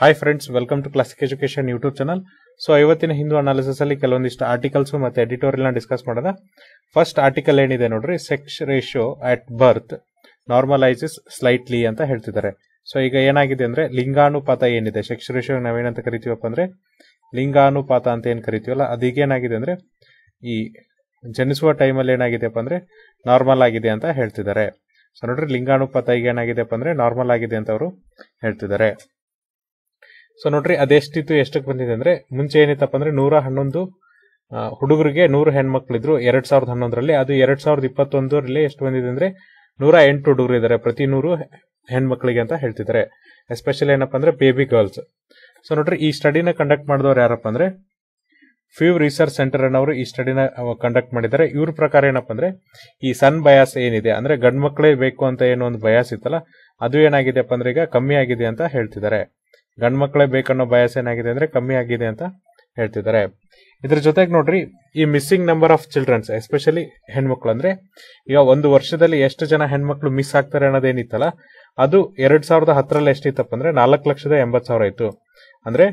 hi friends welcome to classic education YouTube channel so ಇವತ್ತಿನ Hindu analysis ಅಲ್ಲಿ ಕೆಲವೊಂದಿಷ್ಟು articles ಮತ್ತೆ ಎಡಿಟೋರಿಯಲ್ ನ ಡಿಸ್ಕಸ್ ಮಾಡೋಣ ಫಸ್ಟ್ ಆರ್ಟಿಕಲ್ ಏನಿದೆ ನೋಡ್ರಿ sex ratio at birth normalises slightly ಅಂತ ಹೇಳ್ತಿದ್ದಾರೆ ಸೊ ಈಗ ಏನಾಗಿದೆ ಅಂದ್ರೆ ಲಿಂಗಾನುಪಾತ ಏನಿದೆ ಸೆಕ್ಸ್ ರೇಷಿಯೋ ನಾವೇನಂತ ಕರಿತೀವಪ್ಪ ಅಂದ್ರೆ ಲಿಂಗಾನುಪಾತ ಅಂತ ಏನು ಕರಿತೀವಲ್ಲ ಅದೀಗೇನಾಗಿದೆ ಅಂದ್ರೆ ಈ ಜನಿಸುವ ಟೈಮಲ್ಲಿ ಏನಾಗಿದೆಪ್ಪ ಅಂದ್ರೆ ನಾರ್ಮಲ್ ಆಗಿದೆ ಅಂತ ಹೇಳ್ತಿದ್ದಾರೆ ಸೊ ನೋಡ್ರಿ ಲಿಂಗಾನುಪಾತ ಈಗ ಏನಾಗಿದೆಪ್ಪ ಅಂದ್ರೆ ನಾರ್ಮಲ್ ಆಗಿದೆ ಅಂತ ಅವರು ಹೇಳ್ತಿದ್ದಾರೆ ಸೊ ನೋಡ್ರಿ ಅದೆಷ್ಟಿತ್ತು ಎಷ್ಟಕ್ಕೆ ಬಂದಿದೆ ಅಂದರೆ ಮುಂಚೆ ಏನಿತ್ತಪ್ಪ ಅಂದರೆ ನೂರ ಹನ್ನೊಂದು ಹುಡುಗರಿಗೆ ನೂರು ಹೆಣ್ಮಕ್ಳಿದ್ರು ಎರಡು ಸಾವಿರದ ಹನ್ನೊಂದರಲ್ಲಿ ಅದು ಎರಡು ಸಾವಿರದ ಇಪ್ಪತ್ತೊಂದರಲ್ಲಿ ಎಷ್ಟು ಬಂದಿದೆ ಅಂದರೆ ನೂರ ಎಂಟು ಹುಡುಗರು ಇದ್ದಾರೆ ಪ್ರತಿ ನೂರು ಹೆಣ್ಮಕ್ಳಿಗೆ ಅಂತ ಹೇಳ್ತಿದ್ದಾರೆ ಎಸ್ಪೆಷಲಿ ಏನಪ್ಪ ಅಂದರೆ ಬೇಬಿ ಗರ್ಲ್ಸ್ ಸೊ ನೋಡ್ರಿ ಈ ಸ್ಟಡಿನ ಕಂಡಕ್ಟ್ ಮಾಡಿದವರು ಯಾರಪ್ಪ ಅಂದರೆ ಫ್ಯೂ ರಿಸರ್ಚ್ ಸೆಂಟರ್ ಅನ್ನೋರು ಈ ಸ್ಟಡಿನ ಕಂಡಕ್ಟ್ ಮಾಡಿದ್ದಾರೆ ಇವ್ರ ಪ್ರಕಾರ ಏನಪ್ಪ ಅಂದರೆ ಈ ಸನ್ ಬಯಾಸ್ ಏನಿದೆ ಅಂದರೆ ಗಂಡು ಮಕ್ಕಳೇ ಬೇಕು ಅಂತ ಏನೋ ಒಂದು ಬಯಾಸ್ ಇತ್ತಲ್ಲ ಅದು ಏನಾಗಿದೆಪ್ಪ ಅಂದರೆ ಈಗ ಕಮ್ಮಿ ಆಗಿದೆ ಅಂತ ಹೇಳ್ತಿದ್ದಾರೆ ಗಂಡು ಮಕ್ಕಳೇ ಬೇಕನ್ನೋ ಬಯಸ್ ಏನಾಗಿದೆ ಅಂದರೆ ಕಮ್ಮಿ ಆಗಿದೆ ಅಂತ ಹೇಳ್ತಿದ್ದಾರೆ ಇದ್ರ ಜೊತೆಗೆ ನೋಡ್ರಿ ಈ missing number of childrens especially ಹೆಣ್ಮಕ್ಳು ಅಂದರೆ ಈಗ ಒಂದು ವರ್ಷದಲ್ಲಿ ಎಷ್ಟು ಜನ ಹೆಣ್ಮಕ್ಳು ಮಿಸ್ ಆಗ್ತಾರೆ ಅನ್ನೋದೇನಿತ್ತಲ್ಲ ಅದು ಎರಡು ಸಾವಿರದ ಹತ್ತರಲ್ಲಿ ಎಷ್ಟಿತ್ತಪ್ಪ ಅಂದರೆ ನಾಲ್ಕು ಲಕ್ಷದ ಎಂಬತ್ತು ಸಾವಿರ ಇತ್ತು ಅಂದರೆ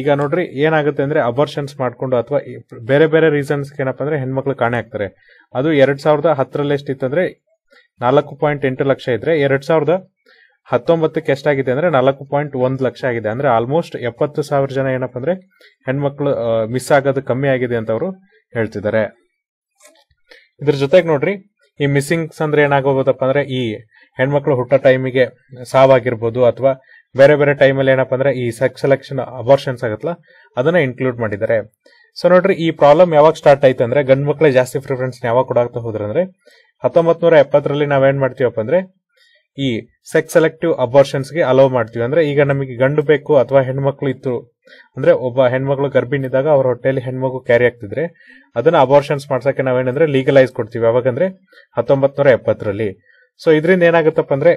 ಈಗ ನೋಡ್ರಿ ಏನಾಗುತ್ತೆ ಅಂದರೆ ಅಬರ್ಷನ್ಸ್ ಮಾಡಿಕೊಂಡು ಅಥವಾ ಬೇರೆ ಬೇರೆ ರೀಸನ್ಸ್ಗೆ ಏನಪ್ಪ ಅಂದರೆ ಹೆಣ್ಮಕ್ಳು ಕಾಣೆ ಆಗ್ತಾರೆ ಅದು ಎರಡು ಸಾವಿರದ ಹತ್ತರಲ್ಲಿ ಎಷ್ಟಿತ್ತಂದರೆ ನಾಲ್ಕು ಪಾಯಿಂಟ್ ಎಂಟು ಲಕ್ಷ ಇದ್ದರೆ ಎರಡು ಸಾವಿರದ ಹತ್ತೊಂಬತ್ತಕ್ಕೆ ಎಷ್ಟಾಗಿದೆ ಅಂದ್ರೆ ನಾಲ್ಕು ಪಾಯಿಂಟ್ ಒಂದು ಲಕ್ಷ ಆಗಿದೆ ಅಂದ್ರೆ ಆಲ್ಮೋಸ್ಟ್ ಎಪ್ಪತ್ತು ಸಾವಿರ ಜನ ಏನಪ್ಪ ಅಂದ್ರೆ ಹೆಣ್ಮಕ್ಳು ಮಿಸ್ ಆಗೋದು ಕಮ್ಮಿ ಆಗಿದೆ ಅಂತ ಅವರು ಹೇಳ್ತಿದ್ದಾರೆ ಇದ್ರ ಜೊತೆಗೆ ನೋಡ್ರಿ ಈ ಮಿಸ್ಸಿಂಗ್ಸ್ ಅಂದ್ರೆ ಏನಾಗಬಹುದಪ್ಪ ಅಂದ್ರೆ ಈ ಹೆಣ್ಮಕ್ಳು ಹುಟ್ಟ ಟೈಮಿಗೆ ಸಾವಾಗಿರ್ಬೋದು ಅಥವಾ ಬೇರೆ ಬೇರೆ ಟೈಮಲ್ಲಿ ಏನಪ್ಪ ಅಂದ್ರೆ ಈ ಸೆಕ್ಸ್ ಸೆಲೆಕ್ಷನ್ ಅಬಾರ್ಷನ್ಸ್ ಆಗತ್ತಲ್ಲ ಅದನ್ನ ಇನ್ಕ್ಲೂಡ್ ಮಾಡಿದ್ದಾರೆ ಸೊ ನೋಡ್ರಿ ಈ ಪ್ರಾಬ್ಲಮ್ ಯಾವಾಗ ಸ್ಟಾರ್ಟ್ ಆಯ್ತು ಅಂದ್ರೆ ಗಂಡು ಮಕ್ಳಿಗೆ ಜಾಸ್ತಿ ಪ್ರಿಫರೆನ್ಸ್ ಯಾವಾಗ ಕೊಡಾಕ್ತಾ ಹೋದ್ರೆ ಅಂದ್ರೆ ಹತ್ತೊಂಬತ್ ನೂರ ಎಪ್ಪತ್ತರಲ್ಲಿ ನಾವೇನ್ ಮಾಡ್ತೀವಪ್ಪ ಅಂದ್ರೆ ಈ ಸೆಕ್ಸ್ ಸೆಲೆಕ್ಟಿವ್ ಅಬಾರ್ಷನ್ಸ್ಗೆ ಅಲೋ ಮಾಡ್ತೀವಿ ಅಂದ್ರೆ ಈಗ ನಮಗೆ ಗಂಡು ಬೇಕು ಅಥವಾ ಹೆಣ್ಮಕ್ಳು ಇತ್ತು ಅಂದ್ರೆ ಒಬ್ಬ ಹೆಣ್ಮಕ್ಳು ಗರ್ಭಿಣಿದಾಗ ಅವ್ರ ಹೊಟ್ಟೆಯಲ್ಲಿ ಹೆಣ್ಮಗು ಕ್ಯಾರಿ ಆಗ್ತಿದ್ರೆ ಅದನ್ನ ಅಬಾರ್ಷನ್ಸ್ ಮಾಡ್ಸಕ್ಕೆ ನಾವೇನಂದ್ರೆ ಲೀಗಲೈಸ್ ಕೊಡ್ತೀವಿ ಯಾವಾಗಂದ್ರೆ ಹತ್ತೊಂಬತ್ ನೂರ ಎಪ್ಪತ್ತರಲ್ಲಿ ಸೊ ಇದರಿಂದ ಏನಾಗುತ್ತಪ್ಪ ಅಂದ್ರೆ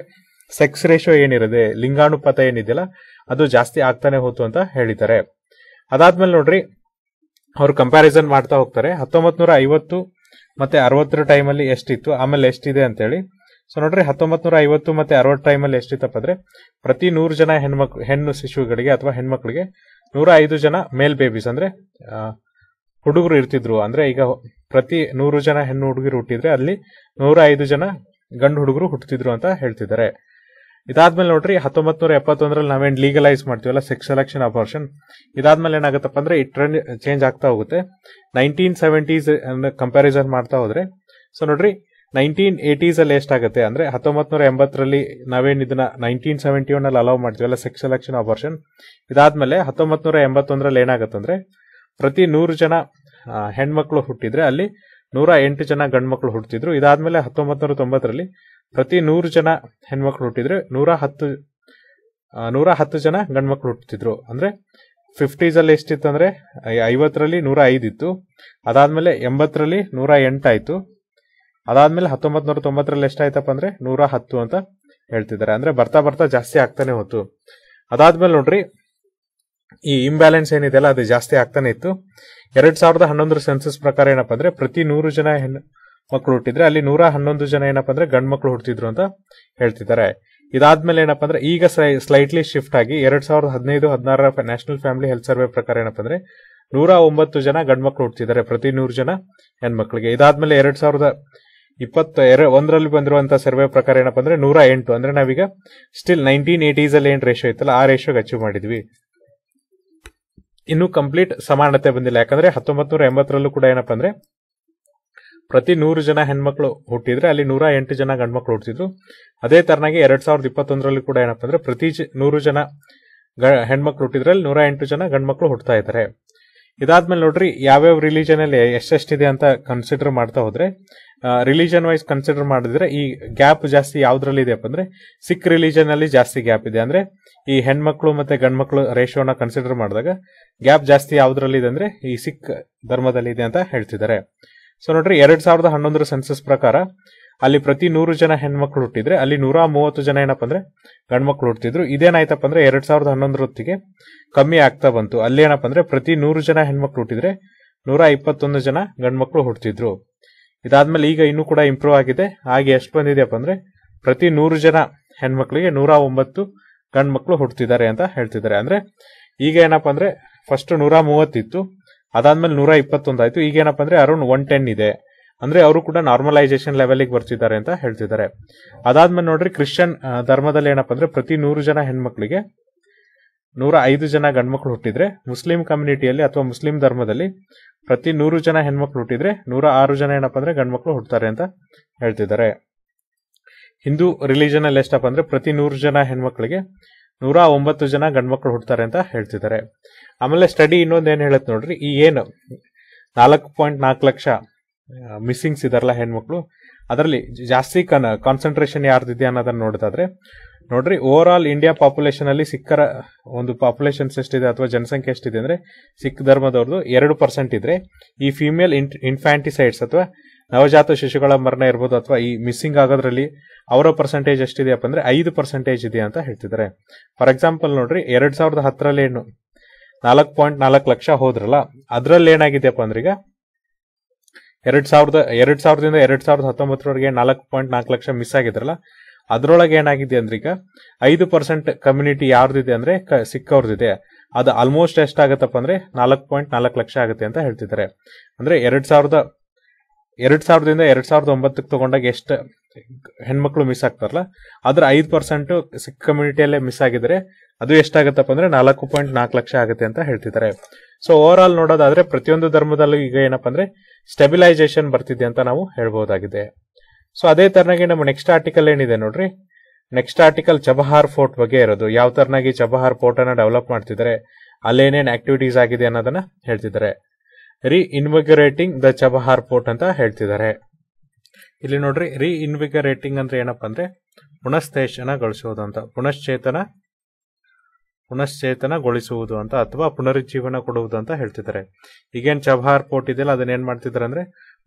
ಸೆಕ್ಸ್ ರೇಷಿಯೋ ಏನಿರದೆ ಲಿಂಗಾನುಪಾತ ಏನಿದೆಯಲ್ಲ ಅದು ಜಾಸ್ತಿ ಆಗ್ತಾನೆ ಹೋತು ಅಂತ ಹೇಳಿದ್ದಾರೆ ಅದಾದ್ಮೇಲೆ ನೋಡ್ರಿ ಅವ್ರು ಕಂಪ್ಯಾರಿಸನ್ ಮಾಡ್ತಾ ಹೋಗ್ತಾರೆ ಹತ್ತೊಂಬತ್ ನೂರ ಐವತ್ತು ಮತ್ತೆ ಅರವತ್ತರ ಟೈಮಲ್ಲಿ ಎಷ್ಟಿತ್ತು ಆಮೇಲೆ ಎಷ್ಟಿದೆ ಅಂತೇಳಿ ಸೊ ನೋಡ್ರಿ ಹತ್ತೊಂಬತ್ತು ನೂರ ಐವತ್ತು ಮತ್ತೆ ಅರವತ್ತು ಟೈಮಲ್ಲಿ ಎಷ್ಟಿತ್ತಪ್ಪ ಅಂದ್ರೆ ಪ್ರತಿ ನೂರು ಜನ ಹೆಣ್ಮಕ್ ಹೆಣ್ಣು ಶಿಶುಗಳಿಗೆ ಅಥವಾ ಹೆಣ್ಮಕ್ಳಿಗೆ ನೂರ ಐದು ಜನ ಮೇಲ್ ಬೇಬೀಸ್ ಅಂದ್ರೆ ಹುಡುಗರು ಇರ್ತಿದ್ರು ಅಂದ್ರೆ ಈಗ ಪ್ರತಿ ನೂರು ಜನ ಹೆಣ್ಣು ಹುಡುಗರು ಹುಟ್ಟಿದ್ರೆ ಅಲ್ಲಿ ನೂರ ಐದು ಜನ ಗಂಡು ಹುಡುಗರು ಹುಟ್ಟುತ್ತಿದ್ರು ಅಂತ ಹೇಳ್ತಿದ್ದಾರೆ ಇದಾದ್ಮೇಲೆ ನೋಡ್ರಿ ಹತ್ತೊಂಬತ್ತು ನೂರ ಎಪ್ಪತ್ತೊಂದರಲ್ಲಿ ನಾವೇನು ಲೀಗಲೈಸ್ ಮಾಡ್ತೀವಲ್ಲ ಸೆಕ್ಸ್ ಸೆಲೆಕ್ಷನ್ ಅಬಾರ್ಷನ್ ಇದಾದ್ಮೇಲೆ ಏನಾಗುತ್ತಪ್ಪ ಅಂದ್ರೆ ಈ ಟ್ರೆಂಡ್ ಚೇಂಜ್ ಆಗ್ತಾ ಹೋಗುತ್ತೆ ನೈನ್ಟೀನ್ ಸೆವೆಂಟೀಸ್ ಕಂಪ್ಯಾರಿಸನ್ ಮಾಡ್ತಾ ಹೋದ್ರೆ ಸೊ ನೋಡ್ರಿ ನೈನ್ಟೀನ್ ಅಲ್ಲಿ ಎಷ್ಟಾಗುತ್ತೆ ಅಂದ್ರೆ ಹತ್ತೊಂಬತ್ತು ನೂರ ಎಂಬತ್ತರಲ್ಲಿ ನಾವೇನು ಇದನ್ನ ನೈನ್ಟೀನ್ ಸೆವೆಂಟಿ ಒನ್ನಲ್ಲಿ ಅಲೌ ಮಾಡ್ತೀವಲ್ಲ ಸೆಕ್ಸ್ ಸೆಲೆಕ್ಷನ್ ಆಪರೇಷನ್ ಇದಾದ್ಮೇಲೆ ಹತ್ತೊಂಬತ್ ನೂರ ಎಂಬತ್ತೊಂದ್ರಲ್ಲಿ ಏನಾಗುತ್ತಂದ್ರೆ ಪ್ರತಿ ನೂರು ಜನ ಹೆಣ್ಮಕ್ಳು ಹುಟ್ಟಿದ್ರೆ ಅಲ್ಲಿ ನೂರ ಎಂಟು ಜನ ಗಂಡ್ಮಕ್ಳು ಹುಟ್ಟಿದ್ರು ಇದಾದ್ಮೇಲೆ ಹತ್ತೊಂಬತ್ ನೂರ ತೊಂಬತ್ತರಲ್ಲಿ ಪ್ರತಿ ನೂರು ಜನ ಹೆಣ್ಮಕ್ಳು ಹುಟ್ಟಿದ್ರೆ ನೂರ ಹತ್ತು ನೂರ ಹತ್ತು ಜನ ಗಂಡ್ಮಕ್ಳು ಹುಟ್ಟಿದ್ರು ಅಂದರೆ ಫಿಫ್ಟೀಸಲ್ಲಿ ಎಷ್ಟಿತ್ತು ಅಂದರೆ ಐವತ್ತರಲ್ಲಿ ನೂರ ಐದಿತ್ತು ಅದಾದ್ಮೇಲೆ ಎಂಬತ್ತರಲ್ಲಿ ನೂರ ಎಂಟಾಯ್ತು ಅದಾದ್ಮೇಲೆ ಹತ್ತೊಂಬತ್ ನೂರ ತೊಂಬತ್ತರಲ್ಲಿ ಎಷ್ಟಾಯ್ತಪ್ಪ ಅಂದ್ರೆ ನೂರ ಹತ್ತು ಅಂತ ಹೇಳ್ತಿದ್ದಾರೆ ಅಂದ್ರೆ ಬರ್ತಾ ಬರ್ತಾ ಜಾಸ್ತಿ ಆಗ್ತಾನೆ ಹೋತು ಅದಾದ್ಮೇಲೆ ನೋಡ್ರಿ ಈ ಇಂಬ್ಯಾಲೆನ್ಸ್ ಏನಿದೆಯಲ್ಲ ಅದು ಜಾಸ್ತಿ ಆಗ್ತಾನೆ ಇತ್ತು ಎರಡ್ ಸಾವಿರದ ಹನ್ನೊಂದರ ಸೆನ್ಸಸ್ ಪ್ರಕಾರ ಏನಪ್ಪಾ ಅಂದ್ರೆ ಪ್ರತಿ ನೂರು ಜನ ಹೆಣ್ಣು ಮಕ್ಕಳು ಹುಟ್ಟಿದ್ರೆ ಅಲ್ಲಿ ನೂರ ಹನ್ನೊಂದು ಜನ ಏನಪ್ಪಾ ಅಂದ್ರೆ ಗಂಡು ಮಕ್ಕಳು ಹುಟ್ಟಿದ್ರು ಅಂತ ಹೇಳ್ತಿದ್ದಾರೆ ಇದಾದ್ಮೇಲೆ ಏನಪ್ಪಾ ಅಂದ್ರೆ ಈಗ ಸ್ಲೈಟ್ಲಿ ಶಿಫ್ಟ್ ಆಗಿ ಎರಡ್ ಸಾವಿರದ ಹದಿನೈದು ಹದಿನಾರರ ನ್ಯಾಷನಲ್ ಫ್ಯಾಮಿಲಿ ಹೆಲ್ತ್ ಸರ್ವೆ ಪ್ರಕಾರ ಏನಪ್ಪಾ ಅಂದ್ರೆ ನೂರ ಒಂಬತ್ತು ಜನ ಗಂಡು ಮಕ್ಕಳು ಹುಟ್ಟಿದ್ದಾರೆ ಪ್ರತಿ ನೂರು ಜನ ಹೆಣ್ಮಕ್ಳಿಗೆ ಇದಾದ್ಮೇಲೆ ಎರಡ್ ಸಾವಿರದ ಇಪ್ಪತ್ತ ಎರ ಒಂದರಲ್ಲಿ ಬಂದಿರುವಂತ ಸರ್ವೆ ಪ್ರಕಾರ ಏನಪ್ಪ ಅಂದ್ರೆ ನೂರ ಎಂಟು ಅಂದ್ರೆ ನಾವೀಗ ಸ್ಟಿಲ್ ನೈನ್ಟೀನ್ ಏಟೀಸ್ ಅಲ್ಲಿ ಏನ್ ರೇಷೋ ಇತ್ತಲ್ಲ ಆ ರೇಷೋಗೆ ಅಚೀವ್ ಮಾಡಿದ್ವಿ ಇನ್ನು ಕಂಪ್ಲೀಟ್ ಸಮಾನತೆ ಬಂದಿಲ್ಲ ಯಾಕಂದ್ರೆ ಹತ್ತೊಂಬತ್ ನೂರ ಎಂಬತ್ತರಲ್ಲೂ ಕೂಡ ಏನಪ್ಪ ಅಂದ್ರೆ ಪ್ರತಿ ನೂರು ಜನ ಹೆಣ್ಮಕ್ಳು ಹುಟ್ಟಿದ್ರೆ ಅಲ್ಲಿ ನೂರ ಎಂಟು ಜನ ಗಂಡ್ಮಕ್ಳು ಹುಟ್ಟಿದ್ರು ಅದೇ ತರನಾಗಿ ಎರಡ್ ಸಾವಿರದ ಇಪ್ಪತ್ತೊಂದರಲ್ಲಿ ಕೂಡ ಏನಪ್ಪ ಅಂದ್ರೆ ಪ್ರತಿ ನೂರು ಜನ ಹೆಣ್ಮಕ್ಳು ಹುಟ್ಟಿದ್ರೆ ಅಲ್ಲಿ ನೂರ ಎಂಟು ಜನ ಗಂಡ್ಮಕ್ಳು ಹುಟ್ತಾ ಇದ್ದಾರೆ ಇದಾದ್ಮೇಲೆ ನೋಡ್ರಿ ಯಾವ್ಯಾವ ರಿಲಿಜನ್ ಅಲ್ಲಿ ಎಷ್ಟೆಷ್ಟಿದೆ ಅಂತ ಕನ್ಸಿಡರ್ ಮಾಡ್ತಾ ಹೋದ್ರೆ ರಿಲಿಜನ್ ವೈಸ್ ಕನ್ಸಿಡರ್ ಮಾಡಿದ್ರೆ ಈ ಗ್ಯಾಪ್ ಜಾಸ್ತಿ ಯಾವ್ದ್ರಲ್ಲಿ ಇದೆ ಅಂದ್ರೆ ಸಿಖ್ ರಿಲಿಜನ್ ಅಲ್ಲಿ ಜಾಸ್ತಿ ಗ್ಯಾಪ್ ಇದೆ ಅಂದ್ರೆ ಈ ಹೆಣ್ಮಕ್ಳು ಮತ್ತೆ ಗಂಡ್ಮಕ್ಳು ರೇಷೋನ ಕನ್ಸಿಡರ್ ಮಾಡಿದಾಗ ಗ್ಯಾಪ್ ಜಾಸ್ತಿ ಯಾವ್ದ್ರಲ್ಲಿ ಇದೆ ಅಂದ್ರೆ ಈ ಸಿಖ್ ಧರ್ಮದಲ್ಲಿ ಇದೆ ಅಂತ ಹೇಳ್ತಿದ್ದಾರೆ ಸೊ ನೋಡ್ರಿ ಎರಡ್ ಸಾವಿರದ ಹನ್ನೊಂದರ ಸೆನ್ಸಸ್ ಪ್ರಕಾರ ಅಲ್ಲಿ ಪ್ರತಿ ನೂರು ಜನ ಹೆಣ್ಮಕ್ಳು ಹುಟ್ಟಿದ್ರೆ ಅಲ್ಲಿ ನೂರ ಮೂವತ್ತು ಜನ ಏನಪ್ಪ ಅಂದ್ರೆ ಗಂಡ್ಮಕ್ಳು ಹುಟ್ಟಿದ್ರು ಇದೇನಾಯ್ತಪ್ಪ ಅಂದ್ರೆ ಎರಡ್ ಸಾವಿರದ ಹನ್ನೊಂದರ ಹೊತ್ತಿಗೆ ಕಮ್ಮಿ ಆಗ್ತಾ ಬಂತು ಅಲ್ಲಿ ಏನಪ್ಪ ಅಂದ್ರೆ ಪ್ರತಿ ನೂರು ಜನ ಹೆಣ್ಮಕ್ಳು ಹುಟ್ಟಿದ್ರೆ ನೂರ ಇಪ್ಪತ್ತೊಂದು ಜನ ಗಂಡ್ಮಕ್ಳು ಹುಟ್ಟಿದ್ರು ಇದಾದ್ಮೇಲೆ ಈಗ ಇನ್ನೂ ಕೂಡ ಇಂಪ್ರೂವ್ ಆಗಿದೆ ಹಾಗೆ ಎಷ್ಟು ಬಂದಿದೆಯಪ್ಪ ಅಂದ್ರೆ ಪ್ರತಿ ನೂರು ಜನ ಹೆಣ್ಮಕ್ಳಿಗೆ ನೂರ ಒಂಬತ್ತು ಗಂಡು ಹುಡ್ತಿದ್ದಾರೆ ಅಂತ ಹೇಳ್ತಿದ್ದಾರೆ ಅಂದ್ರೆ ಈಗ ಏನಪ್ಪ ಅಂದ್ರೆ ಫಸ್ಟ್ ನೂರ ಮೂವತ್ತಿತ್ತು ಅದಾದ್ಮೇಲೆ ನೂರ ಇಪ್ಪತ್ತೊಂದು ಆಯ್ತು ಈಗ ಏನಪ್ಪ ಅಂದ್ರೆ ಅರೌಂಡ್ ಒನ್ ಟೆನ್ ಇದೆ ಅಂದ್ರೆ ಅವರು ಕೂಡ ನಾರ್ಮಲೈಸೇಷನ್ ಲೆವೆಲ್ಗೆ ಬರ್ತಿದ್ದಾರೆ ಅಂತ ಹೇಳ್ತಿದ್ದಾರೆ ಅದಾದ್ಮೇಲೆ ನೋಡ್ರಿ ಕ್ರಿಶ್ಚಿಯನ್ ಧರ್ಮದಲ್ಲಿ ಏನಪ್ಪ ಅಂದ್ರೆ ಪ್ರತಿ ನೂರು ಜನ ಹೆಣ್ಮಕ್ಳಿಗೆ ನೂರ ಐದು ಜನ ಗಂಡ್ಮಕ್ಳು ಹುಟ್ಟಿದ್ರೆ ಮುಸ್ಲಿಂ ಕಮ್ಯುನಿಟಿಯಲ್ಲಿ ಅಥವಾ ಮುಸ್ಲಿಂ ಧರ್ಮದಲ್ಲಿ ಪ್ರತಿ ನೂರು ಜನ ಹೆಣ್ಮಕ್ಳು ಹುಟ್ಟಿದ್ರೆ ನೂರ ಆರು ಜನ ಏನಪ್ಪ ಅಂದ್ರೆ ಗಂಡ್ಮಕ್ಳು ಹುಡ್ತಾರೆ ಅಂತ ಹೇಳ್ತಿದ್ದಾರೆ ಹಿಂದೂ ರಿಲಿಜನ್ ಅಲ್ಲಿ ಎಷ್ಟಪ್ಪ ಅಂದ್ರೆ ಪ್ರತಿ ನೂರು ಜನ ಹೆಣ್ಮಕ್ಳಿಗೆ ನೂರ ಒಂಬತ್ತು ಜನ ಗಂಡ್ಮಕ್ಳು ಹುಡ್ತಾರೆ ಅಂತ ಹೇಳ್ತಿದ್ದಾರೆ ಆಮೇಲೆ ಸ್ಟಡಿ ಇನ್ನೊಂದು ಏನ್ ಹೇಳುತ್ತೆ ನೋಡ್ರಿ ಈ ಏನು ನಾಲ್ಕು ಪಾಯಿಂಟ್ ನಾಲ್ಕು ಲಕ್ಷ ಮಿಸ್ಸಿಂಗ್ಸ್ ಇದಾರಲ್ಲ ಹೆಣ್ಮಕ್ಳು ಅದರಲ್ಲಿ ಜಾಸ್ತಿ ಕನ್ ಕಾನ್ಸಂಟ್ರೇಷನ್ ಯಾರ್ದಿದೆ ಅನ್ನೋದನ್ನ ನೋಡೋದಾದ್ರೆ ನೋಡ್ರಿ ಓವರ್ ಆಲ್ ಇಂಡಿಯಾ ಪಾಪ್ಯುಲೇಷನ್ ಅಲ್ಲಿ ಸಿಖ್ಖರ ಒಂದು ಪಾಪ್ಯುಲೇಷನ್ಸ್ ಎಷ್ಟಿದೆ ಅಥವಾ ಜನಸಂಖ್ಯೆ ಎಷ್ಟಿದೆ ಅಂದ್ರೆ ಸಿಖ್ ಧರ್ಮದವ್ರದ್ದು ಎರಡು ಪರ್ಸೆಂಟ್ ಇದ್ರೆ ಈ ಫಿಮೇಲ್ ಇನ್ಫ್ಯಾಂಟಿಸೈಡ್ಸ್ ಅಥವಾ ನವಜಾತ ಶಿಶುಗಳ ಮರಣ ಇರ್ಬೋದು ಅಥವಾ ಈ ಮಿಸ್ಸಿಂಗ್ ಆಗೋದ್ರಲ್ಲಿ ಅವರ ಪರ್ಸೆಂಟೇಜ್ ಎಷ್ಟಿದೆಯಪ್ಪ ಅಂದ್ರೆ ಐದು ಪರ್ಸೆಂಟೇಜ್ ಇದೆ ಅಂತ ಹೇಳ್ತಿದ್ದಾರೆ ಫಾರ್ ಎಕ್ಸಾಂಪಲ್ ನೋಡ್ರಿ ಎರಡ್ ಸಾವಿರದ ಹತ್ತರಲ್ಲಿ ಏನು ನಾಲ್ಕು ಪಾಯಿಂಟ್ ನಾಲ್ಕು ಲಕ್ಷ ಹೋದ್ರಲ್ಲ ಅದ್ರಲ್ಲಿ ಏನಾಗಿದೆಯಪ್ಪ ಅಂದ್ರೆ ಈಗ ಎರಡ್ ಸಾವಿರದ ಎರಡ್ ಸಾವಿರದಿಂದ ಎರಡ್ ಸಾವಿರದ ಹತ್ತೊಂಬತ್ತರವರೆಗೆ ನಾಲ್ಕು ಪಾಯಿಂಟ್ ನಾಲ್ಕು ಲಕ್ಷ ಮಿಸ್ ಆಗಿದ್ರಲ್ಲ ಅದರೊಳಗೆ ಏನಾಗಿದೆ ಅಂದ್ರೆ ಈಗ ಐದು ಪರ್ಸೆಂಟ್ ಕಮ್ಯುನಿಟಿ ಯಾರ್ದಿದೆ ಅಂದ್ರೆ ಸಿಕ್ಕವ್ರದಿದೆ ಅದು ಆಲ್ಮೋಸ್ಟ್ ಎಷ್ಟಾಗತ್ತಪ್ಪ ಅಂದ್ರೆ ನಾಲ್ಕು ಪಾಯಿಂಟ್ ನಾಲ್ಕು ಲಕ್ಷ ಆಗುತ್ತೆ ಅಂತ ಹೇಳ್ತಿದ್ದಾರೆ ಅಂದ್ರೆ ಎರಡ್ ಸಾವಿರದ ಎರಡ್ ಸಾವಿರದಿಂದ ಎರಡ್ ಸಾವಿರದ ಒಂಬತ್ತಕ್ಕೆ ತಗೊಂಡಾಗ ಎಷ್ಟು ಹೆಣ್ಮಕ್ಳು ಮಿಸ್ ಆಗ್ತಾರಲ್ಲ ಅದ್ರ ಐದು ಪರ್ಸೆಂಟ್ ಸಿಖ್ ಕಮ್ಯುನಿಟಿಯಲ್ಲೇ ಮಿಸ್ ಆಗಿದ್ರೆ ಅದು ಎಷ್ಟಾಗತ್ತಪ್ಪ ಅಂದ್ರೆ ನಾಲ್ಕು ಪಾಯಿಂಟ್ ನಾಲ್ಕು ಲಕ್ಷ ಆಗುತ್ತೆ ಅಂತ ಹೇಳ್ತಿದ್ದಾರೆ ಸೊ ಓವರ್ ಆಲ್ ನೋಡೋದಾದ್ರೆ ಪ್ರತಿಯೊಂದು ಧರ್ಮದಲ್ಲೂ ಈಗ ಏನಪ್ಪಾ ಅಂದ್ರೆ ಸ್ಟೆಬಿಲೈಸೇಷನ್ ಬರ್ತಿದೆ ಅಂತ ನಾವು ಹೇಳ್ಬಹುದಾಗಿದೆ ಸೊ ಅದೇ ತರನಾಗಿ ನಮ್ಮ ನೆಕ್ಸ್ಟ್ ಆರ್ಟಿಕಲ್ ಏನಿದೆ ನೋಡ್ರಿ ನೆಕ್ಸ್ಟ್ ಆರ್ಟಿಕಲ್ ಚಬಹಾರ್ ಫೋರ್ಟ್ ಬಗ್ಗೆ ಇರೋದು ಯಾವ ತರನಾಗಿ ಚಬಹಾರ್ ಫೋರ್ಟ್ ಅನ್ನ ಡೆವಲಪ್ ಮಾಡ್ತಿದ್ದಾರೆ ಅಲ್ಲೇನೇನು ಆಕ್ಟಿವಿಟೀಸ್ ಆಗಿದೆ ಅನ್ನೋದನ್ನ ಹೇಳ್ತಿದ್ದಾರೆ ರೀ ಇನ್ವಿಗರೇಟಿಂಗ್ ದ ಚಬಹಾರ್ ಫೋರ್ಟ್ ಅಂತ ಹೇಳ್ತಿದ್ದಾರೆ ಇಲ್ಲಿ ನೋಡ್ರಿ ರೀ ಇನ್ವಿಗರೇಟಿಂಗ್ ಅಂದ್ರೆ ಏನಪ್ಪಾ ಅಂದ್ರೆ ಗಳಿಸುವುದು ಅಂತ ಪುನಶ್ಚೇತನ ಪುನಶ್ಚೇತನಗೊಳಿಸುವುದು ಅಂತ ಅಥವಾ ಪುನರುಜ್ಜೀವನ ಕೊಡುವುದು ಅಂತ ಹೇಳ್ತಿದ್ದಾರೆ ಈಗೇನು ಚಬಹಾರ್ ಫೋರ್ಟ್ ಇದೆಯಲ್ಲ ಅದನ್ನ ಏನ್ ಮಾಡ್ತಿದ್ದಾರೆ ಅಂದ್ರೆ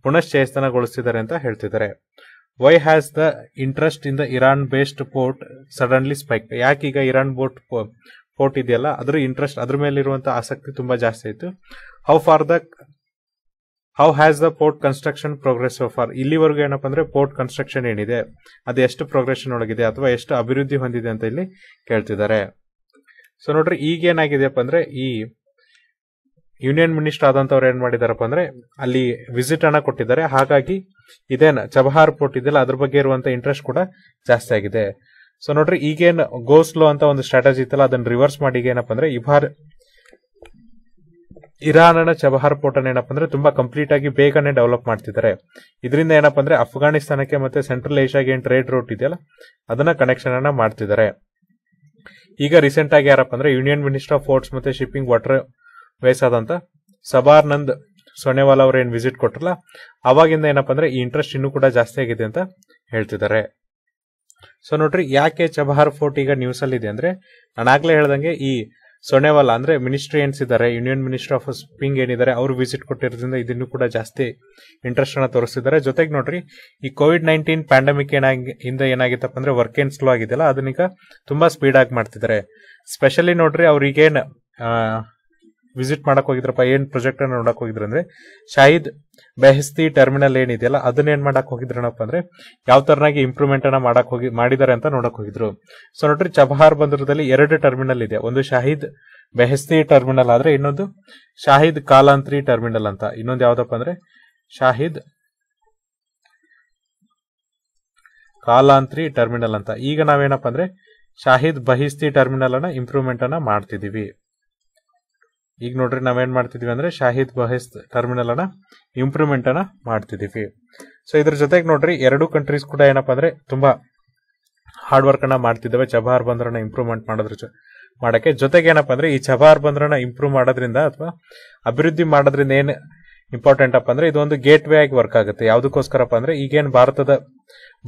ಪುನಶ್ಚೇತನಗೊಳಿಸಿದ್ದಾರೆ ಅಂತ ಹೇಳ್ತಿದ್ದಾರೆ why has the interest in the Iran based port suddenly spike ಯಾಕೆ ಈಗ ಇರಾನ್ ಬೋಟ್ ಪೋರ್ಟ್ ಇದೆಯಲ್ಲ ಅದ್ರ ಇಂಟ್ರೆಸ್ಟ್ ಅದ್ರ ಇರುವಂತಹ ಆಸಕ್ತಿ ತುಂಬಾ ಜಾಸ್ತಿ ಆಯಿತು how far the how has the port construction progress far ಇಲ್ಲಿವರೆಗೂ ಏನಪ್ಪ ಅಂದ್ರೆ ಪೋರ್ಟ್ ಕನ್ಸ್ಟ್ರಕ್ಷನ್ ಏನಿದೆ ಅದು ಎಷ್ಟು ಪ್ರೋಗ್ರೆಷನ್ ಒಳಗಿದೆ ಅಥವಾ ಎಷ್ಟು ಅಭಿವೃದ್ಧಿ ಹೊಂದಿದೆ ಅಂತ ಇಲ್ಲಿ ಕೇಳ್ತಿದ್ದಾರೆ ಸೊ ನೋಡ್ರಿ ಈಗ ಏನಾಗಿದೆಯಪ್ಪ ಅಂದ್ರೆ ಈ ಯೂನಿಯನ್ ಮಿನಿಸ್ಟರ್ ಆದಂತವ್ರು ಏನ್ ಮಾಡಿದಾರಪ್ಪ ಅಂದ್ರೆ ಅಲ್ಲಿ ವಿಸಿಟ್ ಅನ್ನ ಕೊಟ್ಟಿದ್ದಾರೆ ಹಾಗಾಗಿ ಇದೇನ ಚಬಹಾರ್ ಪೋರ್ಟ್ ಇದೆಯಲ್ಲ ಅದ್ರ ಬಗ್ಗೆ ಇರುವಂತ ಇಂಟ್ರೆಸ್ಟ್ ಕೂಡ ಜಾಸ್ತಿ ಆಗಿದೆ ಸೊ ನೋಡ್ರಿ ಈಗೇನು ಗೋಸ್ಲೋ ಅಂತ ಒಂದು ಸ್ಟ್ರಾಟಜಿ ಇತ್ತಲ್ಲ ಅದನ್ನ ರಿವರ್ಸ್ ಮಾಡಿ ಈಗ ಏನಪ್ಪ ಅಂದ್ರೆ ಇಬಾರ್ ಅನ್ನ ಚಬಹಾರ್ ಪೋರ್ಟ್ ಅನ್ನ ಏನಪ್ಪ ಅಂದ್ರೆ ತುಂಬಾ ಕಂಪ್ಲೀಟ್ ಆಗಿ ಬೇಗನೆ ಡೆವಲಪ್ ಮಾಡ್ತಿದ್ದಾರೆ ಇದರಿಂದ ಏನಪ್ಪ ಅಂದ್ರೆ ಅಫ್ಘಾನಿಸ್ತಾನಕ್ಕೆ ಮತ್ತೆ ಸೆಂಟ್ರಲ್ ಏಷ್ಯಾಗೆ ಏನ್ ಟ್ರೇಡ್ ರೂಟ್ ಇದೆಯಲ್ಲ ಅದನ್ನ ಕನೆಕ್ಷನ್ ಅನ್ನ ಮಾಡ್ತಿದ್ದಾರೆ ಈಗ ರೀಸೆಂಟ್ ಆಗಿ ಯಾರಪ್ಪ ಅಂದ್ರೆ ಯೂನಿಯನ್ ಮಿನಿಸ್ಟರ್ ಆಫ್ ಫೋರ್ಟ್ಸ್ ಮತ್ತೆ ಶಿಪ್ಪಿಂಗ್ ವಾಟರ್ ವಯಸ್ಸಾದಂತ ಸಬಾರ್ನಂದ್ ಸೊನ್ನೆವಾಲ ಅವ್ರು ಏನು ವಿಸಿಟ್ ಕೊಟ್ರಲ್ಲ ಅವಾಗಿಂದ ಏನಪ್ಪ ಅಂದ್ರೆ ಈ ಇಂಟ್ರೆಸ್ಟ್ ಇನ್ನೂ ಕೂಡ ಜಾಸ್ತಿ ಆಗಿದೆ ಅಂತ ಹೇಳ್ತಿದ್ದಾರೆ ಸೊ ನೋಡ್ರಿ ಯಾಕೆ ಚಬಹಾರ್ ಫೋರ್ಟ್ ಈಗ ನ್ಯೂಸ್ ಅಲ್ಲಿ ಇದೆ ಅಂದ್ರೆ ನಾನು ಆಗಲೇ ಹೇಳ್ದಂಗೆ ಈ ಸೊನ್ನೆವಾಲ ಅಂದ್ರೆ ಮಿನಿಸ್ಟ್ರಿ ಏನ್ಸ್ ಇದ್ದಾರೆ ಯೂನಿಯನ್ ಮಿನಿಸ್ಟ್ರಿ ಆಫ್ ಸ್ಪಿಂಗ್ ಏನಿದ್ದಾರೆ ಅವರು ವಿಸಿಟ್ ಕೊಟ್ಟಿರೋದ್ರಿಂದ ಇದನ್ನು ಕೂಡ ಜಾಸ್ತಿ ಅನ್ನ ತೋರಿಸ್ತಿದ್ದಾರೆ ಜೊತೆಗೆ ನೋಡ್ರಿ ಈ ಕೋವಿಡ್ ನೈನ್ಟೀನ್ ಪ್ಯಾಂಡಮಿಕ್ ಏನಾಗಿ ಹಿಂದೆ ಏನಾಗಿತ್ತಪ್ಪ ಅಂದ್ರೆ ವರ್ಕ್ ಏನ್ ಸ್ಲೋ ಆಗಿದೆಯಲ್ಲ ಅದನ್ನೀಗ ಸ್ಪೀಡ್ ಆಗಿ ಮಾಡ್ತಿದ್ದಾರೆ ಸ್ಪೆಷಲಿ ನೋಡ್ರಿ ಅವ್ರಿಗೇನು ವಿಸಿಟ್ ಮಾಡಕ್ ಹೋಗಿದ್ರಪ್ಪ ಏನ್ ಪ್ರೊಜೆಕ್ಟ್ ಅನ್ನ ನೋಡಕ್ ಹೋಗಿದ್ರ ಅಂದ್ರೆ ಶಾಹಿದ್ ಬೆಹಸ್ತಿ ಟರ್ಮಿನಲ್ ಏನಿದೆಯಲ್ಲ ಅದನ್ನ ಏನ್ ಮಾಡಕ್ ಹೋಗಿದ್ರಣಪ್ಪ ಅಂದ್ರೆ ಯಾವ ತರನಾಗಿ ಇಂಪ್ರೂವ್ಮೆಂಟ್ ಅನ್ನ ಮಾಡಕ್ ಹೋಗಿ ಮಾಡಿದ್ದಾರೆ ಅಂತ ನೋಡಕ್ ಹೋಗಿದ್ರು ಸೊ ನೋಡ್ರಿ ಚಬಹಾರ್ ಬಂದರದಲ್ಲಿ ಎರಡು ಟರ್ಮಿನಲ್ ಇದೆ ಒಂದು ಶಾಹಿದ್ ಬೆಹಸ್ತಿ ಟರ್ಮಿನಲ್ ಆದ್ರೆ ಇನ್ನೊಂದು ಶಾಹಿದ್ ಕಾಲಾಂತ್ರಿ ಟರ್ಮಿನಲ್ ಅಂತ ಇನ್ನೊಂದು ಯಾವ್ದಪ್ಪ ಅಂದ್ರೆ ಶಾಹಿದ್ ಕಾಲಾಂತ್ರಿ ಟರ್ಮಿನಲ್ ಅಂತ ಈಗ ನಾವೇನಪ್ಪ ಅಂದ್ರೆ ಶಾಹಿದ್ ಬಹಿಸ್ತಿ ಟರ್ಮಿನಲ್ ಅನ್ನ ಇಂಪ್ರೂವ್ಮೆಂಟ್ ಅನ್ನ ಮಾಡ್ತಿದೀವಿ ಈಗ ನೋಡ್ರಿ ನಾವೇನ್ ಮಾಡ್ತಿದೀವಿ ಅಂದ್ರೆ ಶಾಹಿದ್ ಬಹೇಸ್ ಟರ್ಮಿನಲ್ ಅನ್ನ ಇಂಪ್ರೂವ್ಮೆಂಟ್ ಅನ್ನ ಮಾಡ್ತಿದೀವಿ ಸೊ ಇದ್ರ ಜೊತೆಗೆ ನೋಡ್ರಿ ಎರಡು ಕಂಟ್ರೀಸ್ ಕೂಡ ಏನಪ್ಪಾ ಅಂದ್ರೆ ತುಂಬಾ ಹಾರ್ಡ್ ವರ್ಕ್ ಅನ್ನ ಮಾಡ್ತಿದ್ದಾವೆ ಚಬಾರ್ ಬಂದರನ್ನ ಇಂಪ್ರೂವ್ಮೆಂಟ್ ಮಾಡೋದ್ರ ಮಾಡಕ್ಕೆ ಜೊತೆಗೆ ಏನಪ್ಪ ಅಂದ್ರೆ ಈ ಚಬಹಾರ್ ಬಂದರನ್ನ ಇಂಪ್ರೂವ್ ಮಾಡೋದ್ರಿಂದ ಅಥವಾ ಅಭಿವೃದ್ಧಿ ಮಾಡೋದ್ರಿಂದ ಏನು ಇಂಪಾರ್ಟೆಂಟ್ ಅಪ್ಪ ಅಂದ್ರೆ ಇದೊಂದು ಗೇಟ್ ವೇ ಆಗಿ ವರ್ಕ್ ಆಗುತ್ತೆ ಯಾವುದಕ್ಕೋಸ್ಕರಪ್ಪ ಅಂದ್ರೆ ಈಗೇನು ಭಾರತದ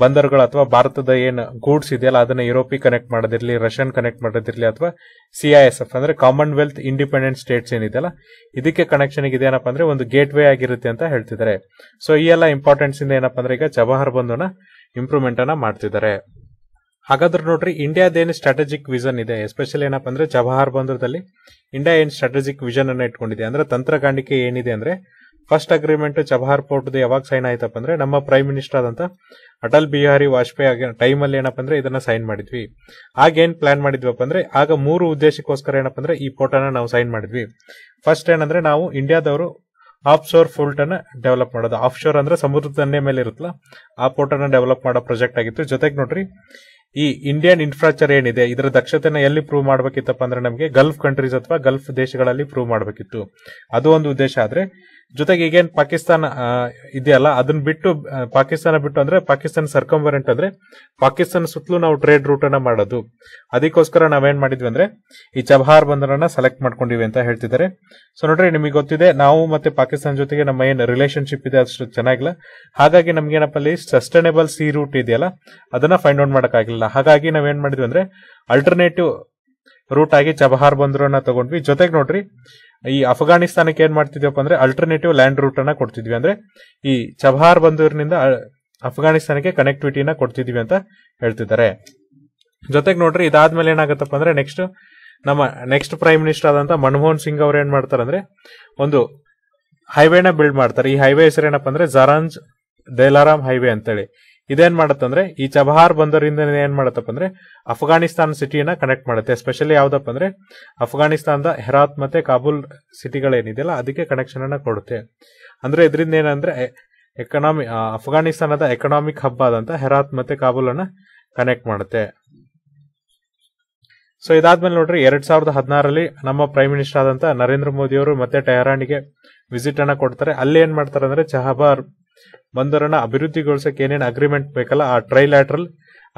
ಬಂದರುಗಳು ಅಥವಾ ಭಾರತದ ಏನು ಗೂಡ್ಸ್ ಇದೆಯಲ್ಲ ಅದನ್ನ ಯುರೋಪಿ ಕನೆಕ್ಟ್ ಮಾಡೋದಿರಲಿ ರಷ್ಯನ್ ಕನೆಕ್ಟ್ ಮಾಡೋದಿರಲಿ ಅಥವಾ ಸಿಐಎಸ್ಎಫ್ ಅಂದ್ರೆ ಕಾಮನ್ವೆಲ್ತ್ ಇಂಡಿಪೆಂಡೆಂಟ್ ಸ್ಟೇಟ್ಸ್ ಏನಿದೆಯಲ್ಲ ಇದಕ್ಕೆ ಕನೆಕ್ಷನ್ ಇದೆ ಏನಪ್ಪಾ ಅಂದ್ರೆ ಒಂದು ಗೇಟ್ ವೇ ಆಗಿರುತ್ತೆ ಅಂತ ಹೇಳ್ತಿದ್ದಾರೆ ಸೊ ಈ ಎಲ್ಲ ಇಂಪಾರ್ಟೆನ್ಸ್ ಇಂದ ಏನಪ್ಪ ಅಂದ್ರೆ ಈಗ ಜವಾಹರ್ ಬಂದನ ಇಂಪ್ರೂವ್ಮೆಂಟ್ ಅನ್ನ ಮಾಡ್ತಿದ್ದಾರೆ ಹಾಗಾದ್ರೆ ನೋಡ್ರಿ ಇಂಡಿಯಾದ ಏನು ಸ್ಟ್ರಾಟಜಿಕ್ ವಿಷನ್ ಇದೆ ಎಸ್ಪೆಷಲಿ ಏನಪ್ಪ ಅಂದ್ರೆ ಜವಾಹರ್ ಬಂದರದಲ್ಲಿ ಇಂಡಿಯಾ ಏನ್ ಸ್ಟ್ರಾಟಜಿಕ್ ವಿಷನ್ ಅನ್ನ ಇಟ್ಕೊಂಡಿದೆ ಅಂದ್ರೆ ತಂತ್ರಗಾಣಿಕೆ ಏನಿದೆ ಅಂದ್ರೆ ಫಸ್ಟ್ ಅಗ್ರಿಮೆಂಟ್ ಚಬಹಾರ್ ಪೋರ್ಟ್ದು ಯಾವಾಗ ಸೈನ್ ಆಯ್ತಪ್ಪ ಅಂದ್ರೆ ನಮ್ಮ ಪ್ರೈಮ್ ಮಿನಿಸ್ಟರ್ ಆದಂತ ಅಟಲ್ ಬಿಹಾರಿ ವಾಜಪೇಯಿ ಟೈಮ್ ಟೈಮಲ್ಲಿ ಏನಪ್ಪ ಅಂದ್ರೆ ಇದನ್ನ ಸೈನ್ ಮಾಡಿದ್ವಿ ಆಗೇನ್ ಪ್ಲಾನ್ ಮಾಡಿದ್ವಪ್ಪ ಅಂದ್ರೆ ಆಗ ಮೂರು ಉದ್ದೇಶಕ್ಕೋಸ್ಕರ ಏನಪ್ಪ ಅಂದ್ರೆ ಈ ಪೋರ್ಟನ್ನ ನಾವು ಸೈನ್ ಮಾಡಿದ್ವಿ ಫಸ್ಟ್ ಏನಂದ್ರೆ ನಾವು ಇಂಡಿಯಾದವರು ಆಫ್ ಶೋರ್ ಫೋರ್ಟ್ ಅನ್ನ ಡೆವಲಪ್ ಮಾಡೋದು ಆಫ್ ಶೋರ್ ಅಂದ್ರೆ ಸಮುದ್ರದ ಮೇಲೆ ಇರುತ್ತಲ್ಲ ಆ ಪೋರ್ಟ್ ಅನ್ನ ಡೆವಲಪ್ ಮಾಡೋ ಪ್ರಾಜೆಕ್ಟ್ ಆಗಿತ್ತು ಜೊತೆಗೆ ನೋಡ್ರಿ ಈ ಇಂಡಿಯನ್ ಇನ್ಫ್ರಾಸ್ಟ್ರಕ್ಚರ್ ಏನಿದೆ ಇದರ ದಕ್ಷತೆನ ಎಲ್ಲಿ ಪ್ರೂವ್ ಮಾಡಬೇಕಿತ್ತಪ್ಪ ಅಂದ್ರೆ ನಮಗೆ ಗಲ್ಫ್ ಕಂಟ್ರೀಸ್ ಅಥವಾ ಗಲ್ಫ್ ದೇಶಗಳಲ್ಲಿ ಪ್ರೂವ್ ಮಾಡಬೇಕಿತ್ತು ಅದು ಒಂದು ಉದ್ದೇಶ ಆದ್ರೆ ಜೊತೆಗೆ ಈಗೇನ್ ಪಾಕಿಸ್ತಾನ ಇದೆಯಲ್ಲ ಅದನ್ನ ಬಿಟ್ಟು ಪಾಕಿಸ್ತಾನ ಬಿಟ್ಟು ಅಂದ್ರೆ ಪಾಕಿಸ್ತಾನ ಸರ್ಕಂಬರೆಂಟ್ ಅಂದ್ರೆ ಪಾಕಿಸ್ತಾನ ಸುತ್ತಲೂ ನಾವು ಟ್ರೇಡ್ ರೂಟ್ ಅನ್ನ ಮಾಡೋದು ಅದಕ್ಕೋಸ್ಕರ ನಾವೇನ್ ಮಾಡಿದ್ವಿ ಅಂದ್ರೆ ಈ ಚಬಹಾರ್ ಬಂದರನ್ನ ಸೆಲೆಕ್ಟ್ ಮಾಡ್ಕೊಂಡಿವಿ ಅಂತ ಹೇಳ್ತಿದ್ದಾರೆ ಸೊ ನೋಡ್ರಿ ನಿಮಗೆ ಗೊತ್ತಿದೆ ನಾವು ಮತ್ತೆ ಪಾಕಿಸ್ತಾನ ಜೊತೆಗೆ ನಮ್ಮ ಏನ್ ರಿಲೇಶನ್ಶಿಪ್ ಇದೆ ಅಷ್ಟು ಚೆನ್ನಾಗಿಲ್ಲ ಹಾಗಾಗಿ ನಮ್ಗೆ ಏನಪ್ಪ ಅಲ್ಲಿ ಸಸ್ಟೈನೇಬಲ್ ಸಿ ರೂಟ್ ಇದೆಯಲ್ಲ ಅದನ್ನ ಫೈಂಡ್ ಔಟ್ ಆಗಿಲ್ಲ ಹಾಗಾಗಿ ನಾವೇನ್ ಮಾಡಿದ್ವಿ ಅಂದ್ರೆ ಅಲ್ಟರ್ನೇಟಿವ್ ರೂಟ್ ಆಗಿ ಚಬಹಾರ್ ಬಂದರನ್ನ ತಗೊಂಡ್ವಿ ಜೊತೆಗೆ ನೋಡ್ರಿ ಈ ಅಫ್ಘಾನಿಸ್ತಾನಕ್ಕೆ ಏನ್ ಮಾಡ್ತಿದ್ವಪ್ಪ ಅಂದ್ರೆ ಅಲ್ಟರ್ನೇಟಿವ್ ಲ್ಯಾಂಡ್ ರೂಟ್ ಅನ್ನ ಕೊಡ್ತಿದ್ವಿ ಅಂದ್ರೆ ಈ ಚಬಹಾರ್ ಬಂದೂರಿನಿಂದ ಅಫ್ಘಾನಿಸ್ತಾನಕ್ಕೆ ಕನೆಕ್ಟಿವಿಟಿನ ಕೊಡ್ತಿದ್ವಿ ಅಂತ ಹೇಳ್ತಿದ್ದಾರೆ ಜೊತೆಗೆ ನೋಡ್ರಿ ಇದಾದ್ಮೇಲೆ ಏನಾಗತ್ತಪ್ಪ ಅಂದ್ರೆ ನೆಕ್ಸ್ಟ್ ನಮ್ಮ ನೆಕ್ಸ್ಟ್ ಪ್ರೈಮ್ ಮಿನಿಸ್ಟರ್ ಆದಂತ ಮನಮೋಹನ್ ಸಿಂಗ್ ಅವ್ರು ಏನ್ ಮಾಡ್ತಾರೆ ಅಂದ್ರೆ ಒಂದು ಹೈವೇನ ಬಿಲ್ಡ್ ಮಾಡ್ತಾರೆ ಈ ಹೈವೇ ಹೆಸರು ಹೆಸರೇನಪ್ಪ ಅಂದ್ರೆ ಜರಾಂಜ್ ದೇಲಾರಾಮ್ ಹೈವೇ ಅಂತೇಳಿ ಇದೇನ್ ಮಾಡತ್ತಂದ್ರೆ ಈ ಚಬಹಾರ್ ಬಂದರಿಂದ ಏನ್ ಮಾಡತ್ತಪ್ಪ ಅಂದ್ರೆ ಅಫ್ಘಾನಿಸ್ತಾನ್ ಸಿಟಿಯನ್ನ ಕನೆಕ್ಟ್ ಮಾಡುತ್ತೆ ಎಸ್ಪೆಷಲಿ ಯಾವ್ದಪ್ಪ ಅಂದ್ರೆ ಅಫ್ಘಾನಿಸ್ತಾನದ ಹೆರಾತ್ ಮತ್ತೆ ಕಾಬೂಲ್ ಸಿಟಿಗಳೇನಿದೆಯಲ್ಲ ಅದಕ್ಕೆ ಕನೆಕ್ಷನ್ ಅನ್ನ ಕೊಡುತ್ತೆ ಅಂದ್ರೆ ಇದರಿಂದ ಏನಂದ್ರೆ ಎಕನಾಮಿ ಅಫ್ಘಾನಿಸ್ತಾನದ ಎಕನಾಮಿಕ್ ಹಬ್ ಆದಂತ ಹೆರಾತ್ ಮತ್ತೆ ಕಾಬೂಲ್ ಅನ್ನ ಕನೆಕ್ಟ್ ಮಾಡುತ್ತೆ ಸೊ ಇದಾದ್ಮೇಲೆ ನೋಡ್ರಿ ಎರಡ್ ಸಾವಿರದ ಹದಿನಾರಲ್ಲಿ ನಮ್ಮ ಪ್ರೈಮ್ ಮಿನಿಸ್ಟರ್ ಆದಂತ ನರೇಂದ್ರ ಮೋದಿ ಅವರು ಮತ್ತೆ ಟೆಹರಾನಿಗೆ ವಿಸಿಟ್ ಅನ್ನ ಕೊಡ್ತಾರೆ ಅಲ್ಲಿ ಏನ್ ಮಾಡ್ತಾರೆ ಅಂದ್ರೆ ಚಹಬಾರ್ ಬಂದರನ್ನ ಅಭಿವೃದ್ಧಿಗೊಳಿಸಕ್ಕೆ ಏನೇನು ಅಗ್ರಿಮೆಂಟ್ ಬೇಕಲ್ಲ ಆ ಟ್ರೈಲ್ಯಾಟ್ರಲ್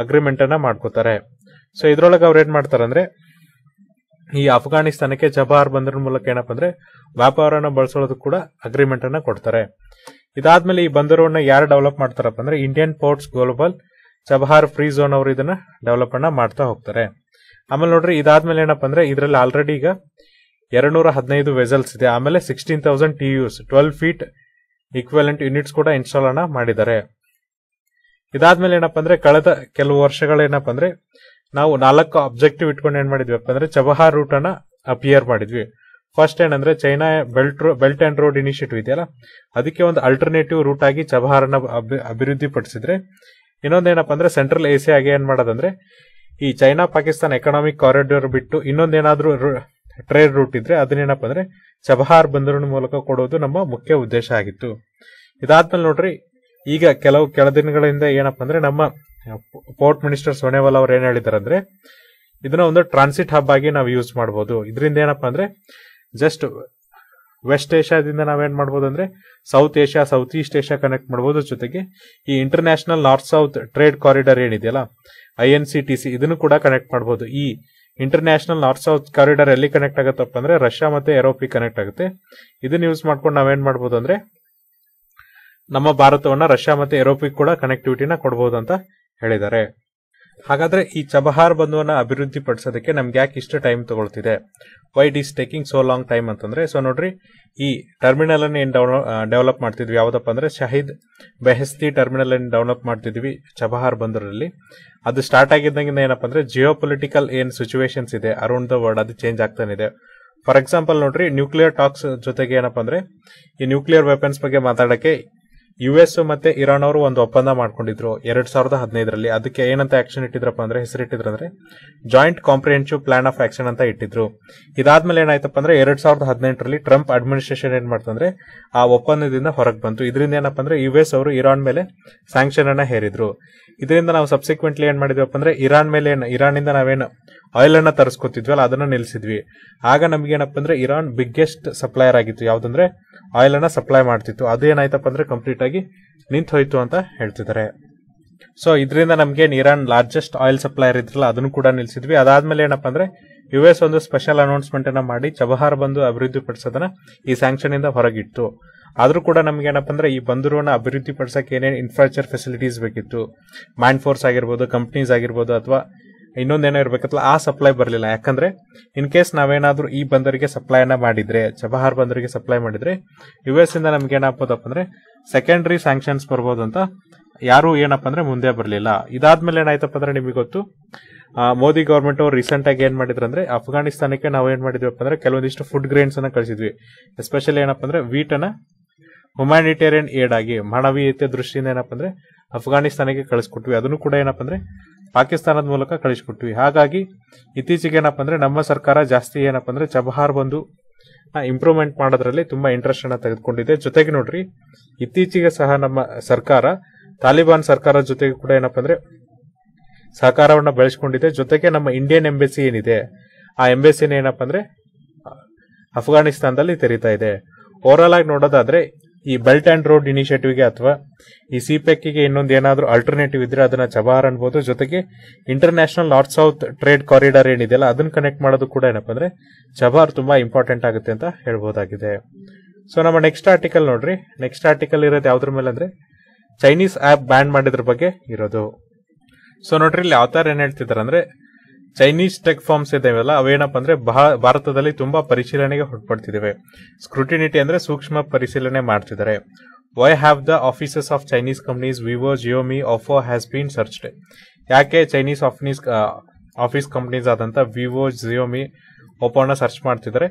ಅಗ್ರಿಮೆಂಟ್ ಅನ್ನ ಮಾಡ್ಕೋತಾರೆ ಸೊ ಇದ್ರೊಳಗೆ ಅವ್ರು ಏನ್ ಮಾಡ್ತಾರಂದ್ರೆ ಈ ಅಫ್ಘಾನಿಸ್ತಾನಕ್ಕೆ ಜಬಾರ್ ಬಂದರ ಮೂಲಕ ಏನಪ್ಪ ಅಂದ್ರೆ ವ್ಯಾಪಾರನ ಬಳಸೋದಕ್ಕೆ ಕೂಡ ಅಗ್ರಿಮೆಂಟ್ ಅನ್ನ ಕೊಡ್ತಾರೆ ಇದಾದ್ಮೇಲೆ ಈ ಬಂದರವನ್ನ ಯಾರು ಡೆವಲಪ್ ಮಾಡ್ತಾರಪ್ಪ ಅಂದ್ರೆ Indian ports global Chabahar free zone ಅವರು ಇದನ್ನ ಡೆವಲಪ್ ಅನ್ನ ಮಾಡ್ತಾ ಹೋಗ್ತಾರೆ ಆಮೇಲೆ ನೋಡ್ರಿ ಇದಾದ್ಮೇಲೆ ಏನಪ್ಪ ಅಂದ್ರೆ ಇದರಲ್ಲಿ ಆಲ್ರೆಡಿ ಈಗ ಎರಡ್ನೂರ ಹದಿನೈದು ವೆಸಲ್ಸ್ ಇದೆ ಆಮೇಲೆ sixteen thousand T twelve feet equivalent units ಕೂಡ ಇನ್ಸ್ಟಾಲ್ ಅನ್ನ ಮಾಡಿದ್ದಾರೆ ಇದಾದ್ಮೇಲೆ ಏನಪ್ಪ ಅಂದ್ರೆ ಕಳೆದ ಕೆಲವು ವರ್ಷಗಳೇನಪ್ಪ ಅಂದ್ರೆ ನಾವು ನಾಲ್ಕು ಅಬ್ಜೆಕ್ಟಿವ್ ಇಟ್ಕೊಂಡು ಏನ್ ಮಾಡಿದ್ವಿ ಅಂದ್ರೆ ಚಬಹಾರ್ ರೂಟ್ ಅನ್ನ ಅಪಿಯರ್ ಮಾಡಿದ್ವಿ ಫಸ್ಟ್ ಏನಂದ್ರೆ China belt belt and road initiative ಇದೆಯಲ್ಲ ಅದಕ್ಕೆ ಒಂದು ಅಲ್ಟರ್ನೇಟಿವ್ ರೂಟ್ ಆಗಿ ಚಬಹಾರನ ಅಭಿವೃದ್ಧಿ ಪಡಿಸಿದ್ರೆ ಇನ್ನೊಂದೇನಪ್ಪ ಅಂದ್ರೆ ಸೆಂಟ್ರಲ್ ಏಷ್ಯಾಗೆ ಏನ್ ಮಾಡೋದಂದ್ರೆ ಈ ಚೈನಾ ಪಾಕಿಸ್ತಾನ ಎಕನಾಮಿಕ್ ಕಾರಿಡಾರ್ ಬಿಟ್ಟು ಇನ್ನೊಂದೇನಾದ್ರೂ ಟ್ರೇಡ್ ರೂಟ್ ಇದ್ರೆ ಅದನ್ನೇನಪ್ಪ ಅಂದ್ರೆ ಚಬಹಾರ್ ಬಂದರಿನ ಮೂಲಕ ಕೊಡೋದು ನಮ್ಮ ಮುಖ್ಯ ಉದ್ದೇಶ ಆಗಿತ್ತು ಇದಾದ್ಮೇಲೆ ನೋಡ್ರಿ ಈಗ ಕೆಲವು ಕೆಲ ದಿನಗಳಿಂದ ಏನಪ್ಪ ಅಂದ್ರೆ ನಮ್ಮ ಪೋರ್ಟ್ ಮಿನಿಸ್ಟರ್ ಸೋನೇವಾಲ್ ಅವ್ರು ಏನ್ ಹೇಳಿದಾರೆ ಅಂದ್ರೆ ಇದನ್ನ ಒಂದು ಟ್ರಾನ್ಸಿಟ್ ಹಬ್ ಆಗಿ ನಾವು ಯೂಸ್ ಮಾಡಬಹುದು ಇದರಿಂದ ಏನಪ್ಪ ಅಂದ್ರೆ ಜಸ್ಟ್ ವೆಸ್ಟ್ ಏಷ್ಯಾದಿಂದ ನಾವೇನ್ ಮಾಡ್ಬೋದು ಅಂದ್ರೆ South Asia South East Asia connect ಮಾಡಬಹುದು ಜೊತೆಗೆ ಈ international north south trade corridor ಏನಿದೆಯಲ್ಲ I N C T C ಇದನ್ನು ಕೂಡ ಕನೆಕ್ಟ್ ಮಾಡಬಹುದು ಈ ಇಂಟರ್ನ್ಯಾಷನಲ್ ನಾರ್ತ್ ಸೌತ್ ಕಾರಿಡಾರ್ ಎಲ್ಲಿ ಕನೆಕ್ಟ್ ಆಗುತ್ತಪ್ಪ ಅಂದ್ರೆ ರಷ್ಯಾ ಮತ್ತೆ ಯುರೋಪಿಗೆ ಕನೆಕ್ಟ್ ಆಗುತ್ತೆ ಇದನ್ನ ಯೂಸ್ ಮಾಡ್ಕೊಂಡು ನಾವೇನ್ ಮಾಡ್ಬೋದು ಅಂದ್ರೆ ನಮ್ಮ ಭಾರತವನ್ನ ರಷ್ಯಾ ಮತ್ತೆ ಯುರೋಪಿಗೆ ಕೂಡ ಕನೆಕ್ಟಿವಿಟಿನ ಕೊಡ್ಬಹುದು ಅಂತ ಹೇಳಿದ್ದಾರೆ ಹಾಗಾದ್ರೆ ಈ ಚಬಹಾರ್ ಬಂಧುವನ್ನ ಅಭಿವೃದ್ಧಿ ಪಡಿಸೋದಕ್ಕೆ ನಮ್ಗೆ ಯಾಕೆ ಇಷ್ಟು ಟೈಮ್ ತಗೊಳ್ತಿದೆ why it is taking so long time ಅಂತಂದ್ರೆ ಸೊ ನೋಡ್ರಿ ಈ ಟರ್ಮಿನಲ್ ಅನ್ನು ಡೌನ್ ಡೆವಲಪ್ ಮಾಡ್ತಿದ್ವಿ ಯಾವ್ದಪ್ಪ ಅಂದ್ರೆ ಶಹೀದ್ ಬೆಹಸ್ತಿ ಟರ್ಮಿನಲ್ ಅನ್ನು ಡೆವಲಪ್ ಮಾಡ್ತಿದ್ವಿ ಚಬಹಾರ್ ಬಂದರಲ್ಲಿ ಅದು ಸ್ಟಾರ್ಟ್ ಆಗಿದ್ದಂಗಿಂದ ಏನಪ್ಪ ಅಂದ್ರೆ ಜಿಯೋ ಪೊಲಿಟಿಕಲ್ ಏನ್ ಸಿಚುವೇಶನ್ಸ್ ಇದೆ ಅರೌಂಡ್ ದ ವರ್ಲ್ಡ್ ಅದು ಚೇಂಜ್ ಆಗ್ತಾನೆ ಇದೆ ಫಾರ್ ಎಕ್ಸಾಂಪಲ್ ನೋಡ್ರಿ ನ್ಯೂಕ್ಲಿಯರ್ ಟಾಕ್ಸ್ ಜೊತೆಗೆ ಏನಪ್ಪ ಅಂದ್ರೆ ಈ ನ್ಯೂಕ್ಲಿಯರ್ ವೆಪನ್ಸ್ ಬಗ್ಗೆ ಮಾತಾಡಕ್ಕೆ ಯು ಎಸ್ ಮತ್ತೆ ಇರಾನ್ ಅವರು ಒಂದು ಒಪ್ಪಂದ ಮಾಡ್ಕೊಂಡಿದ್ರು ಎರಡ್ ಸಾವಿರದ ಹದಿನೈದರಲ್ಲಿ ಅದಕ್ಕೆ ಏನಂತ ಆಕ್ಷನ್ ಇಟ್ಟಿದ್ರಪ್ಪ ಅಂದ್ರೆ ಹೆಸರಿಟ್ಟಿದ್ರು ಅಂದ್ರೆ joint comprehensive plan of action ಅಂತ ಇಟ್ಟಿದ್ರು ಇದಾದ್ಮೇಲೆ ಏನಾಯ್ತಪ್ಪ ಅಂದ್ರೆ ಎರಡ್ ಸಾವಿರದ ಹದಿನೆಂಟರಲ್ಲಿ ಟ್ರಂಪ್ ಅಡ್ಮಿನಿಸ್ಟ್ರೇಷನ್ ಏನ್ ಮಾಡ್ತಂದ್ರೆ ಆ ಒಪ್ಪಂದದಿಂದ ಹೊರಗೆ ಬಂತು ಇದರಿಂದ ಏನಪ್ಪ ಅಂದ್ರೆ ಯು ಎಸ್ ಅವರು ಇರಾನ್ ಮೇಲೆ ಸ್ಯಾಂಕ್ಷನ್ ಅನ್ನ ಹೇರಿದ್ರು ಇದರಿಂದ ನಾವು ಸಬ್ಸಿಕ್ವೆಂಟ್ಲಿ ಏನ್ ಮಾಡಿದ್ವಿ ಅಂದ್ರೆ ಇರಾನ್ ಮೇಲೆ ಇರಾನ್ ಇಂದ ನಾವೇನು ಆಯಿಲ್ ಅನ್ನ ಅಲ್ಲ ಅದನ್ನ ನಿಲ್ಸಿದ್ವಿ ಆಗ ನಮ್ಗೆ ಏನಪ್ಪ ಅಂದ್ರೆ ಇರಾನ್ ಬಿಗ್ಗೆಸ್ಟ್ ಸಪ್ಲೈಯರ್ ಆಗಿತ್ತು ಯಾವ್ದಂದ್ರೆ ಆಯಿಲ್ ಅನ್ನ ಸಪ್ಲೈ ಮಾಡ್ತಿತ್ತು ಅದೇನಾಯ್ತಪ್ಪ ಅಂದ್ರೆ ಕಂಪ್ಲೀಟ್ ಆಗಿ ನಿಂತು ಹೋಯ್ತು ಅಂತ ಹೇಳ್ತಿದ್ದಾರೆ ಸೊ ಇದರಿಂದ ನಮ್ಗೆ ಇರಾನ್ ಲಾರ್ಜೆಸ್ಟ್ ಆಯಿಲ್ ಸಪ್ಲೈಯರ್ ಇದ್ರಲ್ಲ ಅದನ್ನು ಕೂಡ ನಿಲ್ಸಿದ್ವಿ ಅದಾದ್ಮೇಲೆ ಏನಪ್ಪ ಅಂದ್ರೆ ಯು ಎಸ್ ಒಂದು ಸ್ಪೆಷಲ್ ಅನೌನ್ಸ್ಮೆಂಟ್ ಅನ್ನ ಮಾಡಿ ಚಬಹಾರ್ ಬಂದು ಅಭಿವೃದ್ಧಿ ಪಡಿಸೋದನ್ನ ಈ ಸ್ಯಾಂಕ್ಷನ್ ಇಂದ ಹೊರಗಿತ್ತು ಆದ್ರೂ ಕೂಡ ನಮ್ಗೆ ಏನಪ್ಪ ಅಂದ್ರೆ ಈ ಬಂದರುವನ್ನ ಅಭಿವೃದ್ಧಿ ಪಡಿಸಕ್ಕೆ ಏನೇನು ಇನ್ಫ್ರಾಸ್ಟ್ರಕ್ಚರ್ ಫೆಸಿಲಿಟೀಸ್ ಬೇಕಿತ್ತು ಮ್ಯಾನ್ ಫೋರ್ಸ್ ಆಗಿರ್ಬೋದು ಕಂಪ್ನೀಸ್ ಆಗಿರ್ಬೋದು ಅಥವಾ ಇನ್ನೊಂದೇನೋ ಇರ್ಬೇಕಲ್ಲ ಆ ಸಪ್ಲೈ ಬರಲಿಲ್ಲ ಯಾಕಂದ್ರೆ ಇನ್ ಕೇಸ್ ನಾವೇನಾದ್ರೂ ಈ ಬಂದರಿಗೆ ಸಪ್ಲೈನ ಮಾಡಿದ್ರೆ ಚಬಹಾರ್ ಬಂದರಿಗೆ ಸಪ್ಲೈ ಮಾಡಿದ್ರೆ ಯು ಎಸ್ ಇಂದ ನಮ್ಗೆ ಏನಾಗ್ಬೋದಪ್ಪ ಅಂದ್ರೆ ಸೆಕೆಂಡ್ರಿ ಸ್ಯಾಂಕ್ಷನ್ಸ್ ಬರ್ಬೋದು ಅಂತ ಯಾರು ಏನಪ್ಪ ಅಂದ್ರೆ ಮುಂದೆ ಬರಲಿಲ್ಲ ಇದಾದ್ಮೇಲೆ ಏನಾಯ್ತಪ್ಪ ಅಂದ್ರೆ ನಿಮಗೆ ಗೊತ್ತು ಮೋದಿ ಗೌರ್ಮೆಂಟ್ ಅವ್ರು ರೀಸೆಂಟ್ ಆಗಿ ಏನ್ ಮಾಡಿದ್ರು ಅಂದ್ರೆ ಅಫ್ಘಾನಿಸ್ತಾನಕ್ಕೆ ನಾವು ಏನ್ ಮಾಡಿದ್ವಿಪ್ಪ ಅಂದ್ರೆ ಕೆಲವೊಂದಿಷ್ಟು ಫುಡ್ ಗ್ರೇನ್ಸ್ ಅನ್ನ ಕಳಿಸಿದ್ವಿ ಎಸ್ಪೆಷಲಿ ಏನಪ್ಪ ಅಂದ್ರೆ ವೀಟ್ ಅನ್ನ ಏಡ್ ಆಗಿ ಮಾನವೀಯತೆ ದೃಷ್ಟಿಯಿಂದ ಏನಪ್ಪ ಅಂದ್ರೆ ಅಫ್ಘಾನಿಸ್ತಾನಕ್ಕೆ ಕಳಿಸ್ಕೊಟ್ವಿ ಅದನ್ನು ಕೂಡ ಏನಪ್ಪ ಅಂದ್ರೆ ಪಾಕಿಸ್ತಾನದ ಮೂಲಕ ಕಳಿಸ್ಕೊಟ್ವಿ ಹಾಗಾಗಿ ಇತ್ತೀಚೆಗೆ ಏನಪ್ಪ ಅಂದರೆ ನಮ್ಮ ಸರ್ಕಾರ ಜಾಸ್ತಿ ಏನಪ್ಪ ಅಂದರೆ ಚಬಹಾರ್ ಬಂದು ಇಂಪ್ರೂವ್ಮೆಂಟ್ ಮಾಡೋದ್ರಲ್ಲಿ ತುಂಬ ಇಂಟ್ರೆಸ್ಟನ್ನು ತೆಗೆದುಕೊಂಡಿದೆ ಜೊತೆಗೆ ನೋಡ್ರಿ ಇತ್ತೀಚೆಗೆ ಸಹ ನಮ್ಮ ಸರ್ಕಾರ ತಾಲಿಬಾನ್ ಸರ್ಕಾರ ಜೊತೆಗೆ ಕೂಡ ಏನಪ್ಪ ಅಂದ್ರೆ ಸಹಕಾರವನ್ನು ಬೆಳೆಸ್ಕೊಂಡಿದೆ ಜೊತೆಗೆ ನಮ್ಮ ಇಂಡಿಯನ್ ಎಂಬೆಸಿ ಏನಿದೆ ಆ ಎಂಬೆಸಿನ ಏನಪ್ಪ ಅಂದ್ರೆ ಅಫ್ಘಾನಿಸ್ತಾನದಲ್ಲಿ ತೆರೀತಾ ಇದೆ ಆಲ್ ಆಗಿ ನೋಡೋದಾದ್ರೆ ಈ ಬೆಲ್ಟ್ ಅಂಡ್ ರೋಡ್ ಇನಿಷಿಯೇಟಿವ್ಗೆ ಅಥವಾ ಈ ಸಿಪೆಕ್ಗೆ e ಇನ್ನೊಂದು ಏನಾದರೂ ಆಲ್ಟರ್ನೇಟಿವ್ ಇದ್ರೆ ಅದನ್ನ ಚಬಾರ್ ಅನ್ಬೋದು ಜೊತೆಗೆ international north south trade corridor ಏನಿದೆಯಲ್ಲ ಅದನ್ನ ಕನೆಕ್ಟ್ ಮಾಡೋದು ಕೂಡ ಏನಪ್ಪ ಅಂದ್ರೆ ಚಬಾರ್ ತುಂಬಾ ಇಂಪಾರ್ಟೆಂಟ್ ಆಗುತ್ತೆ ಅಂತ ಹೇಳ್ಬಹುದಾಗಿದೆ ಸೊ ನಮ್ಮ ನೆಕ್ಸ್ಟ್ ಆರ್ಟಿಕಲ್ ನೋಡ್ರಿ ನೆಕ್ಸ್ಟ್ ಆರ್ಟಿಕಲ್ ಇರೋದು ಯಾವ್ದ್ರ ಮೇಲೆ ಅಂದ್ರೆ ಚೈನೀಸ್ ಆಪ್ ಬ್ಯಾನ್ ಮಾಡಿದ್ರ ಬಗ್ಗೆ ಇರೋದು ಸೊ ನೋಡ್ರಿ ಇಲ್ಲಿ ಯಾವ ಥರ ಏನು ಹೇಳ್ತಿದ್ದಾರೆ ಅಂದ್ರೆ ಚೈನೀಸ್ ಟೆಕ್ ಫಾರ್ಮ್ಸ್ ಇದಾವೆಲ್ಲ ಅವೇನಪ್ಪ ಅಂದ್ರೆ ಭಾರತದಲ್ಲಿ ತುಂಬಾ ಪರಿಶೀಲನೆಗೆ ಹೊರಪಡ್ತಿದ್ದಾವೆ ಸ್ಕ್ರೂಟಿನಿಟಿ ಅಂದ್ರೆ ಸೂಕ್ಷ್ಮ ಪರಿಶೀಲನೆ ಮಾಡ್ತಿದ್ದಾರೆ why have the offices of Chinese companies Vivo Xiaomi Oppo has been searched ಯಾಕೆ ಚೈನೀಸ್ ಆಫೀಸ್ ಆಫೀಸ್ ಕಂಪ್ನೀಸ್ ಆದಂತ ವಿವೋ ಜಿಯೋಮಿ ಒಪ್ಪೋನ ಸರ್ಚ್ ಮಾಡ್ತಿದ್ದಾರೆ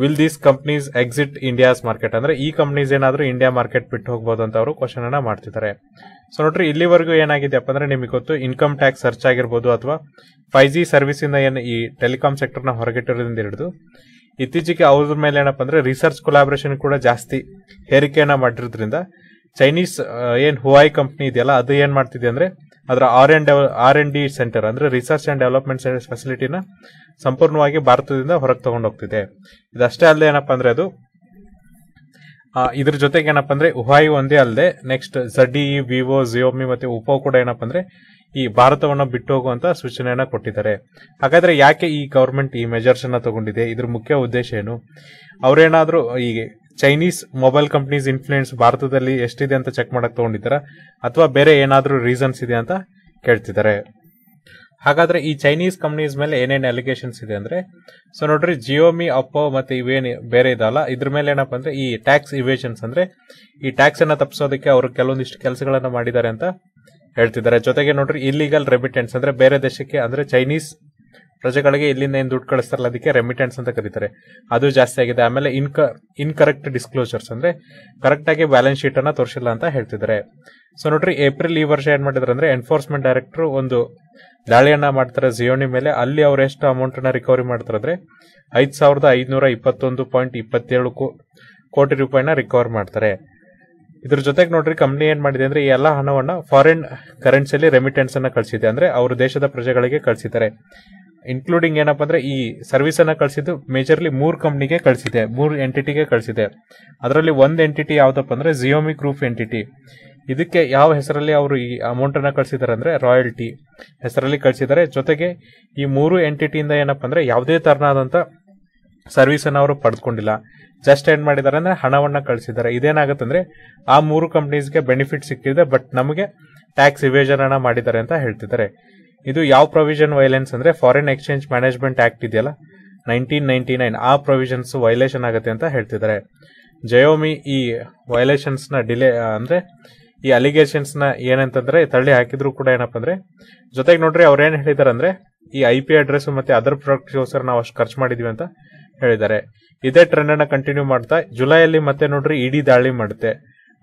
will these companies exit India's market ಅಂದ್ರೆ ಈ ಕಂಪ್ನೀಸ್ ಏನಾದರೂ ಇಂಡಿಯಾ ಮಾರ್ಕೆಟ್ ಬಿಟ್ಟು ಹೋಗ್ಬೋದು ಅಂತ ಅವರು ಕ್ವಶನ್ ಅನ್ನ ಮಾಡ್ತಿದ್ದಾರೆ ಸೊ ನೋಡ್ರಿ ಇಲ್ಲಿವರೆಗೂ ಏನಾಗಿದೆ ಅಂದ್ರೆ ನಿಮಗೆ ಗೊತ್ತು ಇನ್ಕಮ್ ಟ್ಯಾಕ್ಸ್ ಸರ್ಚ್ ಆಗಿರ್ಬೋದು ಅಥವಾ ಫೈವ್ ಜಿ ಸರ್ವಿಸ್ ಇಂದ ಏನು ಈ ಟೆಲಿಕಾಂ ಸೆಕ್ಟರ್ನ ಹೊರಗಿಟ್ಟಿರೋದ್ರಿಂದ ಹಿಡಿದು ಇತ್ತೀಚೆಗೆ ಅವ್ರ ಮೇಲೆ ಏನಪ್ಪ ಅಂದ್ರೆ ರಿಸರ್ಚ್ ಕೊಲಾಬ್ರೇಷನ್ ಕೂಡ ಜಾಸ್ತಿ ಹೇರಿಕೆಯನ್ನ ಮಾಡಿರೋದ್ರಿಂದ ಚೈನೀಸ್ ಏನ್ ಹುವಾಯ್ ಕಂಪ್ನಿ ಇದೆಯಲ್ಲ ಅದು ಏನು ಮಾಡ್ತಿದೆ ಅಂದ್ರೆ ಅದರ R N R N D centre ಅಂದ್ರೆ ರಿಸರ್ಚ್ ಅಂಡ್ ಡೆವಲಪ್ಮೆಂಟ್ ಸೆಂಟರ್ ಫೆಸಿಲಿಟಿನ ಸಂಪೂರ್ಣವಾಗಿ ಭಾರತದಿಂದ ಹೊರಗೆ ತಗೊಂಡೋಗ್ತಿದೆ ಇದಷ್ಟೇ ಅಲ್ಲದೆ ಏನಪ್ಪ ಅಂದ್ರೆ ಅದು ಇದ್ರ ಜೊತೆಗೆ ಏನಪ್ಪ ಅಂದ್ರೆ ಉಹಾಯಿ ಒಂದೇ ಅಲ್ಲದೆ ನೆಕ್ಸ್ಟ್ ಝಡಿ ವಿವೋ ಜಿಯೋಮಿ ಮತ್ತೆ ಉಪೋ ಕೂಡ ಏನಪ್ಪ ಅಂದ್ರೆ ಈ ಭಾರತವನ್ನು ಬಿಟ್ಟು ಹೋಗುವಂತ ಸೂಚನೆಯನ್ನ ಕೊಟ್ಟಿದ್ದಾರೆ ಹಾಗಾದ್ರೆ ಯಾಕೆ ಈ ಗವರ್ಮೆಂಟ್ ಈ ಮೆಜರ್ಸ್ ಅನ್ನ ತಗೊಂಡಿದೆ ಇದ್ರ ಮುಖ್ಯ ಉದ್ದೇಶ ಏನು ಅವರೇನಾದರೂ ಈ ಚೈನೀಸ್ ಮೊಬೈಲ್ ಕಂಪ್ನೀಸ್ ಇನ್ಫ್ಲೂಯೆನ್ಸ್ ಭಾರತದಲ್ಲಿ ಎಷ್ಟಿದೆ ಅಂತ ಚೆಕ್ ಮಾಡಕ್ ತಗೊಂಡಿದ್ದಾರೆ ಅಥವಾ ಬೇರೆ ಏನಾದರೂ ರೀಸನ್ಸ್ ಇದೆ ಅಂತ ಕೇಳ್ತಿದ್ದಾರೆ ಹಾಗಾದ್ರೆ ಈ ಚೈನೀಸ್ ಕಂಪ್ನೀಸ್ ಮೇಲೆ ಏನೇನು ಅಲಿಗೇಷನ್ಸ್ ಇದೆ ಅಂದ್ರೆ ಸೊ ನೋಡ್ರಿ ಜಿಯೋಮಿ ಅಪ್ಪೋ ಮತ್ತೆ ಇವೇನು ಬೇರೆ ಇದಲ್ಲ ಇದ್ರ ಮೇಲೆ ಏನಪ್ಪ ಅಂದ್ರೆ ಈ ಟ್ಯಾಕ್ಸ್ ಇವೇಷನ್ಸ್ ಅಂದ್ರೆ ಈ ಟ್ಯಾಕ್ಸ್ ಅನ್ನ ತಪ್ಪಿಸೋದಕ್ಕೆ ಅವರು ಕೆಲವೊಂದಿಷ್ಟು ಕೆಲಸಗಳನ್ನ ಮಾಡಿದ್ದಾರೆ ಅಂತ ಹೇಳ್ತಿದ್ದಾರೆ ಜೊತೆಗೆ ನೋಡ್ರಿ ಇಲ್ಲಿಗಲ್ ರೆಮಿಟೆನ್ಸ್ ಅಂದ್ರೆ ಬೇರೆ ದೇಶಕ್ಕೆ ಅಂದ್ರೆ ಚೈನೀಸ್ ಪ್ರಜೆಗಳಿಗೆ ಇಲ್ಲಿಂದ ಏನು ದುಡ್ಡು ಕಳಿಸ್ತಾರಲ್ಲ ಅದಕ್ಕೆ ರೆಮಿಟೆನ್ಸ್ ಅಂತ ಕರೀತಾರೆ ಅದು ಜಾಸ್ತಿ ಆಗಿದೆ ಆಮೇಲೆ ಇನ್ಕ ಇನ್ಕರೆಕ್ಟ್ ಡಿಸ್ಕ್ಲೋಜರ್ಸ್ ಅಂದರೆ ಕರೆಕ್ಟಾಗಿ ಬ್ಯಾಲೆನ್ಸ್ ಶೀಟನ್ನು ತೋರಿಸಿಲ್ಲ ಅಂತ ಹೇಳ್ತಿದ್ದಾರೆ ಸೊ ನೋಡ್ರಿ ಏಪ್ರಿಲ್ ಈ ವರ್ಷ ಏನು ಮಾಡಿದ್ರು ಅಂದರೆ ಎನ್ಫೋರ್ಸ್ಮೆಂಟ್ ಡೈರೆಕ್ಟರ್ ಒಂದು ದಾಳಿಯನ್ನು ಮಾಡ್ತಾರೆ ಜಿಯೋನಿ ಮೇಲೆ ಅಲ್ಲಿ ಅವ್ರು ಎಷ್ಟು ಅಮೌಂಟನ್ನು ರಿಕವರಿ ಮಾಡ್ತಾರೆ ಅಂದರೆ ಐದು ಸಾವಿರದ ಐದುನೂರ ಇಪ್ಪತ್ತೊಂದು ಪಾಯಿಂಟ್ ಇಪ್ಪತ್ತೇಳು ಕೋಟಿ ರೂಪಾಯಿನ ರಿಕವರ್ ಮಾಡ್ತಾರೆ ಇದ್ರ ಜೊತೆಗೆ ನೋಡ್ರಿ ಕಂಪ್ನಿ ಏನ್ ಮಾಡಿದೆ ಅಂದ್ರೆ ಈ ಎಲ್ಲ ಹಣವನ್ನು ಫಾರಿನ್ ಕರೆನ್ಸಿಯಲ್ಲಿ ರೆಮಿಟೆನ್ಸ್ ಅನ್ನ ಕಳಿಸಿದೆ ಅಂದ್ರೆ ಅವರು ದೇಶದ ಪ್ರಜೆಗಳಿಗೆ ಕಳಿಸಿದ್ದಾರೆ ಇನ್ಕ್ಲೂಡಿಂಗ್ ಏನಪ್ಪ ಅಂದ್ರೆ ಈ ಅನ್ನ ಕಳಿಸಿದ್ದು ಮೇಜರ್ಲಿ ಮೂರು ಕಂಪ್ನಿಗೆ ಕಳಿಸಿದೆ ಮೂರು ಎಂಟಿಟಿಗೆ ಕಳಿಸಿದೆ ಅದರಲ್ಲಿ ಒಂದು ಎಂಟಿಟಿ ಯಾವ್ದಪ್ಪ ಅಂದ್ರೆ ಜಿಯೋಮಿ ಗ್ರೂಪ್ ಎಂಟಿಟಿ ಇದಕ್ಕೆ ಯಾವ ಹೆಸರಲ್ಲಿ ಅವರು ಈ ಅಮೌಂಟ್ ಅನ್ನ ಕಳಿಸಿದ್ದಾರೆ ಅಂದ್ರೆ ರಾಯಲ್ಟಿ ಹೆಸರಲ್ಲಿ ಕಳಿಸಿದ್ದಾರೆ ಜೊತೆಗೆ ಈ ಮೂರು ಎಂಟಿಟಿಯಿಂದ ಏನಪ್ಪ ಅಂದರೆ ಯಾವುದೇ ಸರ್ವಿಸ್ ಅನ್ನ ಅವರು ಪಡೆದುಕೊಂಡಿಲ್ಲ ಜಸ್ಟ್ ಏನ್ ಮಾಡಿದ್ದಾರೆ ಅಂದ್ರೆ ಹಣವನ್ನ ಕಳಿಸಿದ್ದಾರೆ ಇದೇನಾಗುತ್ತೆ ಅಂದ್ರೆ ಆ ಮೂರು ಕಂಪ್ನೀಸ್ಗೆ ಬೆನಿಫಿಟ್ ಸಿಕ್ಕಿದೆ ಬಟ್ ನಮಗೆ ಟ್ಯಾಕ್ಸ್ ಅನ್ನ ಮಾಡಿದ್ದಾರೆ ಅಂತ ಹೇಳ್ತಿದ್ದಾರೆ ಇದು ಯಾವ ಪ್ರೊವಿಷನ್ ವೈಲೆನ್ಸ್ ಅಂದ್ರೆ ಫಾರಿನ್ ಎಕ್ಸ್ಚೇಂಜ್ ಮ್ಯಾನೇಜ್ಮೆಂಟ್ ಆಕ್ಟ್ ಇದೆಯಲ್ಲ ನೈನ್ಟೀನ್ ನೈನ್ಟಿ ನೈನ್ ಆ ಪ್ರೊವಿಷನ್ಸ್ ವೈಲೇಷನ್ ಆಗುತ್ತೆ ಅಂತ ಹೇಳ್ತಿದ್ದಾರೆ ಜಯೋಮಿ ಈ ನ ಡಿಲೇ ಅಂದ್ರೆ ಈ ನ ಏನಂತಂದ್ರೆ ತಳ್ಳಿ ಹಾಕಿದ್ರು ಕೂಡ ಏನಪ್ಪ ಅಂದ್ರೆ ಜೊತೆಗೆ ನೋಡ್ರಿ ಅವ್ರೇನು ಹೇಳಿದಾರೆ ಅಂದರೆ ಈ ಐ ಪಿ ಅಡ್ರೆಸ್ ಮತ್ತೆ ಅದರ್ ಪ್ರಾಡಕ್ಟ್ಗೋಸ್ಕರ ನಾವು ಅಷ್ಟು ಖರ್ಚು ಮಾಡಿದ್ವಿ ಅಂತ ಹೇಳಿದ್ದಾರೆ ಇದೇ ಅನ್ನ ಕಂಟಿನ್ಯೂ ಮಾಡ್ತಾ ಜುಲೈಯಲ್ಲಿ ಮತ್ತೆ ನೋಡ್ರಿ ಇಡಿ ದಾಳಿ ಮಾಡುತ್ತೆ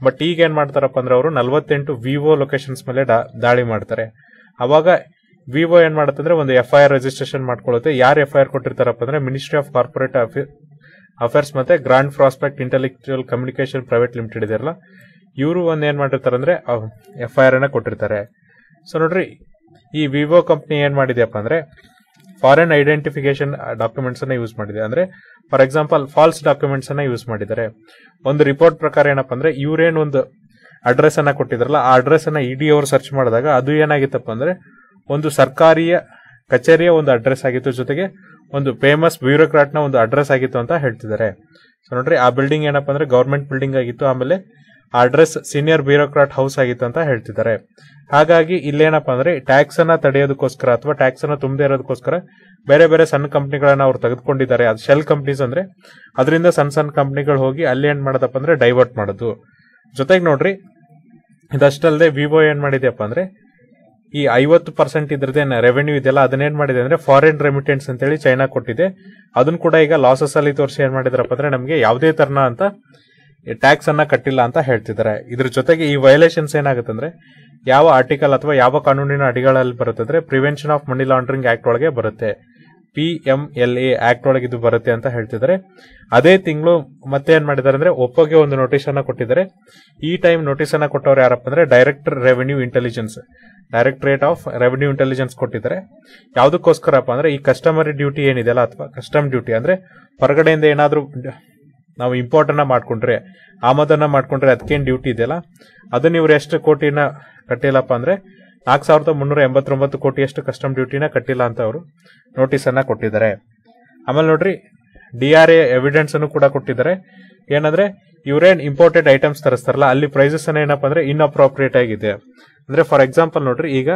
ಬಟ್ ಈಗ ಏನ್ ಮಾಡ್ತಾರಪ್ಪ ಅಂದ್ರೆ ಅವರು ನಲ್ವತ್ತೆಂಟು ವಿವೊ ಲೊಕೇಶನ್ಸ್ ಮೇಲೆ ದಾಳಿ ಮಾಡ್ತಾರೆ ಅವಾಗ ವಿವೋ ಏನ್ ಅಂದ್ರೆ ಒಂದು ಎಫ್ ಐ ಆರ್ ರಿಜಿಸ್ಟ್ರೇಷನ್ ಮಾಡ್ಕೊಳ್ಳುತ್ತೆ ಯಾರು ಎಫ್ ಐ ಆರ್ ಕೊಟ್ಟಿರ್ತಾರಪ್ಪ ಅಂದ್ರೆ ಮಿನಿಸ್ಟ್ರಿ ಆಫ್ ಕಾರ್ಪೊರೇಟ್ ಅಫೇರ್ಸ್ ಮತ್ತೆ grand prospect intellectual communication private limited ಇದೆಯಲ್ಲ ಇವರು ಒಂದ್ ಏನ್ ಮಾಡಿರ್ತಾರೆ ಅಂದ್ರೆ ಎಫ್ ಐ ಆರ್ ಅನ್ನ ಕೊಟ್ಟಿರ್ತಾರೆ ಸೊ ನೋಡ್ರಿ ಈ ವಿವೋ ಕಂಪ್ನಿ ಏನ್ ಮಾಡಿದೆಯಪ್ಪ ಅಂದ್ರೆ ಫಾರಿನ್ ಐಡೆಂಟಿಫಿಕೇಶನ್ ಡಾಕ್ಯುಮೆಂಟ್ಸ್ ಅನ್ನ ಯೂಸ್ ಮಾಡಿದೆ ಅಂದ್ರೆ ಫಾರ್ ಎಕ್ಸಾಂಪಲ್ ಫಾಲ್ಸ್ ಡಾಕ್ಯುಮೆಂಟ್ಸ್ ಅನ್ನ ಯೂಸ್ ಮಾಡಿದ್ದಾರೆ ಒಂದು ರಿಪೋರ್ಟ್ ಪ್ರಕಾರ ಏನಪ್ಪ ಅಂದ್ರೆ ಇವ್ರೇನ್ ಒಂದು ಅಡ್ರೆಸ್ ಅನ್ನ ಕೊಟ್ಟಿದ್ರಲ್ಲ ಆ ಅಡ್ರೆಸ್ ಅನ್ನ ಇಡಿ ಅವರು ಸರ್ಚ್ ಮಾಡಿದಾಗ ಅದು ಏನಾಗಿತ್ತಪ್ಪ ಅಂದ್ರೆ ಒಂದು ಸರ್ಕಾರಿಯ ಕಚೇರಿಯ ಒಂದು ಅಡ್ರೆಸ್ ಆಗಿತ್ತು ಜೊತೆಗೆ ಒಂದು ಫೇಮಸ್ ಬ್ಯೂರೋಕ್ರಾಟ್ನ ಒಂದು ಅಡ್ರೆಸ್ ಆಗಿತ್ತು ಅಂತ ಹೇಳ್ತಿದ್ದಾರೆ ಸೊ ನೋಡ್ರಿ ಆ ಬಿಲ್ಡಿಂಗ್ ಏನಪ್ಪ ಅಂದ್ರೆ ಗೌರ್ಮೆಂಟ್ ಬಿಲ್ಡಿಂಗ್ ಆಗಿತ್ತು ಆಮೇಲೆ ಆ ಅಡ್ರೆಸ್ ಸೀನಿಯರ್ ಬ್ಯೂರೋಕ್ರಾಟ್ ಹೌಸ್ ಆಗಿತ್ತು ಅಂತ ಹೇಳ್ತಿದ್ದಾರೆ ಹಾಗಾಗಿ ಇಲ್ಲೇನಪ್ಪ ಅಂದ್ರೆ ಟ್ಯಾಕ್ಸ್ ಅನ್ನ ತಡೆಯೋದಕ್ಕೋಸ್ಕರ ಅಥವಾ ಟ್ಯಾಕ್ಸ್ ಅನ್ನ ತುಂಬದೇ ಇರೋದಕ್ಕೋಸ್ಕರ ಬೇರೆ ಬೇರೆ ಸಣ್ಣ ಕಂಪ್ನಿಗಳನ್ನ ಅವ್ರು ತೆಗೆದುಕೊಂಡಿದ್ದಾರೆ ಅದು ಶೆಲ್ ಕಂಪ್ನೀಸ್ ಅಂದ್ರೆ ಅದರಿಂದ ಸಣ್ಣ ಸಣ್ಣ ಕಂಪ್ನಿಗಳು ಹೋಗಿ ಅಲ್ಲಿ ಏನ್ ಮಾಡೋದಪ್ಪ ಅಂದ್ರೆ ಡೈವರ್ಟ್ ಮಾಡೋದು ಜೊತೆಗೆ ನೋಡ್ರಿ ಇದಷ್ಟಲ್ಲದೆ ವಿವೋ ಏನ್ ಮಾಡಿದ್ಯಪ್ಪ ಅಂದ್ರೆ ಈ ಐವತ್ತು ಪರ್ಸೆಂಟ್ ಇದ್ರದೇನ ರೆವೆನ್ಯೂ ಇದೆಯಲ್ಲ ಅದನ್ನೇನ್ ಮಾಡಿದೆ ಅಂದ್ರೆ ಫಾರಿನ್ ರೆಮಿಟೆನ್ಸ್ ಹೇಳಿ ಚೈನಾ ಕೊಟ್ಟಿದೆ ಅದನ್ನು ಕೂಡ ಈಗ ಲಾಸಸ್ ಅಲ್ಲಿ ತೋರಿಸಿ ಏನ್ ಮಾಡಿದ್ರಪ್ಪ ಅಂದ್ರೆ ನಮಗೆ ಯಾವುದೇ ತರನ ಅಂತ ಟ್ಯಾಕ್ಸ್ ಅನ್ನ ಕಟ್ಟಿಲ್ಲ ಅಂತ ಹೇಳ್ತಿದ್ದಾರೆ ಇದ್ರ ಜೊತೆಗೆ ಈ ವೈಲೇಷನ್ಸ್ ಏನಾಗುತ್ತೆ ಯಾವ ಆರ್ಟಿಕಲ್ ಅಥವಾ ಯಾವ ಕಾನೂನಿನ ಅಡಿಗಳಲ್ಲಿ ಬರುತ್ತೆ ಅಂದ್ರೆ prevention of money laundering act ಒಳಗೆ ಬರುತ್ತೆ P M L A act ಒಳಗೆ ಇದು ಬರುತ್ತೆ ಅಂತ ಹೇಳ್ತಿದ್ದಾರೆ ಅದೇ ತಿಂಗಳು ಮತ್ತೆ ಏನ್ ಮಾಡಿದ್ದಾರೆ ಅಂದ್ರೆ ಒಪ್ಪೋಗೆ ಒಂದು ನೋಟಿಸ್ ಅನ್ನ ಕೊಟ್ಟಿದ್ದಾರೆ ಈ ಟೈಮ್ ನೋಟಿಸ್ ಅನ್ನ ಕೊಟ್ಟವ್ರು ಯಾರಪ್ಪ ಅಂದ್ರೆ director revenue intelligence directorate of revenue intelligence ಕೊಟ್ಟಿದ್ದಾರೆ ಯಾವುದಕ್ಕೋಸ್ಕರಪ್ಪ ಅಂದ್ರೆ ಈ ಕಸ್ಟಮರ್ ಡ್ಯೂಟಿ ಏನಿದೆಯಲ್ಲ ಅಥವಾ ಕಸ್ಟಮ್ ಡ್ಯೂಟಿ ಅಂದ್ರೆ ಹೊರಗಡೆಯಿಂದ ಏನಾದರೂ ನಾವು ಅನ್ನ ಮಾಡ್ಕೊಂಡ್ರೆ ಆಮದನ್ನ ಮಾಡ್ಕೊಂಡ್ರೆ ಅದಕ್ಕೇನು ಡ್ಯೂಟಿ ಇದೆಯಲ್ಲ ಅದನ್ನ ಇವ್ರು ಎಷ್ಟು ಕೋಟಿನ ಕಟ್ಟಿಲ್ಲಪ್ಪ ಅಂದ್ರೆ ನಾಲ್ಕು ಸಾವಿರದ ಮುನ್ನೂರ ಎಂಬತ್ತೊಂಬತ್ತು ಕೋಟಿಯಷ್ಟು ಕಸ್ಟಮ್ ಡ್ಯೂಟಿನ ಕಟ್ಟಿಲ್ಲ ಅಂತ ಅವರು ನೋಟಿಸನ್ನು ಕೊಟ್ಟಿದ್ದಾರೆ ಆಮೇಲೆ ನೋಡ್ರಿ ಡಿ ಆರ್ ಎ ಎವಿಡೆನ್ಸ್ ಅನ್ನು ಕೂಡ ಕೊಟ್ಟಿದ್ದಾರೆ ಏನಂದ್ರೆ ಇವ್ರೇನ್ ಇಂಪೋರ್ಟೆಡ್ ಐಟಮ್ಸ್ ತರಿಸ್ತಾರಲ್ಲ ಅಲ್ಲಿ ಪ್ರೈಸಸ್ ಅನ್ನ ಏನಪ್ಪಾ ಅಂದ್ರೆ ಇನ್ಅಪ್ರೋಪ್ರಿಯೇಟ್ ಆಗಿದೆ ಅಂದ್ರೆ ಫಾರ್ ಎಕ್ಸಾಂಪಲ್ ನೋಡ್ರಿ ಈಗ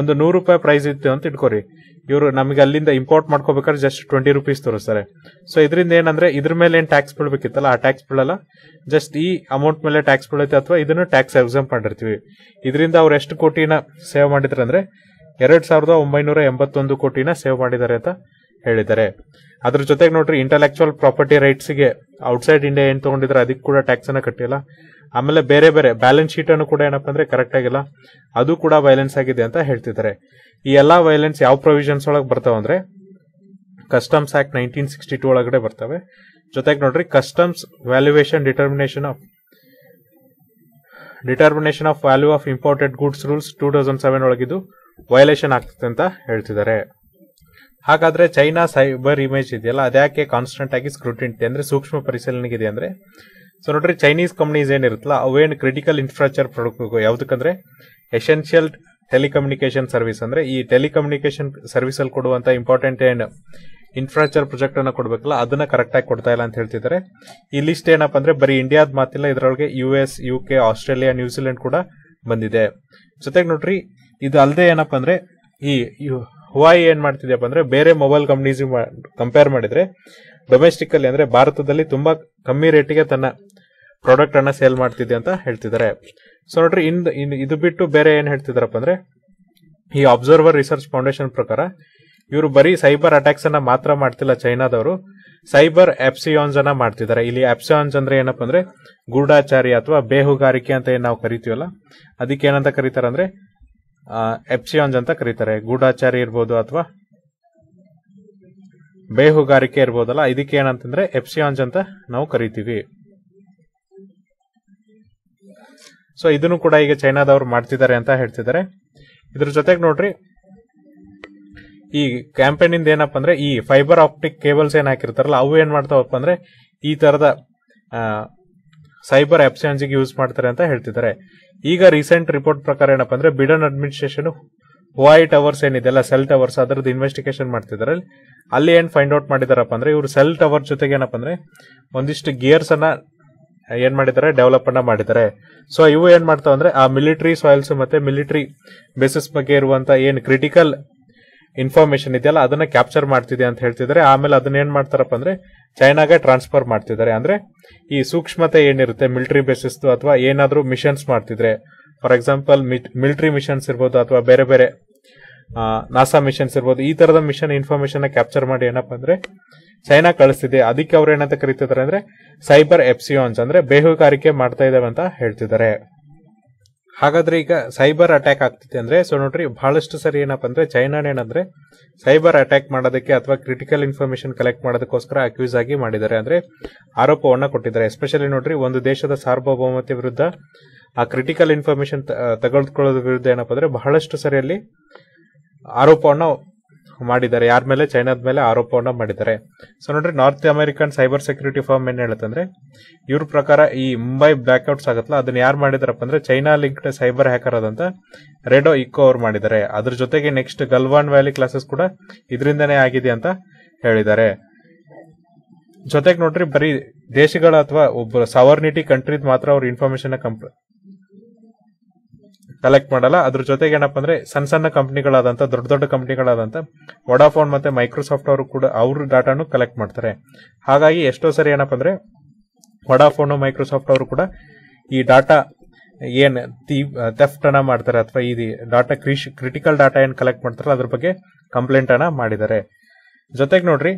ಒಂದು ನೂರು ರೂಪಾಯಿ ಪ್ರೈಸ್ ಇತ್ತು ಅಂತ ಇಟ್ಕೋರಿ ಇವರು ನಮಗೆ ಅಲ್ಲಿಂದ ಇಂಪೋರ್ಟ್ ಮಾಡ್ಕೋಬೇಕಾದ್ರೆ ಜಸ್ಟ್ ಟ್ವೆಂಟಿ ರುಪೀಸ್ ತೋರಿಸ್ತಾರೆ ಸೊ ಇದರಿಂದ ಏನಂದ್ರೆ ಇದ್ರ ಮೇಲೆ ಏನು ಟ್ಯಾಕ್ಸ್ ಬೀಳ್ಬೇಕಿತ್ತಲ್ಲ ಆ ಟ್ಯಾಕ್ಸ್ ಬೀಳಲ್ಲ ಜಸ್ಟ್ ಈ ಅಮೌಂಟ್ ಮೇಲೆ ಟ್ಯಾಕ್ಸ್ ಬೀಳುತ್ತೆ ಅಥವಾ ಇದನ್ನು ಟ್ಯಾಕ್ಸ್ ಎಕ್ಸಾಮ್ ಮಾಡಿರ್ತೀವಿ ಇದರಿಂದ ಅವ್ರು ಎಷ್ಟು ಕೋಟಿನ ಸೇವ್ ಮಾಡಿದ್ರೆ ಅಂದ್ರೆ ಎರಡ್ ಸಾವಿರದ ಒಂಬೈನೂರ ಎಂಬತ್ತೊಂದು ಕೋಟಿನ ಸೇವ್ ಮಾಡಿದ್ದಾರೆ ಅಂತ ಹೇಳಿದ್ದಾರೆ ಅದ್ರ ಜೊತೆಗೆ ನೋಡ್ರಿ ಇಂಟಲೆಕ್ಚುಯಲ್ ಪ್ರಾಪರ್ಟಿ ರೈಟ್ಸ್ಗೆ ಔಟ್ಸೈಡ್ ಇಂಡಿಯಾ ಏನು ತಗೊಂಡಿದ್ರೆ ಅದಕ್ಕೆ ಕೂಡ ಟ್ಯಾಕ್ಸ್ ಅನ್ನ ಕಟ್ಟಿಲ್ಲ ಆಮೇಲೆ ಬೇರೆ ಬೇರೆ ಬ್ಯಾಲೆನ್ಸ್ ಶೀಟ್ ಅನ್ನು ಕೂಡ ಏನಪ್ಪಾ ಅಂದ್ರೆ ಕರೆಕ್ಟ್ ಆಗಿಲ್ಲ ಅದು ಕೂಡ ವೈಲೆನ್ಸ್ ಆಗಿದೆ ಅಂತ ಹೇಳ್ತಿದ್ದಾರೆ ಈ ಎಲ್ಲಾ ವೈಲೆನ್ಸ್ ಯಾವ ಪ್ರೊವಿಷನ್ಸ್ ಒಳಗೆ ಬರ್ತಾವ ಅಂದ್ರೆ customs act nineteen sixty two ಒಳಗಡೆ ಬರ್ತವೆ ಜೊತೆಗೆ ನೋಡ್ರಿ customs valuation determination of determination of value of imported goods rules two thousand seven ಒಳಗಿದು ವೈಲೇಷನ್ ಆಗ್ತದೆ ಅಂತ ಹೇಳ್ತಿದ್ದಾರೆ ಹಾಗಾದ್ರೆ ಚೈನಾ ಸೈಬರ್ ಇಮೇಜ್ ಇದೆಯಲ್ಲ ಅದ್ಯಾಕೆ ಕಾನ್ಸ್ಟೆಂಟ್ ಆಗಿ ಸ್ಕ್ರೂಟಿನಿಟಿ ಅಂದ್ರೆ ಸೂಕ್ಷ್ಮ ಪರಿಶೀಲನೆಗಿದೆ ಅಂದ್ರೆ ಸೊ ನೋಡ್ರಿ ಚೈನೀಸ್ ಕಂಪ್ನೀಸ್ ಏನಿರುತ್ತಲ್ಲ ಅವೇನು ಕ್ರಿಟಿಕಲ್ ಇನ್ಫ್ರಾಸ್ಟ್ರಕ್ಚರ್ ಪ್ರಾಡಕ್ಟ್ ಯಾವ್ದಕ್ಕಂದ್ರೆ ಎಸೆನ್ಷಿಯಲ್ ಟೆಲಿಕಮ್ಯುನಿಕೇಶನ್ ಸರ್ವಿಸ್ ಅಂದ್ರೆ ಈ ಟೆಲಿಕಮ್ಯುನಿಕೇಶನ್ ಸರ್ವಿಸ್ ಅಲ್ಲಿ ಕೊಡುವಂತ ಇಂಪಾರ್ಟೆಂಟ್ ಏನು ಇನ್ಫ್ರಾಸ್ಟ್ರಕ್ಚರ್ ಪ್ರೊಜೆಕ್ಟ್ ಅನ್ನ ಕೊಡಬೇಕಲ್ಲ ಅದನ್ನ ಕರೆಕ್ಟ್ ಆಗಿ ಕೊಡ್ತಾ ಇಲ್ಲ ಅಂತ ಹೇಳ್ತಿದ್ದಾರೆ ಈ ಲಿಸ್ಟ್ ಏನಪ್ಪಾ ಅಂದ್ರೆ ಬರೀ ಇಂಡಿಯಾದ ಮಾತಿಲ್ಲ ಇದರೊಳಗೆ U S U K Australia New Zealand ಕೂಡ ಬಂದಿದೆ ಜೊತೆಗೆ ನೋಡ್ರಿ ಇದು ಅಲ್ಲದೆ ಏನಪ್ಪಾ ಅಂದ್ರೆ ಈ ಹುವಾಯಿ ಏನ್ ಮಾಡ್ತಿದ್ಯಪ್ಪ ಅಂದ್ರೆ ಬೇರೆ ಮೊಬೈಲ್ ಕಂಪ್ನೀಸ್ ಕಂಪೇರ್ ಮಾಡಿದ್ರೆ ಡೊಮೆಸ್ಟಿಕ್ ಅಲ್ಲಿ ಅಂದ್ರೆ ಭಾರತದಲ್ಲಿ ತುಂಬಾ ಕಮ್ಮಿ ರೇಟಿಗೆ ತನ್ನ ಪ್ರಾಡಕ್ಟ್ ಅನ್ನ ಸೇಲ್ ಮಾಡ್ತಿದ್ದೆ ಅಂತ ಹೇಳ್ತಿದ್ದಾರೆ ಸೊ ನೋಡ್ರಿ ಇನ್ ಇದು ಬಿಟ್ಟು ಬೇರೆ ಏನ್ ಹೇಳ್ತಿದಾರಪ್ಪ ಅಂದ್ರೆ ಈ ಅಬ್ಸರ್ವರ್ ರಿಸರ್ಚ್ ಫೌಂಡೇಶನ್ ಪ್ರಕಾರ ಇವರು ಬರೀ ಸೈಬರ್ ಅಟ್ಯಾಕ್ಸ್ ಅನ್ನ ಮಾತ್ರ ಮಾಡ್ತಿಲ್ಲ ಚೈನಾದವರು ಸೈಬರ್ ಆಪ್ಸಿಯಾನ್ಸ್ ಅನ್ನ ಮಾಡ್ತಿದ್ದಾರೆ ಇಲ್ಲಿ ಆಪ್ಸಿಯಾನ್ಸ್ ಅಂದ್ರೆ ಏನಪ್ಪ ಅಂದ್ರೆ ಗೂಢಾಚಾರಿ ಅಥವಾ ಬೇಹುಗಾರಿಕೆ ಅಂತ ಏನ್ ನಾವು ಕರಿತೀವಲ್ಲ ಅದಕ್ಕೆ ಏನಂತ ಕರೀತಾರೆ ಅಂದ್ರೆ ಎಪ್ಸಿಯಾನ್ಸ್ ಅಂತ ಕರೀತಾರೆ ಗೂಢಾಚಾರಿ ಇರ್ಬೋದು ಅಥವಾ ಬೇಹುಗಾರಿಕೆ ಇರ್ಬೋದಲ್ಲ ಇದಕ್ಕೆ ಏನಂತಂದ್ರೆ ಎಪ್ಸಿಯಾನ್ಸ್ ಅಂತ ನಾವು ಕರಿತೀವಿ ಸೊ ಇದನ್ನು ಕೂಡ ಈಗ ಚೈನಾದವ್ರು ಮಾಡ್ತಿದ್ದಾರೆ ಅಂತ ಹೇಳ್ತಿದ್ದಾರೆ ಇದ್ರ ಜೊತೆಗೆ ನೋಡ್ರಿ ಈ ಕ್ಯಾಂಪೇನ್ ಇಂದ ಏನಪ್ಪ ಅಂದ್ರೆ ಈ ಫೈಬರ್ ಆಪ್ಟಿಕ್ ಕೇಬಲ್ಸ್ ಏನ್ ಹಾಕಿರ್ತಾರಲ್ಲ ಅವು ಏನ್ ಮಾಡ್ತಾವಪ್ಪ ಅಂದ್ರೆ ಈ ತರದ ಸೈಬರ್ ಗೆ ಯೂಸ್ ಮಾಡ್ತಾರೆ ಅಂತ ಹೇಳ್ತಿದ್ದಾರೆ ಈಗ ರೀಸೆಂಟ್ ರಿಪೋರ್ಟ್ ಪ್ರಕಾರ ಏನಪ್ಪ ಅಂದ್ರೆ ಬಿಡನ್ ಅಡ್ಮಿನಿಸ್ಟ್ರೇಷನ್ ಹುವಾಯಿ ಟವರ್ಸ್ ಏನಿದೆಯಲ್ಲ ಸೆಲ್ ಟವರ್ಸ್ ಅದರದ್ದು ಇನ್ವೆಸ್ಟಿಗೇಷನ್ ಮಾಡ್ತಿದ್ದಾರೆ ಅಲ್ಲಿ ಏನ್ ಫೈಂಡ್ ಔಟ್ ಮಾಡಿದಾರಪ್ಪ ಅಂದ್ರೆ ಇವರು ಸೆಲ್ ಟವರ್ ಜೊತೆಗೆ ಏನಪ್ಪ ಅಂದ್ರೆ ಒಂದಿಷ್ಟು ಗಿಯರ್ಸ್ ಅನ್ನ ಏನ್ ಮಾಡಿದ್ದಾರೆ ಡೆವಲಪ್ ಅನ್ನ ಮಾಡಿದ್ದಾರೆ ಸೊ ಇವು ಏನ್ ಮಾಡ್ತಾವ ಅಂದ್ರೆ ಆ ಮಿಲಿಟರಿ ಸಾಯಿಲ್ಸ್ ಮತ್ತೆ ಮಿಲಿಟರಿ ಬೇಸಿಸ್ ಬಗ್ಗೆ ಇರುವಂತ ಏನ್ ಕ್ರಿಟಿಕಲ್ ಇನ್ಫಾರ್ಮೇಶನ್ ಇದೆಯಲ್ಲ ಅದನ್ನ ಕ್ಯಾಪ್ಚರ್ ಮಾಡ್ತಿದೆ ಅಂತ ಹೇಳ್ತಿದ್ದಾರೆ ಆಮೇಲೆ ಅದನ್ನ ಏನ್ ಮಾಡ್ತಾರಪ್ಪ ಅಂದ್ರೆ ಚೈನಾಗೆ ಟ್ರಾನ್ಸ್ಫರ್ ಮಾಡ್ತಿದ್ದಾರೆ ಅಂದ್ರೆ ಈ ಸೂಕ್ಷ್ಮತೆ ಏನಿರುತ್ತೆ ಮಿಲಿಟರಿ ಬೇಸಿಸ್ ಅಥವಾ ಏನಾದ್ರೂ ಮಿಷನ್ಸ್ ಮಾಡ್ತಿದ್ರೆ ಫಾರ್ ಎಕ್ಸಾಂಪಲ್ ಮಿಲಿಟರಿ ಮಿಷನ್ಸ್ ಇರ್ಬೋದು ಅಥವಾ ಬೇರೆ ಬೇರೆ ನಾಸಾ ಮಿಷನ್ಸ್ ಇರ್ಬೋದು ಈ ತರದ ಮಿಷನ್ ಇನ್ಫಾರ್ಮೇಶನ್ ಕ್ಯಾಪ್ಚರ್ ಮಾಡಿ ಏನಪ್ಪ ಅಂದ್ರೆ ಚೈನಾ ಕಳಿಸ್ತಿದೆ ಅದಕ್ಕೆ ಅವ್ರು ಏನಂತ ಕರಿತಿದ್ದಾರೆ ಅಂದ್ರೆ ಸೈಬರ್ ಎಪ್ಸಿಯೋನ್ಸ್ ಅಂದ್ರೆ ಬೇಹುಗಾರಿಕೆ ಮಾಡ್ತಾ ಇದ್ದಾವೆ ಅಂತ ಹೇಳ್ತಿದ್ದಾರೆ ಹಾಗಾದ್ರೆ ಈಗ ಸೈಬರ್ ಅಟ್ಯಾಕ್ ಆಗ್ತಿದೆ ಅಂದ್ರೆ ಸೊ ನೋಡ್ರಿ ಬಹಳಷ್ಟು ಸರಿ ಏನಪ್ಪ ಅಂದ್ರೆ ಚೈನಾ ಏನಂದ್ರೆ ಸೈಬರ್ ಅಟ್ಯಾಕ್ ಮಾಡೋದಕ್ಕೆ ಅಥವಾ ಕ್ರಿಟಿಕಲ್ ಇನ್ಫಾರ್ಮೇಶನ್ ಕಲೆಕ್ಟ್ ಮಾಡೋದಕ್ಕೋಸ್ಕರ ಅಕ್ಯೂಸ್ ಆಗಿ ಮಾಡಿದ್ದಾರೆ ಅಂದ್ರೆ ಆರೋಪವನ್ನ ಕೊಟ್ಟಿದ್ದಾರೆ ಎಸ್ಪೆಷಲಿ ನೋಡ್ರಿ ಒಂದು ದೇಶದ ಸಾರ್ವಭೌಮತೆ ವಿರುದ್ಧ ಆ ಕ್ರಿಟಿಕಲ್ ಇನ್ಫಾರ್ಮೇಶನ್ ತಗೊಳ್ಕೊಳ್ಳೋದ್ರ ವಿರುದ್ಧ ಏನಪ್ಪ ಅಂದ್ರೆ ಬಹಳಷ್ಟು ಸರಿಯಲ್ಲಿ ಆರೋಪವನ್ನು ಮಾಡಿದ್ದಾರೆ ಯಾರ ಮೇಲೆ ಚೈನಾದ ಮೇಲೆ ಆರೋಪವನ್ನು ಮಾಡಿದ್ದಾರೆ ಸೊ ನೋಡ್ರಿ North American cyber security firm ಏನು ಹೇಳುತ್ತಂದ್ರೆ ಇವ್ರ ಪ್ರಕಾರ ಈ ಮುಂಬೈ ಬ್ಲ್ಯಾಕ್ಔಟ್ಸ್ ಆಗುತ್ತಲ್ಲ ಅದನ್ನ ಯಾರು ಮಾಡಿದಾರಪ್ಪ ಅಂದ್ರೆ ಚೈನಾ ಲಿಂಕ್ಡ್ ಸೈಬರ್ ಹ್ಯಾಕರ್ ಆದಂತ ರೆಡೋ ಇಕ್ಕೋ ಅವ್ರು ಮಾಡಿದ್ದಾರೆ ಅದ್ರ ಜೊತೆಗೆ ನೆಕ್ಸ್ಟ್ ಗಲ್ವಾನ್ ವ್ಯಾಲಿ ಕ್ಲಾಸಸ್ ಕೂಡ ಇದರಿಂದನೇ ಆಗಿದೆ ಅಂತ ಹೇಳಿದ್ದಾರೆ ಜೊತೆಗೆ ನೋಡ್ರಿ ಬರೀ ದೇಶಗಳ ಅಥವಾ ಒಬ್ಬ ಸವರ್ನಿಟಿ ಕಂಟ್ರಿದ್ ಮಾತ್ರ ಅವ್ರ ಇನ್ಫಾರ್ಮೇಶನ್ ಕಂಪ್ ಕಲೆಕ್ಟ್ ಮಾಡಲ್ಲ ಅದ್ರ ಜೊತೆಗೆ ಏನಪ್ಪ ಅಂದ್ರೆ ಸಣ್ಣ ಸಣ್ಣ ಕಂಪ್ನಿಗಳಾದಂತ ದೊಡ್ಡ ದೊಡ್ಡ ಕಂಪ್ನಿಗಳಾದಂತ ವಡಾಫೋನ್ ಮತ್ತೆ ಮೈಕ್ರೋಸಾಫ್ಟ್ ಅವರು ಕೂಡ ಅವ್ರ ಡಾಟಾನು ಕಲೆಕ್ಟ್ ಮಾಡ್ತಾರೆ ಹಾಗಾಗಿ ಎಷ್ಟೋ ಸರಿ ಏನಪ್ಪ ಅಂದ್ರೆ ವಡಾಫೋನು ಮೈಕ್ರೋಸಾಫ್ಟ್ ಅವರು ಕೂಡ ಈ ಡಾಟಾ ಏನ್ ತೆಫ್ಟ್ ಅನ್ನ ಮಾಡ್ತಾರೆ ಅಥವಾ ಈ ಡಾಟಾ ಕ್ರಿಟಿಕಲ್ ಡಾಟಾ ಏನ್ ಕಲೆಕ್ಟ್ ಮಾಡ್ತಾರೆ ಅದ್ರ ಬಗ್ಗೆ ಕಂಪ್ಲೇಂಟ್ ಅನ್ನ ಮಾಡಿದ್ದಾರೆ ಜೊತೆಗೆ ನೋಡ್ರಿ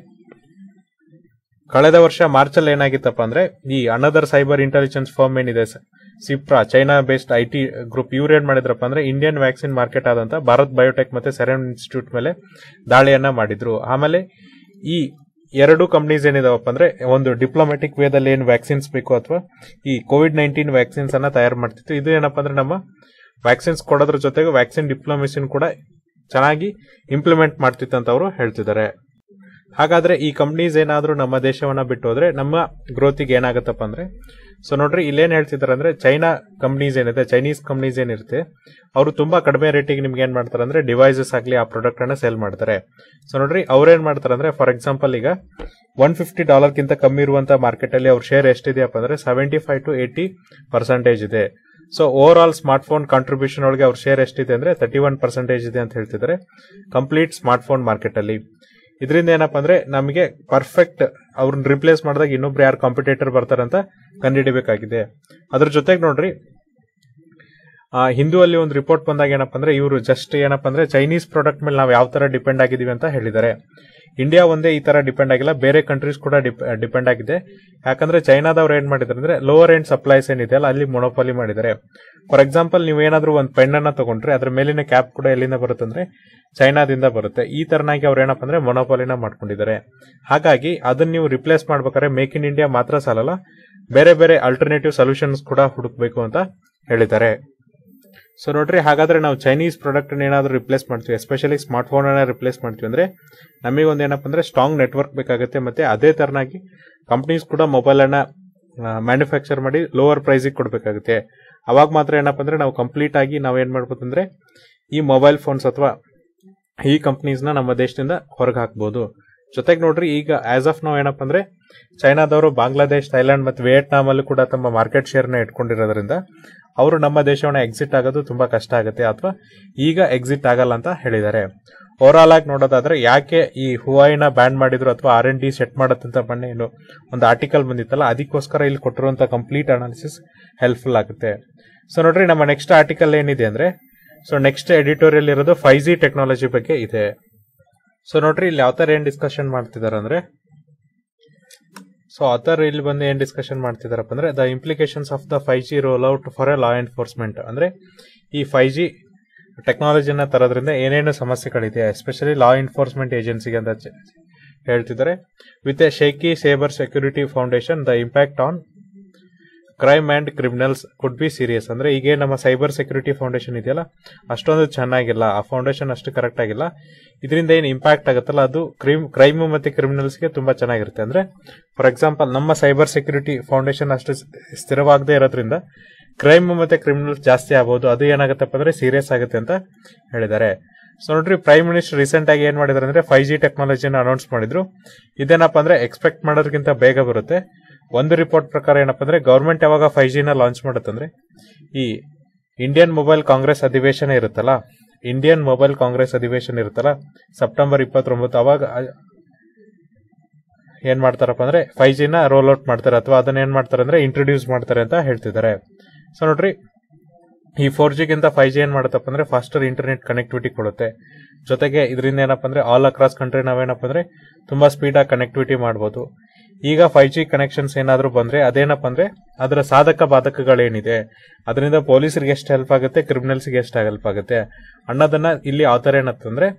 ಕಳೆದ ವರ್ಷ ಮಾರ್ಚ್ ಅಲ್ಲಿ ಏನಾಗಿತ್ತಪ್ಪ ಅಂದ್ರೆ ಈ ಅನದರ್ ಸೈಬರ್ ಇಂಟೆಲಿಜೆನ್ಸ್ ಫರ್ಮ್ ಏನಿದೆ ಸಿಪ್ರಾ China based I T group ಇವ್ರು ಏನ್ ಮಾಡಿದ್ರಪ್ಪ ಅಂದ್ರೆ ಇಂಡಿಯನ್ ವ್ಯಾಕ್ಸಿನ್ ಮಾರ್ಕೆಟ್ ಆದಂತ ಭಾರತ್ ಬಯೋಟೆಕ್ ಮತ್ತೆ ಸೆರೆನ್ ಇನ್ಸ್ಟಿಟ್ಯೂಟ್ ಮೇಲೆ ದಾಳಿಯನ್ನ ಮಾಡಿದ್ರು ಆಮೇಲೆ ಈ ಎರಡು ಕಂಪ್ನೀಸ್ ಏನಿದಾವಪ್ಪ ಅಂದ್ರೆ ಒಂದು ಡಿಪ್ಲೊಮ್ಯಾಟಿಕ್ ವೇದಲ್ಲಿ ಏನು ವ್ಯಾಕ್ಸಿನ್ಸ್ ಬೇಕು ಅಥವಾ ಈ ಕೋವಿಡ್ ನೈನ್ಟೀನ್ ವ್ಯಾಕ್ಸಿನ್ಸನ್ನು ತಯಾರು ಮಾಡ್ತಿತ್ತು ಇದು ಏನಪ್ಪ ಅಂದ್ರೆ ನಮ್ಮ ವ್ಯಾಕ್ಸಿನ್ಸ್ ಕೊಡೋದ್ರ ಜೊತೆಗೆ ವ್ಯಾಕ್ಸಿನ್ ಡಿಪ್ಲೊಮೆಸಿನ್ ಕೂಡ ಚೆನ್ನಾಗಿ ಇಂಪ್ಲಿಮೆಂಟ್ ಮಾಡ್ತಿತ್ತು ಅಂತ ಅವರು ಹೇಳ್ತಿದ್ದಾರೆ ಹಾಗಾದ್ರೆ ಈ ಕಂಪ್ನೀಸ್ ಏನಾದರೂ ನಮ್ಮ ದೇಶವನ್ನ ಬಿಟ್ಟು ಹೋದ್ರೆ ನಮ್ಮ ಗ್ರೋತಿಗೆ ಏನಾಗುತ್ತಪ್ಪ ಅಂದ್ರೆ ಸೊ ನೋಡ್ರಿ ಇಲ್ಲೇನ್ ಹೇಳ್ತಿದ್ದಾರೆ ಅಂದ್ರೆ ಚೈನಾ ಕಂಪ್ನೀಸ್ ಏನಿದೆ ಚೈನೀಸ್ ಕಂಪ್ನೀಸ್ ಏನಿರುತ್ತೆ ಅವರು ತುಂಬಾ ಕಡಿಮೆ ರೇಟಿಗೆ ನಿಮ್ಗೆ ಏನ್ ಮಾಡ್ತಾರೆ ಅಂದ್ರೆ ಡಿವೈಸಸ್ ಆಗಲಿ ಆ ಪ್ರಾಡಕ್ಟ್ ಅನ್ನ ಸೇಲ್ ಮಾಡ್ತಾರೆ ಸೊ ನೋಡ್ರಿ ಅವ್ರೇನ್ ಮಾಡ್ತಾರೆ ಅಂದ್ರೆ ಫಾರ್ ಎಕ್ಸಾಂಪಲ್ ಈಗ ಒನ್ ಫಿಫ್ಟಿ ಡಾಲರ್ಗಿಂತ ಕಮ್ಮಿ ಇರುವಂತ ಮಾರ್ಕೆಟ್ ಅಲ್ಲಿ ಅವ್ರ ಶೇರ್ ಎಷ್ಟಿದೆಯಪ್ಪ ಅಂದ್ರೆ seventy five to eighty percentage ಇದೆ so overall smart phone contribution ಒಳಗೆ ಅವ್ರ ಶೇರ್ ಎಷ್ಟಿದೆ ಅಂದ್ರೆ ತರ್ಟಿ ಒನ್ ಪರ್ಸೆಂಟೇಜ್ ಇದೆ ಅಂತ ಹೇಳ್ತಿದ್ದಾರೆ ಕಂಪ್ಲೀಟ್ ಸ್ಮಾರ್ಟ್ ಫೋನ್ ಮಾರ್ಕೆಟ್ ಅಲ್ಲಿ ಇದರಿಂದ ಏನಪ್ಪಾ ಅಂದ್ರೆ ನಮಗೆ ಪರ್ಫೆಕ್ಟ್ ಅವ್ರನ್ನ ರಿಪ್ಲೇಸ್ ಮಾಡಿದಾಗ ಇನ್ನೊಬ್ರು ಯಾರು ಕಾಂಪಿಟೇಟರ್ ಬರ್ತಾರಂತ ಕಂಡುಹಿಡಿಬೇಕಾಗಿದೆ ಅದ್ರ ಜೊತೆಗೆ ನೋಡ್ರಿ ಹಿಂದೂ ಅಲ್ಲಿ ಒಂದು ರಿಪೋರ್ಟ್ ಬಂದಾಗ ಏನಪ್ಪಾ ಅಂದ್ರೆ ಇವರು ಜಸ್ಟ್ ಏನಪ್ಪ ಅಂದ್ರೆ ಚೈನೀಸ್ ಪ್ರಾಡಕ್ಟ್ ಮೇಲೆ ನಾವು ಯಾವ ತರ ಡಿಪೆಂಡ್ ಆಗಿದೀವಿ ಅಂತ ಹೇಳಿದ್ದಾರೆ ಇಂಡಿಯಾ ಒಂದೇ ಈ ತರ ಡಿಪೆಂಡ್ ಆಗಿಲ್ಲ ಬೇರೆ ಕಂಟ್ರೀಸ್ ಕೂಡ ಡಿಪೆಂಡ್ ಆಗಿದೆ ಯಾಕಂದ್ರೆ ಚೈನಾದವ್ರು ಏನ್ ಮಾಡಿದ್ರೆ ಅಂದ್ರೆ ಲೋವರ್ ಎಂಡ್ ಸಪ್ಲೈಸ್ ಏನಿದೆ ಅಲ್ಲ ಅಲ್ಲಿ ಮೊನೋಪಾಲಿ ಮಾಡಿದ್ದಾರೆ ಫಾರ್ ಎಕ್ಸಾಂಪಲ್ ಏನಾದರೂ ಒಂದು ಪೆನ್ ಅನ್ನ ತಗೊಂಡ್ರೆ ಅದ್ರ ಮೇಲಿನ ಕ್ಯಾಪ್ ಕೂಡ ಎಲ್ಲಿಂದ ಬರುತ್ತೆ ಚೈನಾದಿಂದ ಬರುತ್ತೆ ಈ ತರನಾಗಿ ಅವ್ರ ಏನಪ್ಪ ಅಂದ್ರೆ ಮೊನೋಪಾಲಿನ ಮಾಡ್ಕೊಂಡಿದ್ದಾರೆ ಹಾಗಾಗಿ ಅದನ್ನ ನೀವು ರಿಪ್ಲೇಸ್ ಮಾಡ್ಬೇಕಾದ್ರೆ ಮೇಕ್ ಇನ್ ಇಂಡಿಯಾ ಮಾತ್ರ ಸಾಲಲ್ಲ ಬೇರೆ ಬೇರೆ ಆಲ್ಟರ್ನೇಟಿವ್ ಸೊಲ್ಯೂಷನ್ಸ್ ಕೂಡ ಹುಡುಕ್ಬೇಕು ಅಂತ ಹೇಳಿದ್ದಾರೆ ಸೊ ನೋಡ್ರಿ ಹಾಗಾದ್ರೆ ನಾವು ಚೈನೀಸ್ ಪ್ರಾಡಕ್ಟ್ ಏನಾದರೂ ರಿಪ್ಲೇಸ್ ಮಾಡ್ತೀವಿ ಎಸ್ಪೆಷಲಿ ಸ್ಮಾರ್ಟ್ ಫೋನ್ ರಿಪ್ಲೇಸ್ ಮಾಡ್ತೀವಿ ಅಂದ್ರೆ ನಮಗೆ ಏನಪ್ಪ ಅಂದ್ರೆ ಸ್ಟ್ರಾಂಗ್ ನೆಟ್ವರ್ಕ್ ಬೇಕಾಗುತ್ತೆ ಮತ್ತೆ ಅದೇ ತರನಾಗಿ ಕಂಪ್ನೀಸ್ ಕೂಡ ಮೊಬೈಲ್ ಅನ್ನ ಮ್ಯಾನುಫ್ಯಾಕ್ಚರ್ ಮಾಡಿ ಲೋವರ್ ಪ್ರೈಸಿಗೆ ಕೊಡಬೇಕಾಗುತ್ತೆ ಅವಾಗ ಮಾತ್ರ ಏನಪ್ಪ ಅಂದ್ರೆ ನಾವು ಕಂಪ್ಲೀಟ್ ಆಗಿ ನಾವು ಏನ್ ಮಾಡ್ಬೋದು ಅಂದ್ರೆ ಈ ಮೊಬೈಲ್ ಫೋನ್ಸ್ ಅಥವಾ ಈ ಕಂಪ್ನೀಸ್ನ ನಮ್ಮ ದೇಶದಿಂದ ಹೊರಗೆ ಹಾಕ್ಬೋದು ಜೊತೆಗೆ ನೋಡ್ರಿ ಈಗ ಆಸ್ ಆಫ್ ನಾವು ಏನಪ್ಪ ಅಂದ್ರೆ ಚೈನಾದವರು ಬಾಂಗ್ಲಾದೇಶ್ ಥೈಲ್ಯಾಂಡ್ ಮತ್ತು ವಿಯೆಟ್ನಾಮಲ್ಲೂ ಕೂಡ ತಮ್ಮ ಮಾರ್ಕೆಟ್ ಶೇರ್ನ ಇಟ್ಕೊಂಡಿರೋದ್ರಿಂದ ಅವರು ನಮ್ಮ ದೇಶವನ್ನ ಎಕ್ಸಿಟ್ ಆಗೋದು ತುಂಬಾ ಕಷ್ಟ ಆಗುತ್ತೆ ಅಥವಾ ಈಗ ಎಕ್ಸಿಟ್ ಆಗಲ್ಲ ಅಂತ ಹೇಳಿದ್ದಾರೆ ಓವರ್ ಆಲ್ ಆಗಿ ನೋಡೋದಾದ್ರೆ ಯಾಕೆ ಈ ಹುವಾಯಿನ ಬ್ಯಾನ್ ಮಾಡಿದ್ರು ಅಥವಾ ಆರ್ ಎನ್ ಡಿ ಸೆಟ್ ಮಾಡತ್ತಂತ ಬಣ್ಣ ಏನು ಒಂದು ಆರ್ಟಿಕಲ್ ಬಂದಿತ್ತಲ್ಲ ಅದಕ್ಕೋಸ್ಕರ ಇಲ್ಲಿ ಕೊಟ್ಟಿರುವಂತ ಕಂಪ್ಲೀಟ್ ಅನಾಲಿಸಿಸ್ ಹೆಲ್ಪ್ಫುಲ್ ಆಗುತ್ತೆ ಸೊ ನೋಡ್ರಿ ನಮ್ಮ ನೆಕ್ಸ್ಟ್ ಆರ್ಟಿಕಲ್ ಏನಿದೆ ಅಂದ್ರೆ ಸೊ ನೆಕ್ಸ್ಟ್ ಎಡಿಟೋರಿಯಲ್ ಇರೋದು ಫೈವ್ ಜಿ ಟೆಕ್ನಾಲಜಿ ಬಗ್ಗೆ ಇದೆ ಸೊ ನೋಡ್ರಿ ಇಲ್ಲಿ ಯಾವ ತರ ಏನ್ ಡಿಸ್ಕಷನ್ ಮಾಡ್ತಿದ್ದಾರೆ ಅಂದ್ರೆ ಸೊ ಥರ ಇಲ್ಲಿ ಬಂದು ಏನ್ ಡಿಸ್ಕಷನ್ ಮಾಡ್ತಿದಾರಪ್ಪ ಅಂದ್ರೆ the implications of the five G roll out for a law enforcement ಅಂದ್ರೆ ಈ ಫೈವ್ ಜಿ ಟೆಕ್ನಾಲಜಿನ ತರೋದ್ರಿಂದ ಏನೇನು ಸಮಸ್ಯೆಗಳಿದೆ ಎಸ್ಪೆಷಲಿ ಲಾ ಎನ್ಫೋರ್ಸ್ಮೆಂಟ್ ಏಜೆನ್ಸಿಗೆ ಅಂತ ಹೇಳ್ತಿದ್ದಾರೆ with a shaky cyber security foundation the impact on crime and criminals could be serious ಅಂದ್ರೆ ಈಗ ನಮ್ಮ cyber security foundation ಇದೆಯಲ್ಲ ಅಷ್ಟೊಂದು ಚೆನ್ನಾಗಿಲ್ಲ ಆ ಫೌಂಡೇಶನ್ ಅಷ್ಟು ಕರೆಕ್ಟ್ ಆಗಿಲ್ಲ ಇದರಿಂದ ಏನು ಇಂಪ್ಯಾಕ್ಟ್ ಆಗುತ್ತಲ್ಲ ಅದು ಕ್ರಿಮ್ ಕ್ರೈಮ್ ಮತ್ತೆ ಕ್ರಿಮಿನಲ್ಸ್ಗೆ ತುಂಬಾ ಚೆನ್ನಾಗಿರುತ್ತೆ ಅಂದ್ರೆ ಫಾರ್ ಎಕ್ಸಾಂಪಲ್ ನಮ್ಮ ಸೈಬರ್ ಸೆಕ್ಯೂರಿಟಿ ಫೌಂಡೇಶನ್ ಅಷ್ಟು ಸ್ಥಿರವಾಗದೇ ಇರೋದ್ರಿಂದ ಕ್ರೈಮ್ ಮತ್ತೆ ಕ್ರಿಮಿನಲ್ಸ್ ಜಾಸ್ತಿ ಆಗಬಹುದು ಅದು ಏನಾಗುತ್ತಪ್ಪ ಅಂದ್ರೆ ಸೀರಿಯಸ್ ಆಗುತ್ತೆ ಅಂತ ಹೇಳಿದ್ದಾರೆ ಸೊ ನೋಡ್ರಿ ಪ್ರೈಮ್ ಮಿನಿಸ್ಟರ್ ರೀಸೆಂಟ್ ಆಗಿ ಏನ್ ಮಾಡಿದ್ರು ಅಂದ್ರೆ ಫೈವ್ ಜಿ ಟೆಕ್ನಾಲಜಿನ ಅನೌನ್ಸ್ ಮಾಡಿದ್ರು ಇದೇನಪ್ಪ ಅಂದ್ರೆ ಎಕ್ಸ್ಪೆಕ್ಟ್ ಮಾಡೋದಕ್ಕಿಂತ ಬೇಗ ಬರುತ್ತೆ ಒಂದು ರಿಪೋರ್ಟ್ ಪ್ರಕಾರ ಏನಪ್ಪ ಅಂದ್ರೆ ಗೌರ್ಮೆಂಟ್ ಯಾವಾಗ ಫೈವ್ ಜಿನ ಲಾಂಚ್ ಮಾಡುತ್ತಂದ್ರೆ ಈ ಇಂಡಿಯನ್ ಮೊಬೈಲ್ ಕಾಂಗ್ರೆಸ್ ಅಧಿವೇಶನ ಇರುತ್ತಲ್ಲ ಇಂಡಿಯನ್ ಮೊಬೈಲ್ ಕಾಂಗ್ರೆಸ್ ಅಧಿವೇಶನ ಇರುತ್ತಲ್ಲ ಸೆಪ್ಟೆಂಬರ್ ಇಪ್ಪತ್ತೊಂಬತ್ತು ಅವಾಗ ಏನ್ ಮಾಡ್ತಾರಪ್ಪ ಅಂದ್ರೆ ಫೈವ್ ಜಿನ ರೋಲ್ ಔಟ್ ಮಾಡ್ತಾರೆ ಅಥವಾ ಅದನ್ನ ಏನ್ ಮಾಡ್ತಾರೆ ಅಂದ್ರೆ ಇಂಟ್ರೊಡ್ಯೂಸ್ ಮಾಡ್ತಾರೆ ಅಂತ ಹೇಳ್ತಿದ್ದಾರೆ ಸೊ ನೋಡ್ರಿ ಈ ಫೋರ್ ಜಿಗಿಂತ ಫೈವ್ ಜಿ ಏನ್ ಮಾಡುತ್ತಪ್ಪ ಅಂದ್ರೆ ಫಾಸ್ಟರ್ ಇಂಟರ್ನೆಟ್ ಕನೆಕ್ಟಿವಿಟಿ ಕೊಡುತ್ತೆ ಜೊತೆಗೆ ಇದರಿಂದ ಏನಪ್ಪ ಅಂದ್ರೆ ಆಲ್ ಅಕ್ರಾಸ್ ಕಂಟ್ರಿ ನಾವೇನಪ್ಪ ಅಂದ್ರೆ ತುಂಬಾ ಸ್ಪೀಡ್ ಆಗಿ ಕನೆಕ್ಟಿವಿಟಿ ಮಾಡಬಹುದು ಈಗ ಫೈವ್ ಜಿ ಕನೆಕ್ಷನ್ಸ್ ಏನಾದರೂ ಬಂದರೆ ಅದೇನಪ್ಪ ಅಂದರೆ ಅದರ ಸಾಧಕ ಬಾಧಕಗಳೇನಿದೆ ಅದರಿಂದ ಪೊಲೀಸರಿಗೆ ಎಷ್ಟು ಹೆಲ್ಪ್ ಆಗುತ್ತೆ ಕ್ರಿಮಿನಲ್ಸ್ಗೆ ಎಷ್ಟು ಹೆಲ್ಪ್ ಆಗುತ್ತೆ ಅನ್ನೋದನ್ನು ಇಲ್ಲಿ ಯಾವ ಥರ ಕಂಪ್ಲೀಟ್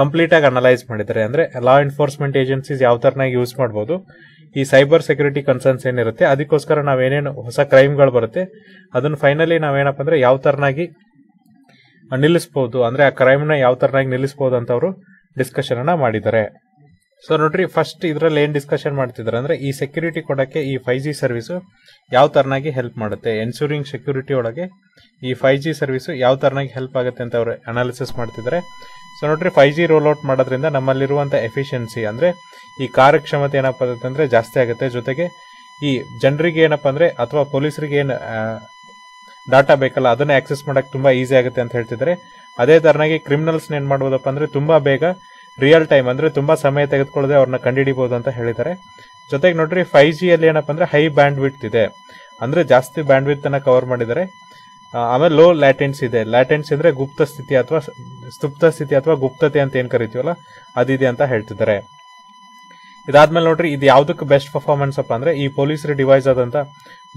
ಕಂಪ್ಲೀಟಾಗಿ ಅನಲೈಸ್ ಮಾಡಿದ್ದಾರೆ ಅಂದರೆ ಲಾ ಎನ್ಫೋರ್ಸ್ಮೆಂಟ್ ಏಜೆನ್ಸೀಸ್ ಯಾವ ಥರನಾಗಿ ಯೂಸ್ ಮಾಡ್ಬೋದು ಈ ಸೈಬರ್ ಸೆಕ್ಯೂರಿಟಿ ಕನ್ಸರ್ನ್ಸ್ ಏನಿರುತ್ತೆ ಅದಕ್ಕೋಸ್ಕರ ನಾವೇನೇನು ಹೊಸ ಕ್ರೈಮ್ಗಳು ಬರುತ್ತೆ ಅದನ್ನು ಫೈನಲಿ ನಾವೇನಪ್ಪ ಅಂದರೆ ಯಾವ ಥರನಾಗಿ ನಿಲ್ಲಿಸ್ಬೋದು ಅಂದರೆ ಆ ಕ್ರೈಮ್ನ ಯಾವ ಥರನಾಗಿ ನಿಲ್ಲಿಸ್ಬೋದು ಅಂತವರು ಡಿಸ್ಕಷನನ್ನು ಮಾಡಿದ್ದಾರೆ ಸೊ ನೋಡ್ರಿ ಫಸ್ಟ್ ಇದರಲ್ಲಿ ಏನ್ ಡಿಸ್ಕಷನ್ ಮಾಡ್ತಿದ್ರು ಅಂದ್ರೆ ಈ ಸೆಕ್ಯೂರಿಟಿ ಕೊಡೋಕ್ಕೆ ಈ ಫೈ ಜಿ ಸರ್ವಿಸು ಯಾವ ತರನಾಗಿ ಹೆಲ್ಪ್ ಮಾಡುತ್ತೆ ಎನ್ಶೂರಿಂಗ್ ಸೆಕ್ಯೂರಿಟಿ ಒಳಗೆ ಈ ಫೈವ್ ಜಿ ಸರ್ವಿಸು ಯಾವ ತರನಾಗಿ ಹೆಲ್ಪ್ ಆಗುತ್ತೆ ಅಂತ ಅವರು ಅನಾಲಿಸಿಸ್ ಮಾಡ್ತಿದ್ರೆ ಸೊ ನೋಡ್ರಿ ಫೈವ್ ಜಿ ರೋಲ್ ಔಟ್ ಮಾಡೋದ್ರಿಂದ ನಮ್ಮಲ್ಲಿರುವಂಥ ಎಫಿಷಿಯನ್ಸಿ ಅಂದ್ರೆ ಈ ಕಾರ್ಯಕ್ಷಮತೆ ಏನಪ್ಪ ಅಂದ್ರೆ ಜಾಸ್ತಿ ಆಗುತ್ತೆ ಜೊತೆಗೆ ಈ ಜನರಿಗೆ ಏನಪ್ಪಾ ಅಂದ್ರೆ ಅಥವಾ ಪೊಲೀಸರಿಗೆ ಏನು ಡಾಟಾ ಬೇಕಲ್ಲ ಅದನ್ನ ಆಕ್ಸೆಸ್ ಮಾಡೋಕ್ಕೆ ತುಂಬಾ ಈಸಿ ಆಗುತ್ತೆ ಅಂತ ಹೇಳ್ತಿದ್ರೆ ಅದೇ ತರನಾಗಿ ಕ್ರಿಮಿನಲ್ಸ್ ಏನ್ ಮಾಡಬಹುದಪ್ಪ ಅಂದ್ರೆ ತುಂಬಾ ಬೇಗ ರಿಯಲ್ ಟೈಮ್ ಅಂದರೆ ತುಂಬ ಸಮಯ ತೆಗೆದುಕೊಳ್ಳದೆ ಅವ್ರನ್ನ ಕಂಡುಹಿಡಿಬೋದು ಅಂತ ಹೇಳಿದ್ದಾರೆ ಜೊತೆಗೆ ನೋಡ್ರಿ ಫೈ ಜಿಯಲ್ಲಿ ಏನಪ್ಪ ಅಂದರೆ ಹೈ ಬ್ಯಾಂಡ್ ವಿಡ್ತ್ ಇದೆ ಅಂದರೆ ಜಾಸ್ತಿ ಬ್ಯಾಂಡ್ ವಿಡ್ತನ್ನು ಕವರ್ ಮಾಡಿದ್ದಾರೆ ಆಮೇಲೆ ಲೋ ಲ್ಯಾಟೆನ್ಸ್ ಇದೆ ಲ್ಯಾಟೆನ್ಸ್ ಅಂದರೆ ಗುಪ್ತ ಸ್ಥಿತಿ ಅಥವಾ ಸ್ತುಪ್ತ ಸ್ಥಿತಿ ಅಥವಾ ಗುಪ್ತತೆ ಅಂತ ಏನು ಕರಿತೀವಲ್ಲ ಅದಿದೆ ಅಂತ ಹೇಳ್ತಿದ್ದಾರೆ ಇದಾದ್ಮೇಲೆ ನೋಡ್ರಿ ಇದು ಯಾವುದಕ್ಕೆ ಬೆಸ್ಟ್ ಪರ್ಫಾರ್ಮೆನ್ಸ್ ಅಪ್ಪ ಅಂದರೆ ಈ ಪೊಲೀಸ್ ಡಿವೈಸ್ ಆದಂಥ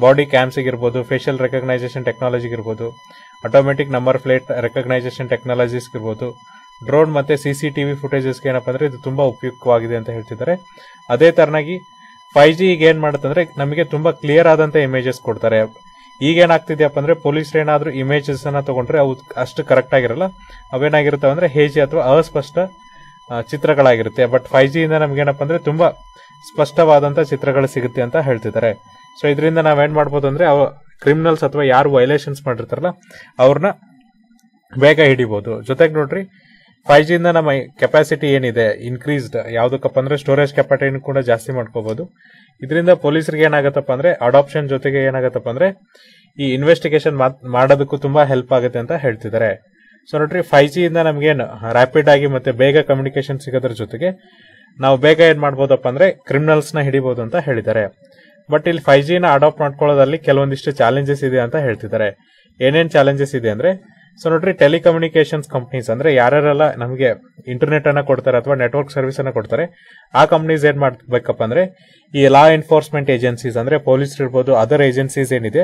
ಬಾಡಿ ಕ್ಯಾಮ್ಸ್ ಇರ್ಬೋದು ಫೇಷಿಯಲ್ ರೆಕಗ್ನೈಸೇಷನ್ ಟೆಕ್ನಾಲಜಿ ಇರ್ಬೋದು automatic number plate recognition technologies ಇರ್ಬೋದು ಡ್ರೋನ್ ಮತ್ತೆ ಸಿ ಸಿ ಟಿ ವಿ ಫುಟೇಜಸ್ಗೆ ಏನಪ್ಪ ಇದು ತುಂಬಾ ಉಪಯುಕ್ತವಾಗಿದೆ ಅಂತ ಹೇಳ್ತಿದ್ದಾರೆ ಅದೇ ತರನಾಗಿ ಫೈವ್ ಜಿ ಈಗ ಮಾಡುತ್ತೆ ಅಂದ್ರೆ ನಮಗೆ ತುಂಬಾ ಕ್ಲಿಯರ್ ಆದಂತ ಇಮೇಜಸ್ ಕೊಡ್ತಾರೆ ಈಗ ಈಗೇನಾಗ್ತಿದ್ಯಪ್ಪ ಅಂದರೆ ಪೊಲೀಸರು ಇಮೇಜಸ್ ಅನ್ನ ತಗೊಂಡ್ರೆ ಅವು ಅಷ್ಟು ಕರೆಕ್ಟಾಗಿರಲ್ಲ ಅವೇನಾಗಿರುತ್ತೆ ಅಂದರೆ ಹೇಜಿ ಅಥವಾ ಅಸ್ಪಷ್ಟ ಚಿತ್ರಗಳಾಗಿರುತ್ತೆ ಬಟ್ ಫೈ ಜಿಯಿಂದ ನಮಗೇನಪ್ಪ ಅಂದ್ರೆ ತುಂಬಾ ಸ್ಪಷ್ಟವಾದಂಥ ಚಿತ್ರಗಳು ಸಿಗುತ್ತೆ ಅಂತ ಹೇಳ್ತಿದ್ದಾರೆ ಸೊ ಇದರಿಂದ ನಾವೇನು ಮಾಡ್ಬೋದು ಅಂದ್ರೆ ಅವು ಕ್ರಿಮಿನಲ್ಸ್ ಅಥವಾ ಯಾರು ವೈಲೇಷನ್ಸ್ ಮಾಡಿರ್ತಾರಲ್ಲ ಅವ್ರನ್ನ ಬೇಗ ಹಿಡಿಬಹುದು ಜೊತೆಗೆ ನೋಡ್ರಿ ಫೈವ್ ಜಿಯಿಂದ ನಮ್ಮ ಕೆಪಾಸಿಟಿ ಏನಿದೆ ಇನ್ಕ್ರೀಸ್ಡ್ ಯಾವುದಕ್ಕಪ್ಪ ಅಂದ್ರೆ ಸ್ಟೋರೇಜ್ ಕೆಪಾಸಿಟಿನ ಕೂಡ ಜಾಸ್ತಿ ಮಾಡ್ಕೋಬಹುದು ಇದರಿಂದ ಪೊಲೀಸರಿಗೆ ಏನಾಗತ್ತಪ್ಪ ಅಂದ್ರೆ ಅಡಾಪ್ಷನ್ ಜೊತೆಗೆ ಏನಾಗತ್ತಪ್ಪ ಅಂದ್ರೆ ಈ ಇನ್ವೆಸ್ಟಿಗೇಷನ್ ಮಾಡೋದಕ್ಕೂ ತುಂಬಾ ಹೆಲ್ಪ್ ಆಗುತ್ತೆ ಅಂತ ಹೇಳ್ತಿದ್ದಾರೆ ಸೊ ನೋಡ್ರಿ ಫೈವ್ ಜಿಯಿಂದ ನಮಗೇನು ರ್ಯಾಪಿಡ್ ಆಗಿ ಮತ್ತೆ ಬೇಗ ಕಮ್ಯುನಿಕೇಶನ್ ಸಿಗೋದ್ರ ಜೊತೆಗೆ ನಾವು ಬೇಗ ಏನು ಮಾಡ್ಬೋದಪ್ಪ ಅಂದ್ರೆ ಕ್ರಿಮಿನಲ್ಸ್ನ ಹಿಡಿಬಹುದು ಅಂತ ಹೇಳಿದ್ದಾರೆ ಬಟ್ ಇಲ್ಲಿ ಫೈವ್ ಜಿನ ಅಡಾಪ್ಟ್ ಮಾಡ್ಕೊಳ್ಳೋದಲ್ಲಿ ಕೆಲವೊಂದಿಷ್ಟು ಚಾಲೆಂಜಸ್ ಇದೆ ಅಂತ ಹೇಳ್ತಿದ್ದಾರೆ ಏನೇನು ಚಾಲೆಂಜಸ್ ಇದೆ ಅಂದ್ರೆ ಸೊ ನೋಡ್ರಿ ಟೆಲಿಕಮ್ಯುನಿಕೇಶನ್ಸ್ ಕಂಪ್ನೀಸ್ ಅಂದ್ರೆ ಯಾರ್ಯಾರೆಲ್ಲ ನಮಗೆ ಇಂಟರ್ನೆಟ್ ಅನ್ನ ಕೊಡ್ತಾರೆ ಅಥವಾ ನೆಟ್ವರ್ಕ್ ಸರ್ವಿಸ್ ಅನ್ನ ಕೊಡ್ತಾರೆ ಆ ಕಂಪ್ನೀಸ್ ಏನ್ ಮಾಡ್ಬೇಕಪ್ಪ ಅಂದ್ರೆ ಈ ಲಾ ಎನ್ಫೋರ್ಸ್ಮೆಂಟ್ ಏಜೆನ್ಸೀಸ್ ಅಂದ್ರೆ ಪೊಲೀಸ್ ಇರ್ಬೋದು ಅದರ್ ಏಜೆನ್ಸೀಸ್ ಏನಿದೆ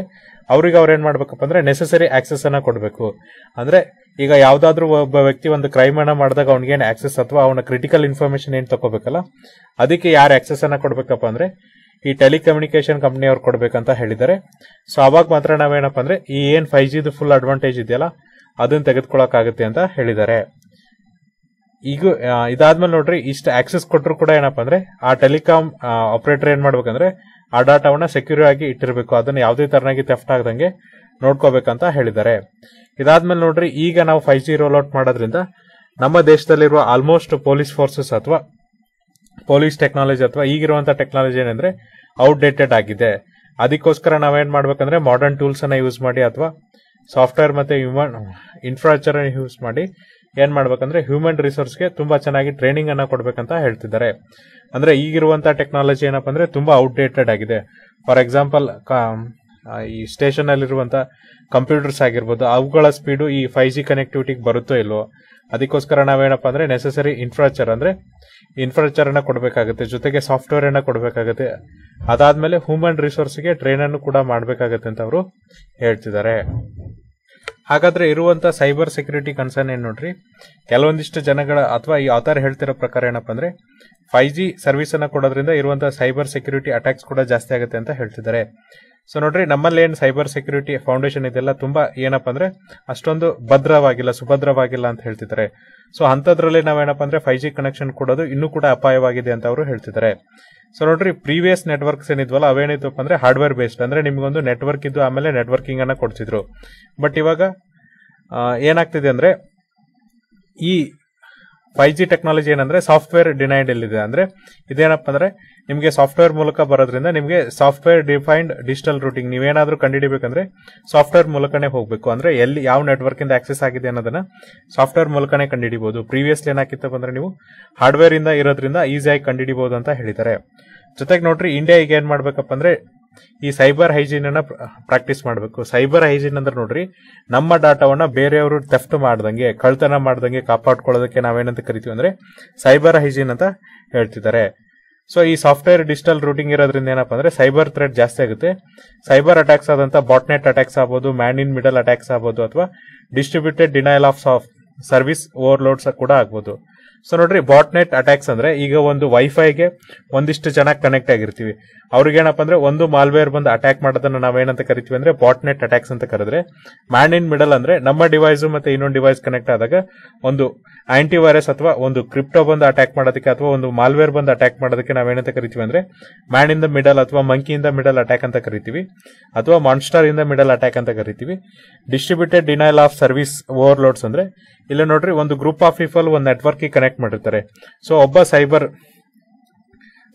ಅವ್ರಿಗೆ ಅವ್ರು ಏನ್ ಮಾಡ್ಬೇಕಪ್ಪ ಅಂದ್ರೆ ನೆಸೆಸರಿ ಆಕ್ಸೆಸ್ ಅನ್ನ ಕೊಡಬೇಕು ಅಂದ್ರೆ ಈಗ ಯಾವ್ದಾದ್ರು ಒಬ್ಬ ವ್ಯಕ್ತಿ ಒಂದು ಕ್ರೈಮ್ ಅನ್ನ ಮಾಡಿದಾಗ ಅವ್ನಿಗೆ ಏನು ಆಕ್ಸೆಸ್ ಅಥವಾ ಅವನ ಕ್ರಿಟಿಕಲ್ ಇನ್ಫಾರ್ಮೇಶನ್ ಏನ್ ತಗೋಬೇಕಲ್ಲ ಅದಕ್ಕೆ ಯಾರು ಆಕ್ಸೆಸ್ ಅನ್ನ ಕೊಡ್ಬೇಕಪ್ಪ ಅಂದ್ರೆ ಈ ಟೆಲಿಕಮ್ಯುನಿಕೇಶನ್ ಕಂಪ್ನಿಯವ್ರು ಕೊಡ್ಬೇಕಂತ ಹೇಳಿದ್ದಾರೆ ಸೊ ಅವಾಗ ಮಾತ್ರ ನಾವೇನಪ್ಪ ಅಂದ್ರೆ ಈ ಏನ್ ಫೈವ್ ಜಿದು ಫುಲ್ ಅಡ್ವಾಂಟೇಜ್ ಇದೆಯಲ್ಲ ಅದನ್ನು ಆಗುತ್ತೆ ಅಂತ ಹೇಳಿದ್ದಾರೆ ಈಗ ಇದಾದ್ಮೇಲೆ ನೋಡ್ರಿ ಇಷ್ಟು ಆಕ್ಸೆಸ್ ಕೊಟ್ಟರು ಕೂಡ ಏನಪ್ಪ ಅಂದ್ರೆ ಆ ಟೆಲಿಕಾಂ ಆಪರೇಟರ್ ಏನ್ ಮಾಡ್ಬೇಕಂದ್ರೆ ಆ ಡಾಟಾವನ್ನ ಸೆಕ್ಯೂರ್ ಆಗಿ ಇಟ್ಟಿರಬೇಕು ಅದನ್ನ ಯಾವುದೇ ತರನಾಗಿ ತೆಫ್ಟ್ ಆಗದಂಗೆ ನೋಡ್ಕೋಬೇಕಂತ ಹೇಳಿದ್ದಾರೆ ಇದಾದ್ಮೇಲೆ ನೋಡ್ರಿ ಈಗ ನಾವು ಫೈವ್ ಜಿ ರೋಲ್ ಔಟ್ ಮಾಡೋದ್ರಿಂದ ನಮ್ಮ ದೇಶದಲ್ಲಿರುವ ಆಲ್ಮೋಸ್ಟ್ ಪೊಲೀಸ್ ಫೋರ್ಸಸ್ ಅಥವಾ ಪೊಲೀಸ್ ಟೆಕ್ನಾಲಜಿ ಅಥವಾ ಈಗಿರುವಂತ ಟೆಕ್ನಾಲಜಿ ಏನಂದ್ರೆ ಔಟ್ ಡೇಟೆಡ್ ಆಗಿದೆ ಅದಕ್ಕೋಸ್ಕರ ನಾವೇನ್ ಮಾಡ್ಬೇಕಂದ್ರೆ ಮಾಡರ್ನ್ ಟೂಲ್ಸ್ ಅನ್ನ ಯೂಸ್ ಮಾಡಿ ಅಥವಾ ಸಾಫ್ಟ್ವೇರ್ ಮತ್ತೆ ಹ್ಯೂಮನ್ ಇನ್ಫ್ರಾಸ್ಟ್ರಕ್ಚರ್ ಯೂಸ್ ಮಾಡಿ ಏನು ಮಾಡ್ಬೇಕಂದ್ರೆ ಹ್ಯೂಮನ್ ರಿಸೋರ್ಸ್ಗೆ ತುಂಬಾ ಚೆನ್ನಾಗಿ ಟ್ರೈನಿಂಗ್ ಅನ್ನ ಕೊಡಬೇಕಂತ ಹೇಳ್ತಿದ್ದಾರೆ ಅಂದ್ರೆ ಈಗಿರುವಂತಹ ಟೆಕ್ನಾಲಜಿ ಏನಪ್ಪ ಅಂದ್ರೆ ತುಂಬಾ ಔಟ್ಡೇಟೆಡ್ ಆಗಿದೆ ಫಾರ್ ಎಕ್ಸಾಂಪಲ್ ಈ ಸ್ಟೇಷನ್ ಅಲ್ಲಿರುವಂತಹ ಕಂಪ್ಯೂಟರ್ಸ್ ಆಗಿರ್ಬೋದು ಅವುಗಳ ಸ್ಪೀಡು ಈ ಫೈವ್ ಜಿ ಕನೆಕ್ಟಿವಿಟಿಗೆ ಬರುತ್ತೋ ಇಲ್ವೋ ಅದಕ್ಕೋಸ್ಕರ ನಾವೇನಪ್ಪ ಅಂದರೆ ನೆಸೆಸರಿ ಇನ್ಫ್ರಾಸ್ಟ್ರಕ್ಚರ್ ಅಂದರೆ ಇನ್ಫ್ರಾಸ್ಟ್ರಕ್ಚರನ್ನು ಕೊಡಬೇಕಾಗುತ್ತೆ ಜೊತೆಗೆ ಸಾಫ್ಟ್ವೇರನ್ನು ಕೊಡಬೇಕಾಗುತ್ತೆ ಅದಾದಮೇಲೆ ಹ್ಯೂಮನ್ ರಿಸೋರ್ಸ್ಗೆ ಟ್ರೈನನ್ನು ಕೂಡ ಮಾಡಬೇಕಾಗತ್ತೆ ಅಂತ ಅವರು ಹೇಳ್ತಿದ್ದಾರೆ ಹಾಗಾದರೆ ಇರುವಂಥ ಸೈಬರ್ ಸೆಕ್ಯೂರಿಟಿ ಕನ್ಸರ್ನ್ ಏನು ನೋಡ್ರಿ ಕೆಲವೊಂದಿಷ್ಟು ಜನಗಳ ಅಥವಾ ಈ ಆಥರ್ ಹೇಳ್ತಿರೋ ಪ್ರಕಾರ ಏನಪ್ಪ ಅಂದರೆ ಫೈವ್ ಜಿ ಸರ್ವಿಸನ್ನು ಕೊಡೋದ್ರಿಂದ ಇರುವಂಥ ಸೈಬರ್ ಸೆಕ್ಯೂರಿಟಿ ಅಟ್ಯಾಕ್ಸ್ ಕೂಡ ಜಾಸ್ತಿ ಆಗುತ್ತೆ ಅಂತ ಹೇಳ್ತಿದ್ದಾರೆ ಸೊ ನೋಡ್ರಿ ನಮ್ಮಲ್ಲಿ ಏನು ಸೈಬರ್ ಸೆಕ್ಯೂರಿಟಿ ಫೌಂಡೇಶನ್ ಇದೆಲ್ಲ ತುಂಬಾ ಏನಪ್ಪ ಅಂದ್ರೆ ಅಷ್ಟೊಂದು ಭದ್ರವಾಗಿಲ್ಲ ಸುಭದ್ರವಾಗಿಲ್ಲ ಅಂತ ಹೇಳ್ತಿದ್ದಾರೆ ಸೊ ಅಂಥದ್ರಲ್ಲಿ ನಾವೇನಪ್ಪ ಅಂದ್ರೆ ಫೈವ್ ಜಿ ಕನೆಕ್ಷನ್ ಕೊಡೋದು ಇನ್ನೂ ಕೂಡ ಅಪಾಯವಾಗಿದೆ ಅಂತ ಅವರು ಹೇಳ್ತಿದ್ದಾರೆ ಸೊ ನೋಡ್ರಿ ಪ್ರೀವಿಯಸ್ ನೆಟ್ವರ್ಕ್ಸ್ ಏನಿದ್ವಲ್ಲ ಅವೇನಿತ್ತು ಅಂದ್ರೆ ಹಾರ್ಡ್ವೇರ್ ಬೇಸ್ಡ್ ಅಂದ್ರೆ ನಿಮಗೊಂದು ನೆಟ್ವರ್ಕ್ ಇದ್ದು ಆಮೇಲೆ ನೆಟ್ವರ್ಕಿಂಗ್ ಅನ್ನ ಕೊಡ್ತಿದ್ರು ಬಟ್ ಇವಾಗ ಏನಾಗ್ತಿದೆ ಅಂದ್ರೆ ಈ ಫೈವ್ ಜಿ ಟೆಕ್ನಾಲಜಿ ಏನಂದ್ರೆ ಸಾಫ್ಟ್ವೇರ್ ಡಿನೈಡ್ ಎಲ್ಲಿದೆ ಅಂದ್ರೆ ಇದೇನಪ್ಪ ಅಂದ್ರೆ ನಿಮಗೆ ಸಾಫ್ಟ್ವೇರ್ ಮೂಲಕ ಬರೋದ್ರಿಂದ ನಿಮಗೆ ಸಾಫ್ಟ್ವೇರ್ ಡಿಫೈನ್ಡ್ ಡಿಜಿಟಲ್ ರೂಟಿಂಗ್ ನೀವೇನಾದ್ರೂ ಕಂಡಿಡಿಬೇಕಂದ್ರೆ ಸಾಫ್ಟ್ವೇರ್ ಮೂಲಕನೇ ಹೋಗಬೇಕು ಅಂದ್ರೆ ಎಲ್ಲಿ ಯಾವ ನೆಟ್ವರ್ಕ್ ಇಂದ ಆಕ್ಸೆಸ್ ಆಗಿದೆ ಅನ್ನೋದನ್ನ ಸಾಫ್ಟ್ವೇರ್ ಮೂಲಕನೇ ಕಂಡುಹಿಡಿಬಹುದು ಪ್ರೀವಿಯಸ್ಲಿ ಏನಾಗಿತ್ತಪ್ಪ ಅಂದ್ರೆ ನೀವು ಹಾರ್ಡ್ವೇರ್ ಇಂದ ಇರೋದ್ರಿಂದ ಈಸಿಯಾಗಿ ಕಂಡುಹಿಡಿಬಹುದು ಅಂತ ಹೇಳಿದ್ದಾರೆ ಜೊತೆಗೆ ನೋಡ್ರಿ ಇಂಡಿಯಾ ಈಗ ಏನ್ ಮಾಡ್ಬೇಕಪ್ಪ ಅಂದ್ರೆ ಈ ಸೈಬರ್ ಹೈಜೀನ್ ಅನ್ನ ಪ್ರಾಕ್ಟೀಸ್ ಮಾಡಬೇಕು ಸೈಬರ್ ಹೈಜೀನ್ ಅಂದ್ರೆ ನೋಡ್ರಿ ನಮ್ಮ ಡಾಟಾವನ್ನ ಬೇರೆಯವರು ತೆಫ್ಟ್ ಮಾಡ್ದಂಗೆ ಕಳ್ತನ ಮಾಡ್ದಂಗೆ ಕಾಪಾಡ್ಕೊಳ್ಳೋದಕ್ಕೆ ನಾವೇನಂತ ಕರಿತೀವಿ ಅಂದ್ರೆ ಸೈಬರ್ ಹೈಜೀನ್ ಅಂತ ಹೇಳ್ತಿದ್ದಾರೆ ಸೊ ಈ ಸಾಫ್ಟ್ವೇರ್ ಡಿಜಿಟಲ್ ರೂಟಿಂಗ್ ಇರೋದ್ರಿಂದ ಏನಪ್ಪ ಅಂದ್ರೆ ಸೈಬರ್ ಥ್ರೆಡ್ ಜಾಸ್ತಿ ಆಗುತ್ತೆ ಸೈಬರ್ ಅಟ್ಯಾಕ್ಸ್ ಆದಂತ ಬಾಟ್ನೆಟ್ ಅಟ್ಯಾಕ್ಸ್ ಆಗ್ಬೋದು ಮ್ಯಾನ್ ಇನ್ ಮಿಡಲ್ ಅಟ್ಯಾಕ್ಸ್ ಆಗ್ಬೋದು ಅಥವಾ distributed denial of soft service overloads ಕೂಡ ಆಗ್ಬೋದು ಸೊ ನೋಡ್ರಿ ಬಾಟ್ನೆಟ್ ಅಟ್ಯಾಕ್ಸ್ ಅಂದ್ರೆ ಈಗ ಒಂದು ವೈಫೈಗೆ ಒಂದಿಷ್ಟು ಜನ ಕನೆಕ್ಟ್ ಆಗಿರ್ತೀವಿ ಅವ್ರಿಗೆ ಅಂದ್ರೆ ಒಂದು ಮಾಲ್ವೇರ್ ಬಂದು ಅಟ್ಯಾಕ್ ಮಾಡೋದನ್ನ ನಾವೇನಂತ ಕರಿತೀವಿ ಅಂದ್ರೆ ಬಾಟ್ನೆಟ್ ಅಟ್ಯಾಕ್ಸ್ ಅಂತ ಕರೆದ್ರೆ ಮ್ಯಾನ್ ಇನ್ ಮಿಡಲ್ ಅಂದ್ರೆ ನಮ್ಮ ಡಿವೈಸ್ ಮತ್ತೆ ಇನ್ನೊಂದು ಡಿವೈಸ್ ಕನೆಕ್ಟ್ ಆದಾಗ ಒಂದು ಆಂಟಿ ಅಥವಾ ಒಂದು ಕ್ರಿಪ್ಟೋ ಬಂದು ಅಟ್ಯಾಕ್ ಮಾಡೋದಕ್ಕೆ ಅಥವಾ ಒಂದು ಮಾಲ್ವೇರ್ ಬಂದು ಅಟ್ಯಾಕ್ ಮಾಡೋದಕ್ಕೆ ನಾವೇನಂತ ಕರಿತೀವಿ ಅಂದ್ರೆ ಮ್ಯಾನ್ ಇನ್ ದ ಮಿಡಲ್ ಅಥವಾ ಮಂಕಿ ಇಂದ ಮಿಡಲ್ ಅಟ್ಯಾಕ್ ಅಂತ ಕರಿತೀವಿ ಅಥವಾ ಮಾನ್ಸ್ಟರ್ ಇಂದ ಮಿಡಲ್ ಅಟ್ಯಾಕ್ ಅಂತ ಕರಿತೀವಿ distributed denial of service overloads ಅಂದ್ರೆ ಇಲ್ಲ ನೋಡ್ರಿ ಒಂದು ಗ್ರೂಪ್ ಆಫ್ ಪೀಪಲ್ ಒಂದು ನೆಟ್ವರ್ಕ್ ಕನೆಕ್ಟ್ ಮಾಡಿರ್ತಾರೆ ಸೊ ಒಬ್ಬ ಸೈಬರ್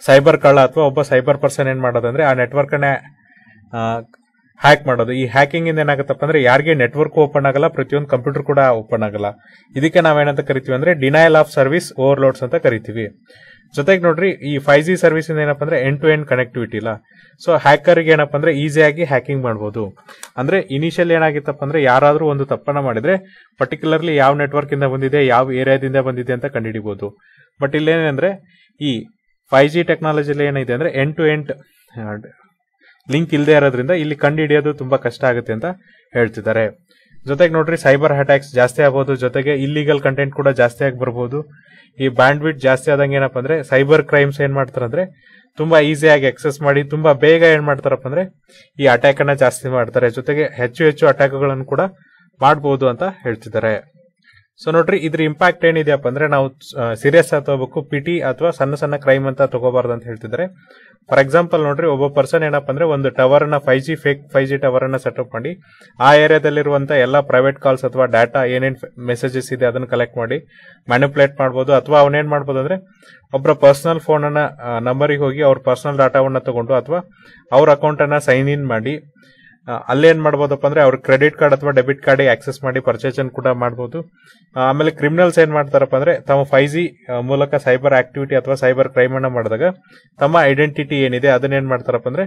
ಸೈಬರ್ ಕಳ್ಳ ಅಥವಾ ಒಬ್ಬ ಸೈಬರ್ ಪರ್ಸನ್ ಏನ್ ಮಾಡೋದಂದ್ರೆ ಆ ನೆಟ್ವರ್ಕ್ ಹ್ಯಾಕ್ ಮಾಡೋದು ಈ ಹ್ಯಾಕಿಂಗ್ ಇಂದ ಏನಾಗುತ್ತಪ್ಪ ಅಂದ್ರೆ ಯಾರಿಗೆ ನೆಟ್ವರ್ಕ್ ಓಪನ್ ಆಗಲ್ಲ ಪ್ರತಿಯೊಂದು ಕಂಪ್ಯೂಟರ್ ಕೂಡ ಓಪನ್ ಆಗಲ್ಲ ಇದಕ್ಕೆ ನಾವೇನಂತ ಕರಿತೀವಿ ಅಂದ್ರೆ ಡಿನೈಲ್ ಆಫ್ ಸರ್ವಿಸ್ ಓವರ್ಲೋಡ್ಸ್ ಅಂತ ಕರಿತೀವಿ ಜೊತೆಗೆ ನೋಡ್ರಿ ಈ ಫೈವ್ ಜಿ ಸರ್ವಿಸ್ ಇಂದ ಏನಪ್ಪ ಅಂದ್ರೆ ಎನ್ ಟು ಎಂಡ್ ಕನೆಕ್ಟಿವಿಟಿ ಇಲ್ಲ ಸೊ ಗೆ ಏನಪ್ಪ ಅಂದ್ರೆ ಈಸಿಯಾಗಿ ಹ್ಯಾಕಿಂಗ್ ಮಾಡಬಹುದು ಅಂದ್ರೆ ಇನಿಷಿಯಲ್ ಏನಾಗಿತ್ತಪ್ಪ ಅಂದ್ರೆ ಯಾರಾದರೂ ಒಂದು ತಪ್ಪನ್ನ ಮಾಡಿದ್ರೆ ಪರ್ಟಿಕ್ಯುಲರ್ಲಿ ಯಾವ ನೆಟ್ವರ್ಕ್ ಇಂದ ಬಂದಿದೆ ಯಾವ ಏರಿಯಾದಿಂದ ಬಂದಿದೆ ಅಂತ ಕಂಡುಹಿಡಿಬಹುದು ಬಟ್ ಇಲ್ಲೇನಂದ್ರೆ ಈ ಫೈವ್ ಜಿ ಟೆಕ್ನಾಲಜಿಲಿ ಏನಿದೆ ಅಂದ್ರೆ ಎಂಡ್ ಟು ಎಂಡ್ ಲಿಂಕ್ ಇಲ್ಲದೆ ಇರೋದ್ರಿಂದ ಇಲ್ಲಿ ಕಂಡು ಹಿಡಿಯೋದು ತುಂಬಾ ಕಷ್ಟ ಆಗುತ್ತೆ ಅಂತ ಹೇಳ್ತಿದ್ದಾರೆ ಜೊತೆಗೆ ನೋಡ್ರಿ ಸೈಬರ್ ಅಟ್ಯಾಕ್ಸ್ ಜಾಸ್ತಿ ಆಗ್ಬೋದು ಜೊತೆಗೆ ಇಲ್ಲಿಗಲ್ ಕಂಟೆಂಟ್ ಕೂಡ ಜಾಸ್ತಿ ಆಗಿ ಬರ್ಬೋದು ಈ ಬ್ಯಾಂಡ್ವಿಡ್ ಜಾಸ್ತಿ ಆದಂಗೆ ಏನಪ್ಪ ಅಂದ್ರೆ ಸೈಬರ್ ಕ್ರೈಮ್ಸ್ ಏನ್ ಮಾಡ್ತಾರಂದ್ರೆ ತುಂಬಾ ಈಸಿಯಾಗಿ ಎಕ್ಸಸ್ ಮಾಡಿ ತುಂಬಾ ಬೇಗ ಏನ್ ಮಾಡ್ತಾರಪ್ಪ ಅಂದ್ರೆ ಈ ಅಟ್ಯಾಕ್ ಅನ್ನ ಜಾಸ್ತಿ ಮಾಡ್ತಾರೆ ಜೊತೆಗೆ ಹೆಚ್ಚು ಹೆಚ್ಚು ಅಟ್ಯಾಕ್ಗಳನ್ನು ಕೂಡ ಮಾಡಬಹುದು ಅಂತ ಹೇಳ್ತಿದ್ದಾರೆ ಸೊ ನೋಡ್ರಿ ಇದ್ರ ಇಂಪ್ಯಾಕ್ಟ್ ಏನಿದೆಯಪ್ಪ ಅಂದ್ರೆ ನಾವು ಸೀರಿಯಸ್ ಆಗಿ ತಗೋಬೇಕು ಪಿಟಿ ಅಥವಾ ಸಣ್ಣ ಸಣ್ಣ ಕ್ರೈಮ್ ಅಂತ ತಗೋಬಾರ್ದು ಅಂತ ಹೇಳ್ತಿದ್ರೆ ಫಾರ್ ಎಕ್ಸಾಂಪಲ್ ನೋಡ್ರಿ ಒಬ್ಬ ಪರ್ಸನ್ ಏನಪ್ಪ ಅಂದ್ರೆ ಒಂದು ಟವರ್ ಅನ್ನ five G fake five G tower ಅನ್ನ ಸೆಟಪ್ ಮಾಡಿ ಆ ಏರಿಯಾದಲ್ಲಿರುವಂತ ಎಲ್ಲ ಪ್ರೈವೇಟ್ ಕಾಲ್ಸ್ ಅಥವಾ ಡಾಟಾ ಏನೇನ್ ಮೆಸೇಜಸ್ ಇದೆ ಅದನ್ನ ಕಲೆಕ್ಟ್ ಮಾಡಿ ಮ್ಯಾನಿಪುಲೇಟ್ ಮಾಡಬಹುದು ಅಥವಾ ಅವನೇನ್ ಮಾಡ್ಬೋದು ಅಂದ್ರೆ ಒಬ್ಬರ ಪರ್ಸನಲ್ ಫೋನ್ ಅನ್ನ ನಂಬರ್ಗೆ ಹೋಗಿ ಅವ್ರ ಪರ್ಸನಲ್ ಡಾಟಾವನ್ನ ತಗೊಂಡು ಅಥವಾ ಅವ್ರ ಅಕೌಂಟ್ ಅನ್ನ ಸೈನ್ ಇನ್ ಮಾಡಿ ಅಲ್ಲೇನ್ ಮಾಡ್ಬೋದಪ್ಪ ಅಂದ್ರೆ ಅವ್ರ ಕ್ರೆಡಿಟ್ ಕಾರ್ಡ್ ಅಥವಾ ಡೆಬಿಟ್ ಕಾರ್ಡ್ ಆಕ್ಸೆಸ್ ಮಾಡಿ ಪರ್ಚೇಸ್ ಅನ್ನು ಕೂಡ ಮಾಡಬಹುದು ಆಮೇಲೆ ಕ್ರಿಮಿನಲ್ಸ್ ಏನ್ ಮಾಡ್ತಾರಪ್ಪ ಅಂದ್ರೆ ತಮ್ಮ ಫೈವ್ ಜಿ ಮೂಲಕ ಸೈಬರ್ ಆಕ್ಟಿವಿಟಿ ಅಥವಾ ಸೈಬರ್ ಕ್ರೈಮ್ ಅನ್ನ ಮಾಡಿದಾಗ ತಮ್ಮ ಐಡೆಂಟಿಟಿ ಏನಿದೆ ಅದನ್ನ ಏನ್ ಮಾಡ್ತಾರಪ್ಪ ಅಂದ್ರೆ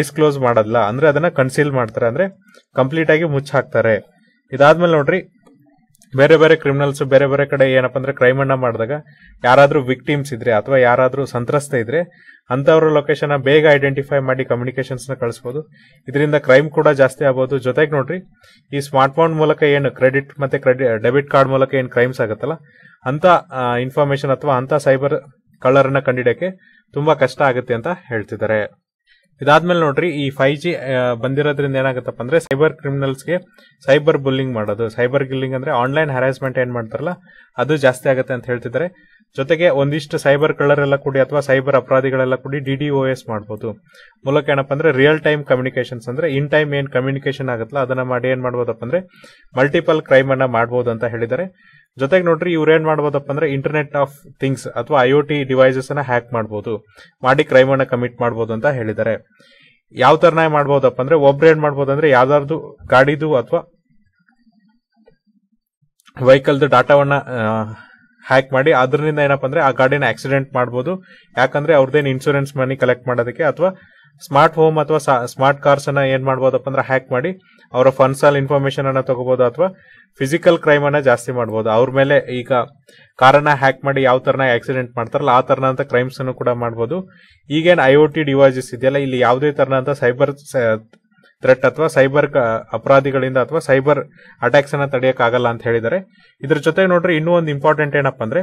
ಡಿಸ್ಕ್ಲೋಸ್ ಮಾಡಲ್ಲ ಅಂದ್ರೆ ಅದನ್ನ ಕನ್ಸೀಲ್ ಮಾಡ್ತಾರೆ ಅಂದ್ರೆ ಕಂಪ್ಲೀಟ್ ಆಗಿ ಮುಚ್ಚಾಕ್ತಾರೆ ಇದಾದ್ಮೇಲೆ ನೋಡ್ರಿ ಬೇರೆ ಬೇರೆ ಕ್ರಿಮಿನಲ್ಸ್ ಬೇರೆ ಬೇರೆ ಕಡೆ ಏನಪ್ಪ ಅಂದ್ರೆ ಕ್ರೈಮ್ ಅನ್ನ ಮಾಡಿದಾಗ ಯಾರಾದ್ರೂ ವಿಕ್ಟಿಮ್ಸ್ ಇದ್ರೆ ಅಥವಾ ಯಾರಾದ್ರೂ ಸಂತ್ರಸ್ತ ಇದ್ರೆ ಅಂತವ್ರ ಲೊಕೇಶನ್ ಬೇಗ ಐಡೆಂಟಿಫೈ ಮಾಡಿ ಕಮ್ಯುನಿಕೇಶನ್ಸ್ ನ ಕಳಿಸಬಹುದು ಇದರಿಂದ ಕ್ರೈಮ್ ಕೂಡ ಜಾಸ್ತಿ ಆಗಬಹುದು ಜೊತೆಗೆ ನೋಡ್ರಿ ಈ ಸ್ಮಾರ್ಟ್ ಫೋನ್ ಮೂಲಕ ಏನು ಕ್ರೆಡಿಟ್ ಮತ್ತೆ ಡೆಬಿಟ್ ಕಾರ್ಡ್ ಮೂಲಕ ಏನು ಕ್ರೈಮ್ಸ್ ಆಗುತ್ತಲ್ಲ ಅಂತ ಇನ್ಫಾರ್ಮೇಶನ್ ಅಥವಾ ಅಂತ ಸೈಬರ್ ಕಳ್ಳರನ್ನ ಕಂಡಿಡಕ್ಕೆ ತುಂಬಾ ಕಷ್ಟ ಆಗುತ್ತೆ ಅಂತ ಹೇಳ್ತಿದ್ದಾರೆ ಇದಾದ್ಮೇಲೆ ನೋಡ್ರಿ ಈ ಫೈವ್ ಜಿ ಬಂದಿರೋದ್ರಿಂದ ಏನಾಗುತ್ತಪ್ಪ ಅಂದ್ರೆ ಸೈಬರ್ ಕ್ರಿಮಿನಲ್ಸ್ಗೆ ಸೈಬರ್ ಬುಲ್ಲಿಂಗ್ ಮಾಡೋದು ಸೈಬರ್ ಗಿಲ್ಲಿಂಗ್ ಅಂದ್ರೆ ಆನ್ಲೈನ್ ಹರಾಸ್ಮೆಂಟ್ ಏನ್ ಮಾಡ್ತಾರಲ್ಲ ಅದು ಜಾಸ್ತಿ ಆಗುತ್ತೆ ಅಂತ ಹೇಳ್ತಿದ್ದಾರೆ ಜೊತೆಗೆ ಒಂದಿಷ್ಟು ಸೈಬರ್ ಕಳ್ಳರೆಲ್ಲ ಕೂಡಿ ಅಥವಾ ಸೈಬರ್ ಅಪರಾಧಿಗಳೆಲ್ಲ ಕೂಡಿ ಡಿ ಡಿ ಒ ಎಸ್ ಮಾಡ್ಬೋದು ಮೂಲಕ ಏನಪ್ಪ ಅಂದ್ರೆ ರಿಯಲ್ ಟೈಮ್ ಕಮ್ಯುನಿಕೇಶನ್ಸ್ ಅಂದ್ರೆ ಇನ್ ಟೈಮ್ ಏನ್ ಕಮ್ಯುನಿಕೇಶನ್ ಆಗುತ್ತಲ್ಲ ಅದನ್ನ ಮಾಡಿ ಏನ್ ಮಾಡ್ಬೋದಪ್ಪ ಅಂದ್ರೆ ಮಲ್ಟಿಪಲ್ ಕ್ರೈಮ್ ಅನ್ನ ಮಾಡಬಹುದು ಅಂತ ಹೇಳಿದ್ದಾರೆ ಜೊತೆಗೆ ನೋಡ್ರಿ ಇವ್ರೇನ್ ಮಾಡ್ಬೋದಪ್ಪ ಅಂದ್ರೆ ಇಂಟರ್ನೆಟ್ ಆಫ್ ಥಿಂಗ್ಸ್ ಅಥವಾ ಐ ಒ ಟಿ ಡಿವೈಸಸ್ ಅನ್ನ ಹ್ಯಾಕ್ ಮಾಡ್ಬೋದು ಮಾಡಿ ಕ್ರೈಮ್ ಅನ್ನ ಕಮಿಟ್ ಮಾಡ್ಬೋದು ಅಂತ ಹೇಳಿದ್ದಾರೆ ಯಾವ ತರನ ಮಾಡ್ಬೋದಪ್ಪ ಅಂದ್ರೆ ಒಬ್ರು ಏನ್ ಮಾಡ್ಬೋದು ಅಂದ್ರೆ ಯಾವ್ದಾದ್ರು ಗಾಡಿದು ಅಥವಾ ವೆಹಿಕಲ್ದು ಡಾಟಾವನ್ನ ಹ್ಯಾಕ್ ಮಾಡಿ ಅದರಿಂದ ಏನಪ್ಪ ಅಂದ್ರೆ ಆ ಗಾಡಿನ ಆಕ್ಸಿಡೆಂಟ್ ಮಾಡ್ಬೋದು ಯಾಕಂದ್ರೆ ಅವ್ರದ್ದೇನು ಇನ್ಶೂರೆನ್ಸ್ ಮನಿ ಕಲೆಕ್ಟ್ ಮಾಡೋದಕ್ಕೆ ಅಥವಾ ಸ್ಮಾರ್ಟ್ ಹೋಮ್ ಅಥವಾ ಸ್ಮಾರ್ಟ್ ಕಾರ್ಸ್ ಅನ್ನ ಏನ್ ಮಾಡ್ಬೋದಪ್ಪ ಅಂದ್ರೆ ಹ್ಯಾಕ್ ಮಾಡಿ ಅವರ ಅಲ್ಲಿ ಇನ್ಫಾರ್ಮೇಶನ್ ಅನ್ನ ತಗೋಬಹುದು ಅಥವಾ ಫಿಸಿಕಲ್ ಕ್ರೈಮ್ ಅನ್ನ ಜಾಸ್ತಿ ಮಾಡಬಹುದು ಅವ್ರ ಮೇಲೆ ಈಗ ಕಾರನ್ನ ಹ್ಯಾಕ್ ಮಾಡಿ ಯಾವ ತರನ ಆಕ್ಸಿಡೆಂಟ್ ಮಾಡ್ತಾರಲ್ಲ ಆ ತರನಂತ ಕ್ರೈಮ್ಸ್ ಅನ್ನು ಕೂಡ ಮಾಡಬಹುದು ಈಗೇನು ಐ ಟಿ ಡಿವೈಸಸ್ ಇದೆಯಲ್ಲ ಇಲ್ಲಿ ಯಾವುದೇ ತರನಂತ ಸೈಬರ್ ಥ್ರೆಟ್ ಅಥವಾ ಸೈಬರ್ ಅಪರಾಧಿಗಳಿಂದ ಅಥವಾ ಸೈಬರ್ ಅಟ್ಯಾಕ್ಸ್ ಅನ್ನ ತಡೆಯಕ್ ಆಗಲ್ಲ ಅಂತ ಹೇಳಿದ್ದಾರೆ ಇದ್ರ ಜೊತೆ ನೋಡ್ರಿ ಇನ್ನೂ ಒಂದು ಇಂಪಾರ್ಟೆಂಟ್ ಏನಪ್ಪ ಅಂದ್ರೆ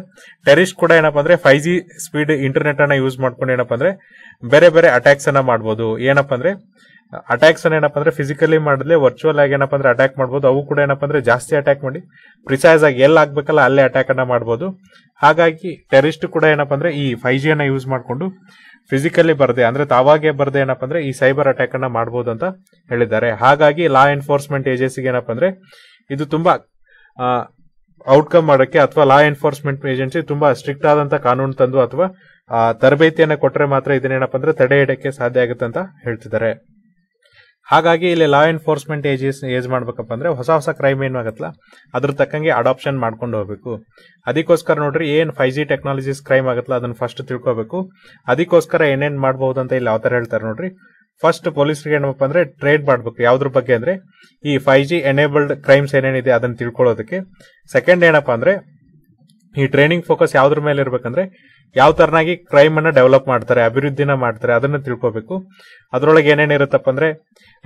ಟೆರಿಸ್ಟ್ ಕೂಡ ಏನಪ್ಪ ಅಂದ್ರೆ ಫೈವ್ ಜಿ ಸ್ಪೀಡ್ ಇಂಟರ್ನೆಟ್ ಅನ್ನ ಯೂಸ್ ಮಾಡ್ಕೊಂಡು ಏನಪ್ಪ ಅಂದ್ರೆ ಬೇರೆ ಬೇರೆ ಅಟ್ಯಾಕ್ಸ್ ಅನ್ನ ಮಾಡಬಹುದು ಏನಪ್ಪಾ ಅಂದ್ರೆ ಅಟ್ಯಾಕ್ಸ್ ಏನಪ್ಪ ಅಂದ್ರೆ ಫಿಸಿಕಲಿ ಮಾಡಿದ್ರೆ ವರ್ಚುವಲ್ ಆಗಿ ಏನಪ್ಪ ಅಂದ್ರೆ ಅಟ್ಯಾಕ್ ಮಾಡಬಹುದು ಅವು ಕೂಡ ಏನಪ್ಪ ಅಂದ್ರೆ ಜಾಸ್ತಿ ಅಟ್ಯಾಕ್ ಮಾಡಿ ಪ್ರಿಸೈಸ್ ಆಗಿ ಎಲ್ಲಿ ಆಗ್ಬೇಕಲ್ಲ ಅಲ್ಲೇ ಅಟ್ಯಾಕ್ ಅನ್ನ ಮಾಡಬಹುದು ಹಾಗಾಗಿ ಟೆರಿಸ್ಟ್ ಕೂಡ ಏನಪ್ಪ ಅಂದ್ರೆ ಈ ಫೈವ್ ಜಿ ಅನ್ನ ಯೂಸ್ ಮಾಡಿಕೊಂಡು ಫಿಸಿಕಲಿ ಬರದೆ ಅಂದ್ರೆ ತಾವಾಗೆ ಬರದೆ ಏನಪ್ಪ ಅಂದ್ರೆ ಈ ಸೈಬರ್ ಅಟ್ಯಾಕ್ ಅನ್ನ ಮಾಡಬಹುದು ಅಂತ ಹೇಳಿದ್ದಾರೆ ಹಾಗಾಗಿ ಲಾ ಎನ್ಫೋರ್ಸ್ಮೆಂಟ್ ಏಜೆನ್ಸಿಗೆ ಏನಪ್ಪ ಅಂದ್ರೆ ಇದು ತುಂಬಾ ಔಟ್ಕಮ್ ಮಾಡೋಕ್ಕೆ ಅಥವಾ ಲಾ ಎನ್ಫೋರ್ಸ್ಮೆಂಟ್ ಏಜೆನ್ಸಿ ತುಂಬಾ ಸ್ಟ್ರಿಕ್ಟ್ ಆದಂತ ಕಾನೂನು ತಂದು ಅಥವಾ ತರಬೇತಿಯನ್ನು ಕೊಟ್ಟರೆ ಮಾತ್ರ ಇದನ್ನೇನಪ್ಪ ಅಂದ್ರೆ ತಡೆ ಹಿಡಕ್ಕೆ ಸಾಧ್ಯ ಆಗುತ್ತೆ ಅಂತ ಹೇಳ್ತಿದ್ದಾರೆ ಹಾಗಾಗಿ ಇಲ್ಲಿ ಲಾ ಎನ್ಫೋರ್ಸ್ಮೆಂಟ್ ಏಜಸ್ ಏಜ್ ಮಾಡ್ಬೇಕಪ್ಪ ಅಂದ್ರೆ ಹೊಸ ಹೊಸ ಕ್ರೈಮ್ ಏನು ಆಗತ್ತಲ್ಲ ಅದ್ರ ತಕ್ಕಂಗೆ ಅಡಾಪ್ಷನ್ ಮಾಡ್ಕೊಂಡು ಹೋಗ್ಬೇಕು ಅದಕ್ಕೋಸ್ಕರ ನೋಡ್ರಿ ಏನು ಫೈವ್ ಜಿ ಟೆಕ್ನಾಲಜೀಸ್ ಕ್ರೈಮ್ ಆಗತ್ತಲ್ಲ ಅದನ್ನ ಫಸ್ಟ್ ತಿಳ್ಕೋಬೇಕು ಅದಕ್ಕೋಸ್ಕರ ಏನೇನ್ ಮಾಡಬಹುದು ಅಂತ ಇಲ್ಲಿ ಯಾವ ಹೇಳ್ತಾರೆ ನೋಡ್ರಿ ಫಸ್ಟ್ ಪೊಲೀಸರಿಗೆ ಏನಪ್ಪ ಅಂದ್ರೆ ಟ್ರೇಡ್ ಮಾಡಬೇಕು ಯಾವ್ದ್ರ ಬಗ್ಗೆ ಅಂದ್ರೆ ಈ ಫೈವ್ ಜಿ ಎನೇಬಲ್ಡ್ ಕ್ರೈಮ್ಸ್ ಏನೇನಿದೆ ಅದನ್ನ ತಿಳ್ಕೊಳ್ಳೋದಕ್ಕೆ ಸೆಕೆಂಡ್ ಏನಪ್ಪಾ ಅಂದ್ರೆ ಈ ಟ್ರೈನಿಂಗ್ ಫೋಕಸ್ ಯಾವ್ದ್ರ ಮೇಲೆ ಇರ್ಬೇಕಂದ್ರೆ ಯಾವ ತರನಾಗಿ ಕ್ರೈಮ್ ಅನ್ನ ಡೆವಲಪ್ ಮಾಡ್ತಾರೆ ಅಭಿವೃದ್ಧಿನ ಮಾಡ್ತಾರೆ ಅದನ್ನ ತಿಳ್ಕೊಬೇಕು ಅದರೊಳಗೆ ಏನೇನಿರುತ್ತಪ್ಪ ಅಂದ್ರೆ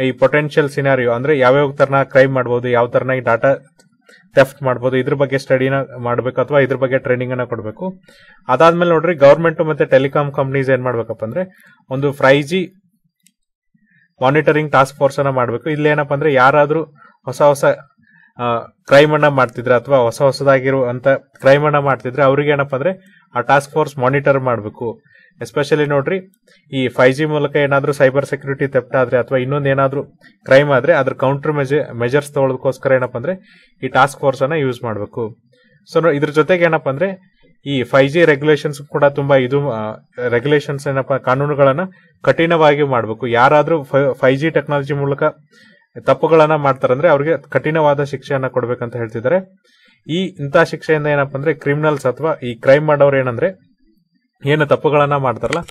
ಈ ಪೊಟೆನ್ಷಿಯಲ್ ಸಿನಾರಿಯೋ ಅಂದ್ರೆ ಯಾವ್ಯಾವ ತರನ ಕ್ರೈಮ್ ಮಾಡಬಹುದು ಯಾವ ತರನಾಗಿ ಡಾಟಾ ಟೆಫ್ಟ್ ಮಾಡಬಹುದು ಇದ್ರ ಬಗ್ಗೆ ಸ್ಟಡಿನ ಮಾಡಬೇಕು ಅಥವಾ ಇದ್ರ ಬಗ್ಗೆ ಟ್ರೈನಿಂಗ್ ಅನ್ನ ಕೊಡಬೇಕು ಅದಾದ್ಮೇಲೆ ನೋಡ್ರಿ ಗವರ್ಮೆಂಟ್ ಮತ್ತೆ ಟೆಲಿಕಾಂ ಕಂಪ್ನೀಸ್ ಏನ್ ಮಾಡ್ಬೇಕಪ್ಪ ಅಂದ್ರೆ ಒಂದು five G monitoring task force ಅನ್ನ ಮಾಡಬೇಕು ಏನಪ್ಪ ಅಂದ್ರೆ ಯಾರಾದ್ರೂ ಹೊಸ ಹೊಸ ಕ್ರೈಮ್ ಅನ್ನ ಮಾಡ್ತಿದ್ರೆ ಅಥವಾ ಹೊಸ ಹೊಸದಾಗಿರುವಂತ ಅನ್ನ ಮಾಡ್ತಿದ್ರೆ ಅವ್ರಿಗೆ ಏನಪ್ಪ ಅಂದ್ರೆ ಆ ಟಾಸ್ಕ್ ಫೋರ್ಸ್ ಮಾನಿಟರ್ ಮಾಡಬೇಕು ಎಸ್ಪೆಷಲಿ ನೋಡ್ರಿ ಈ ಫೈವ್ ಜಿ ಮೂಲಕ ಏನಾದರೂ ಸೈಬರ್ ಸೆಕ್ಯೂರಿಟಿ ಆದ್ರೆ ಅಥವಾ ಇನ್ನೊಂದು ಏನಾದರೂ ಕ್ರೈಮ್ ಆದರೆ ಅದ್ರ ಕೌಂಟರ್ ಮೆಜರ್ ಮೆಜರ್ಸ್ ತೊಗೊಳೋದಕ್ಕೋಸ್ಕರ ಏನಪ್ಪ ಅಂದರೆ ಈ ಟಾಸ್ಕ್ ಅನ್ನ ಯೂಸ್ ಮಾಡಬೇಕು ಸೊ ಇದ್ರ ಜೊತೆಗೆ ಏನಪ್ಪ ಅಂದರೆ ಈ ಫೈವ್ ಜಿ ರೆಗ್ಯುಲೇಷನ್ಸ್ ಕೂಡ ತುಂಬ ಇದು ರೆಗ್ಯುಲೇಷನ್ಸ್ ಏನಪ್ಪ ಕಾನೂನುಗಳನ್ನು ಕಠಿಣವಾಗಿ ಮಾಡಬೇಕು ಯಾರಾದರೂ ಫೈವ್ ಜಿ ಟೆಕ್ನಾಲಜಿ ಮೂಲಕ ತಪ್ಪುಗಳನ್ನ ಮಾಡ್ತಾರಂದ್ರೆ ಅವ್ರಿಗೆ ಕಠಿಣವಾದ ಶಿಕ್ಷೆಯನ್ನ ಕೊಡ್ಬೇಕಂತ ಹೇಳ್ತಿದ್ದಾರೆ ಈ ಇಂತಹ ಶಿಕ್ಷೆಯಿಂದ ಏನಪ್ಪ ಅಂದ್ರೆ ಕ್ರಿಮಿನಲ್ಸ್ ಅಥವಾ ಈ ಕ್ರೈಮ್ ಮಾಡೋರು ಏನಂದ್ರೆ ಏನು ತಪ್ಪುಗಳನ್ನ ಮಾಡ್ತಾರಲ್ಲ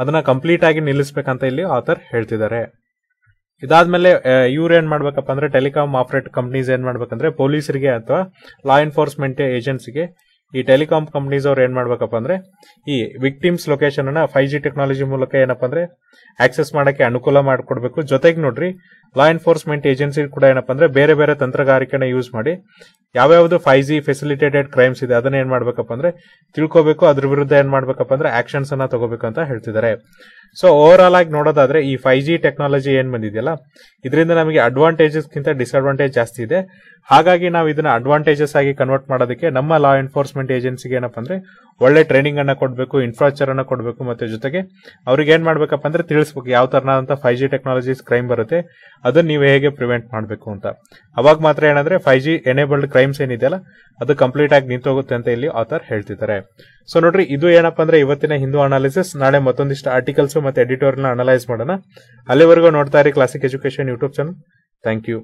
ಅದನ್ನ ಕಂಪ್ಲೀಟ್ ಆಗಿ ನಿಲ್ಲಿಸ್ಬೇಕಂತ ಇಲ್ಲಿ ಆತರ್ ಹೇಳ್ತಿದ್ದಾರೆ ಇದಾದ್ಮೇಲೆ ಇವ್ರು ಏನ್ ಮಾಡ್ಬೇಕಪ್ಪ ಅಂದ್ರೆ ಟೆಲಿಕಾಮ್ ಆಪರೇಟ್ ಕಂಪ್ನೀಸ್ ಏನ್ ಮಾಡ್ಬೇಕಂದ್ರೆ ಪೊಲೀಸರಿಗೆ ಅಥವಾ ಲಾ ಎನ್ಫೋರ್ಸ್ಮೆಂಟ್ ಏಜೆನ್ಸಿಗೆ ಈ ಟೆಲಿಕಾಮ್ ಕಂಪ್ನೀಸ್ ಅವ್ರು ಏನ್ ಮಾಡ್ಬೇಕಪ್ಪ ಅಂದ್ರೆ ಈ ವಿಕ್ಟಿಮ್ಸ್ ಲೊಕೇಶನ್ ಅನ್ನ ಫೈವ್ ಜಿ ಟೆಕ್ನಾಲಜಿ ಮೂಲಕ ಏನಪ್ಪ ಅಂದ್ರೆ ಆಕ್ಸೆಸ್ ಮಾಡಕ್ಕೆ ಅನುಕೂಲ ಮಾಡಿಕೊಡ್ಬೇಕು ಜೊತೆಗೆ ನೋಡ್ರಿ ಲಾ ಎನ್ಫೋರ್ಸ್ಮೆಂಟ್ ಏಜೆನ್ಸಿ ಕೂಡ ಏನಪ್ಪ ಅಂದ್ರೆ ಬೇರೆ ಬೇರೆ ತಂತ್ರಗಾರಿಕೆನ ಯೂಸ್ ಮಾಡಿ ಯಾವ್ಯಾವ್ದು ಫೈವ್ ಜಿ ಫೆಸಿಲಿಟೇಟೆಡ್ ಕ್ರೈಮ್ಸ್ ಇದೆ ಅದನ್ನ ಏನ್ ಮಾಡ್ಬೇಕಪ್ಪ ಅಂದ್ರೆ ತಿಳ್ಕೋಬೇಕು ಅದ್ರ ವಿರುದ್ಧ ಏನ್ ಮಾಡ್ಬೇಕಪ್ಪ ಅಂದ್ರೆ ಆಕ್ಷನ್ಸ್ ಅನ್ನ ತಗೋಬೇಕು ಅಂತ ಹೇಳ್ತಿದ್ದಾರೆ ಸೊ ಓವರ್ ಆಲ್ ಆಗಿ ನೋಡೋದಾದ್ರೆ ಈ ಫೈವ್ ಜಿ ಟೆಕ್ನಾಲಜಿ ಏನ್ ಬಂದಿದೆಯಲ್ಲ ಇದರಿಂದ ನಮಗೆ ಅಡ್ವಾಂಟೇಜಸ್ ಡಿಸ್ಅಡ್ವಾಂಟೇಜ್ ಜಾಸ್ತಿ ಇದೆ ಹಾಗಾಗಿ ನಾವು ಇದನ್ನ ಅಡ್ವಾಂಟೇಜಸ್ ಆಗಿ ಕನ್ವರ್ಟ್ ಮಾಡೋದಕ್ಕೆ ನಮ್ಮ ಲಾ ಎನ್ಫೋರ್ಸ್ಮೆಂಟ್ ಏಜೆನ್ಸಿಗೆ ಏನಪ್ಪ ಅಂದ್ರೆ ಒಳ್ಳೆ ಟ್ರೈನಿಂಗ್ ಅನ್ನ ಕೊಡಬೇಕು ಇನ್ಫ್ರಾಸ್ಟ್ರಕ್ಚರ್ ಅನ್ನ ಕೊಡಬೇಕು ಮತ್ತೆ ಜೊತೆಗೆ ಅವ್ರಿಗೆ ಏನ್ ಮಾಡ್ಬೇಕಪ್ಪ ಅಂದ್ರೆ ತಿಳಿಸ್ಬೇಕು ಯಾವ ತರನಾದಂತ ಫೈವ್ ಜಿ ಟೆಕ್ನಾಲಜೀಸ್ ಕ್ರೈಮ್ ಬರುತ್ತೆ ಅದನ್ನ ನೀವು ಹೇಗೆ ಪ್ರಿವೆಂಟ್ ಮಾಡಬೇಕು ಅಂತ ಅವಾಗ ಮಾತ್ರ ಏನಂದ್ರೆ ಫೈವ್ ಜಿ ಎನೇಬಲ್ಡ್ ಕ್ರೈಮ್ಸ್ ಏನಿದೆಯಲ್ಲ ಅದು ಕಂಪ್ಲೀಟ್ ಆಗಿ ನಿಂತೋಗುತ್ತೆ ಅಂತ ಇಲ್ಲಿ ಆತರ್ ಹೇಳ್ತಿದ್ದಾರೆ ಸೊ ನೋಡ್ರಿ ಇದು ಏನಪ್ಪಾ ಅಂದ್ರೆ ಇವತ್ತಿನ ಹಿಂದೂ ಅನಾಲಿಸಿಸ್ ನಾಳೆ ಮತ್ತೊಂದಿಷ್ಟು ಆರ್ಟಿಕಲ್ಸ್ ಮತ್ತೆ ಎಡಿಟೋರಿಯಲ್ ಅನಲೈಸ್ ಮಾಡೋಣ ಅಲ್ಲಿವರೆಗೂ ನೋಡ್ತಾ ಇರಿ classic education YouTube channel thank you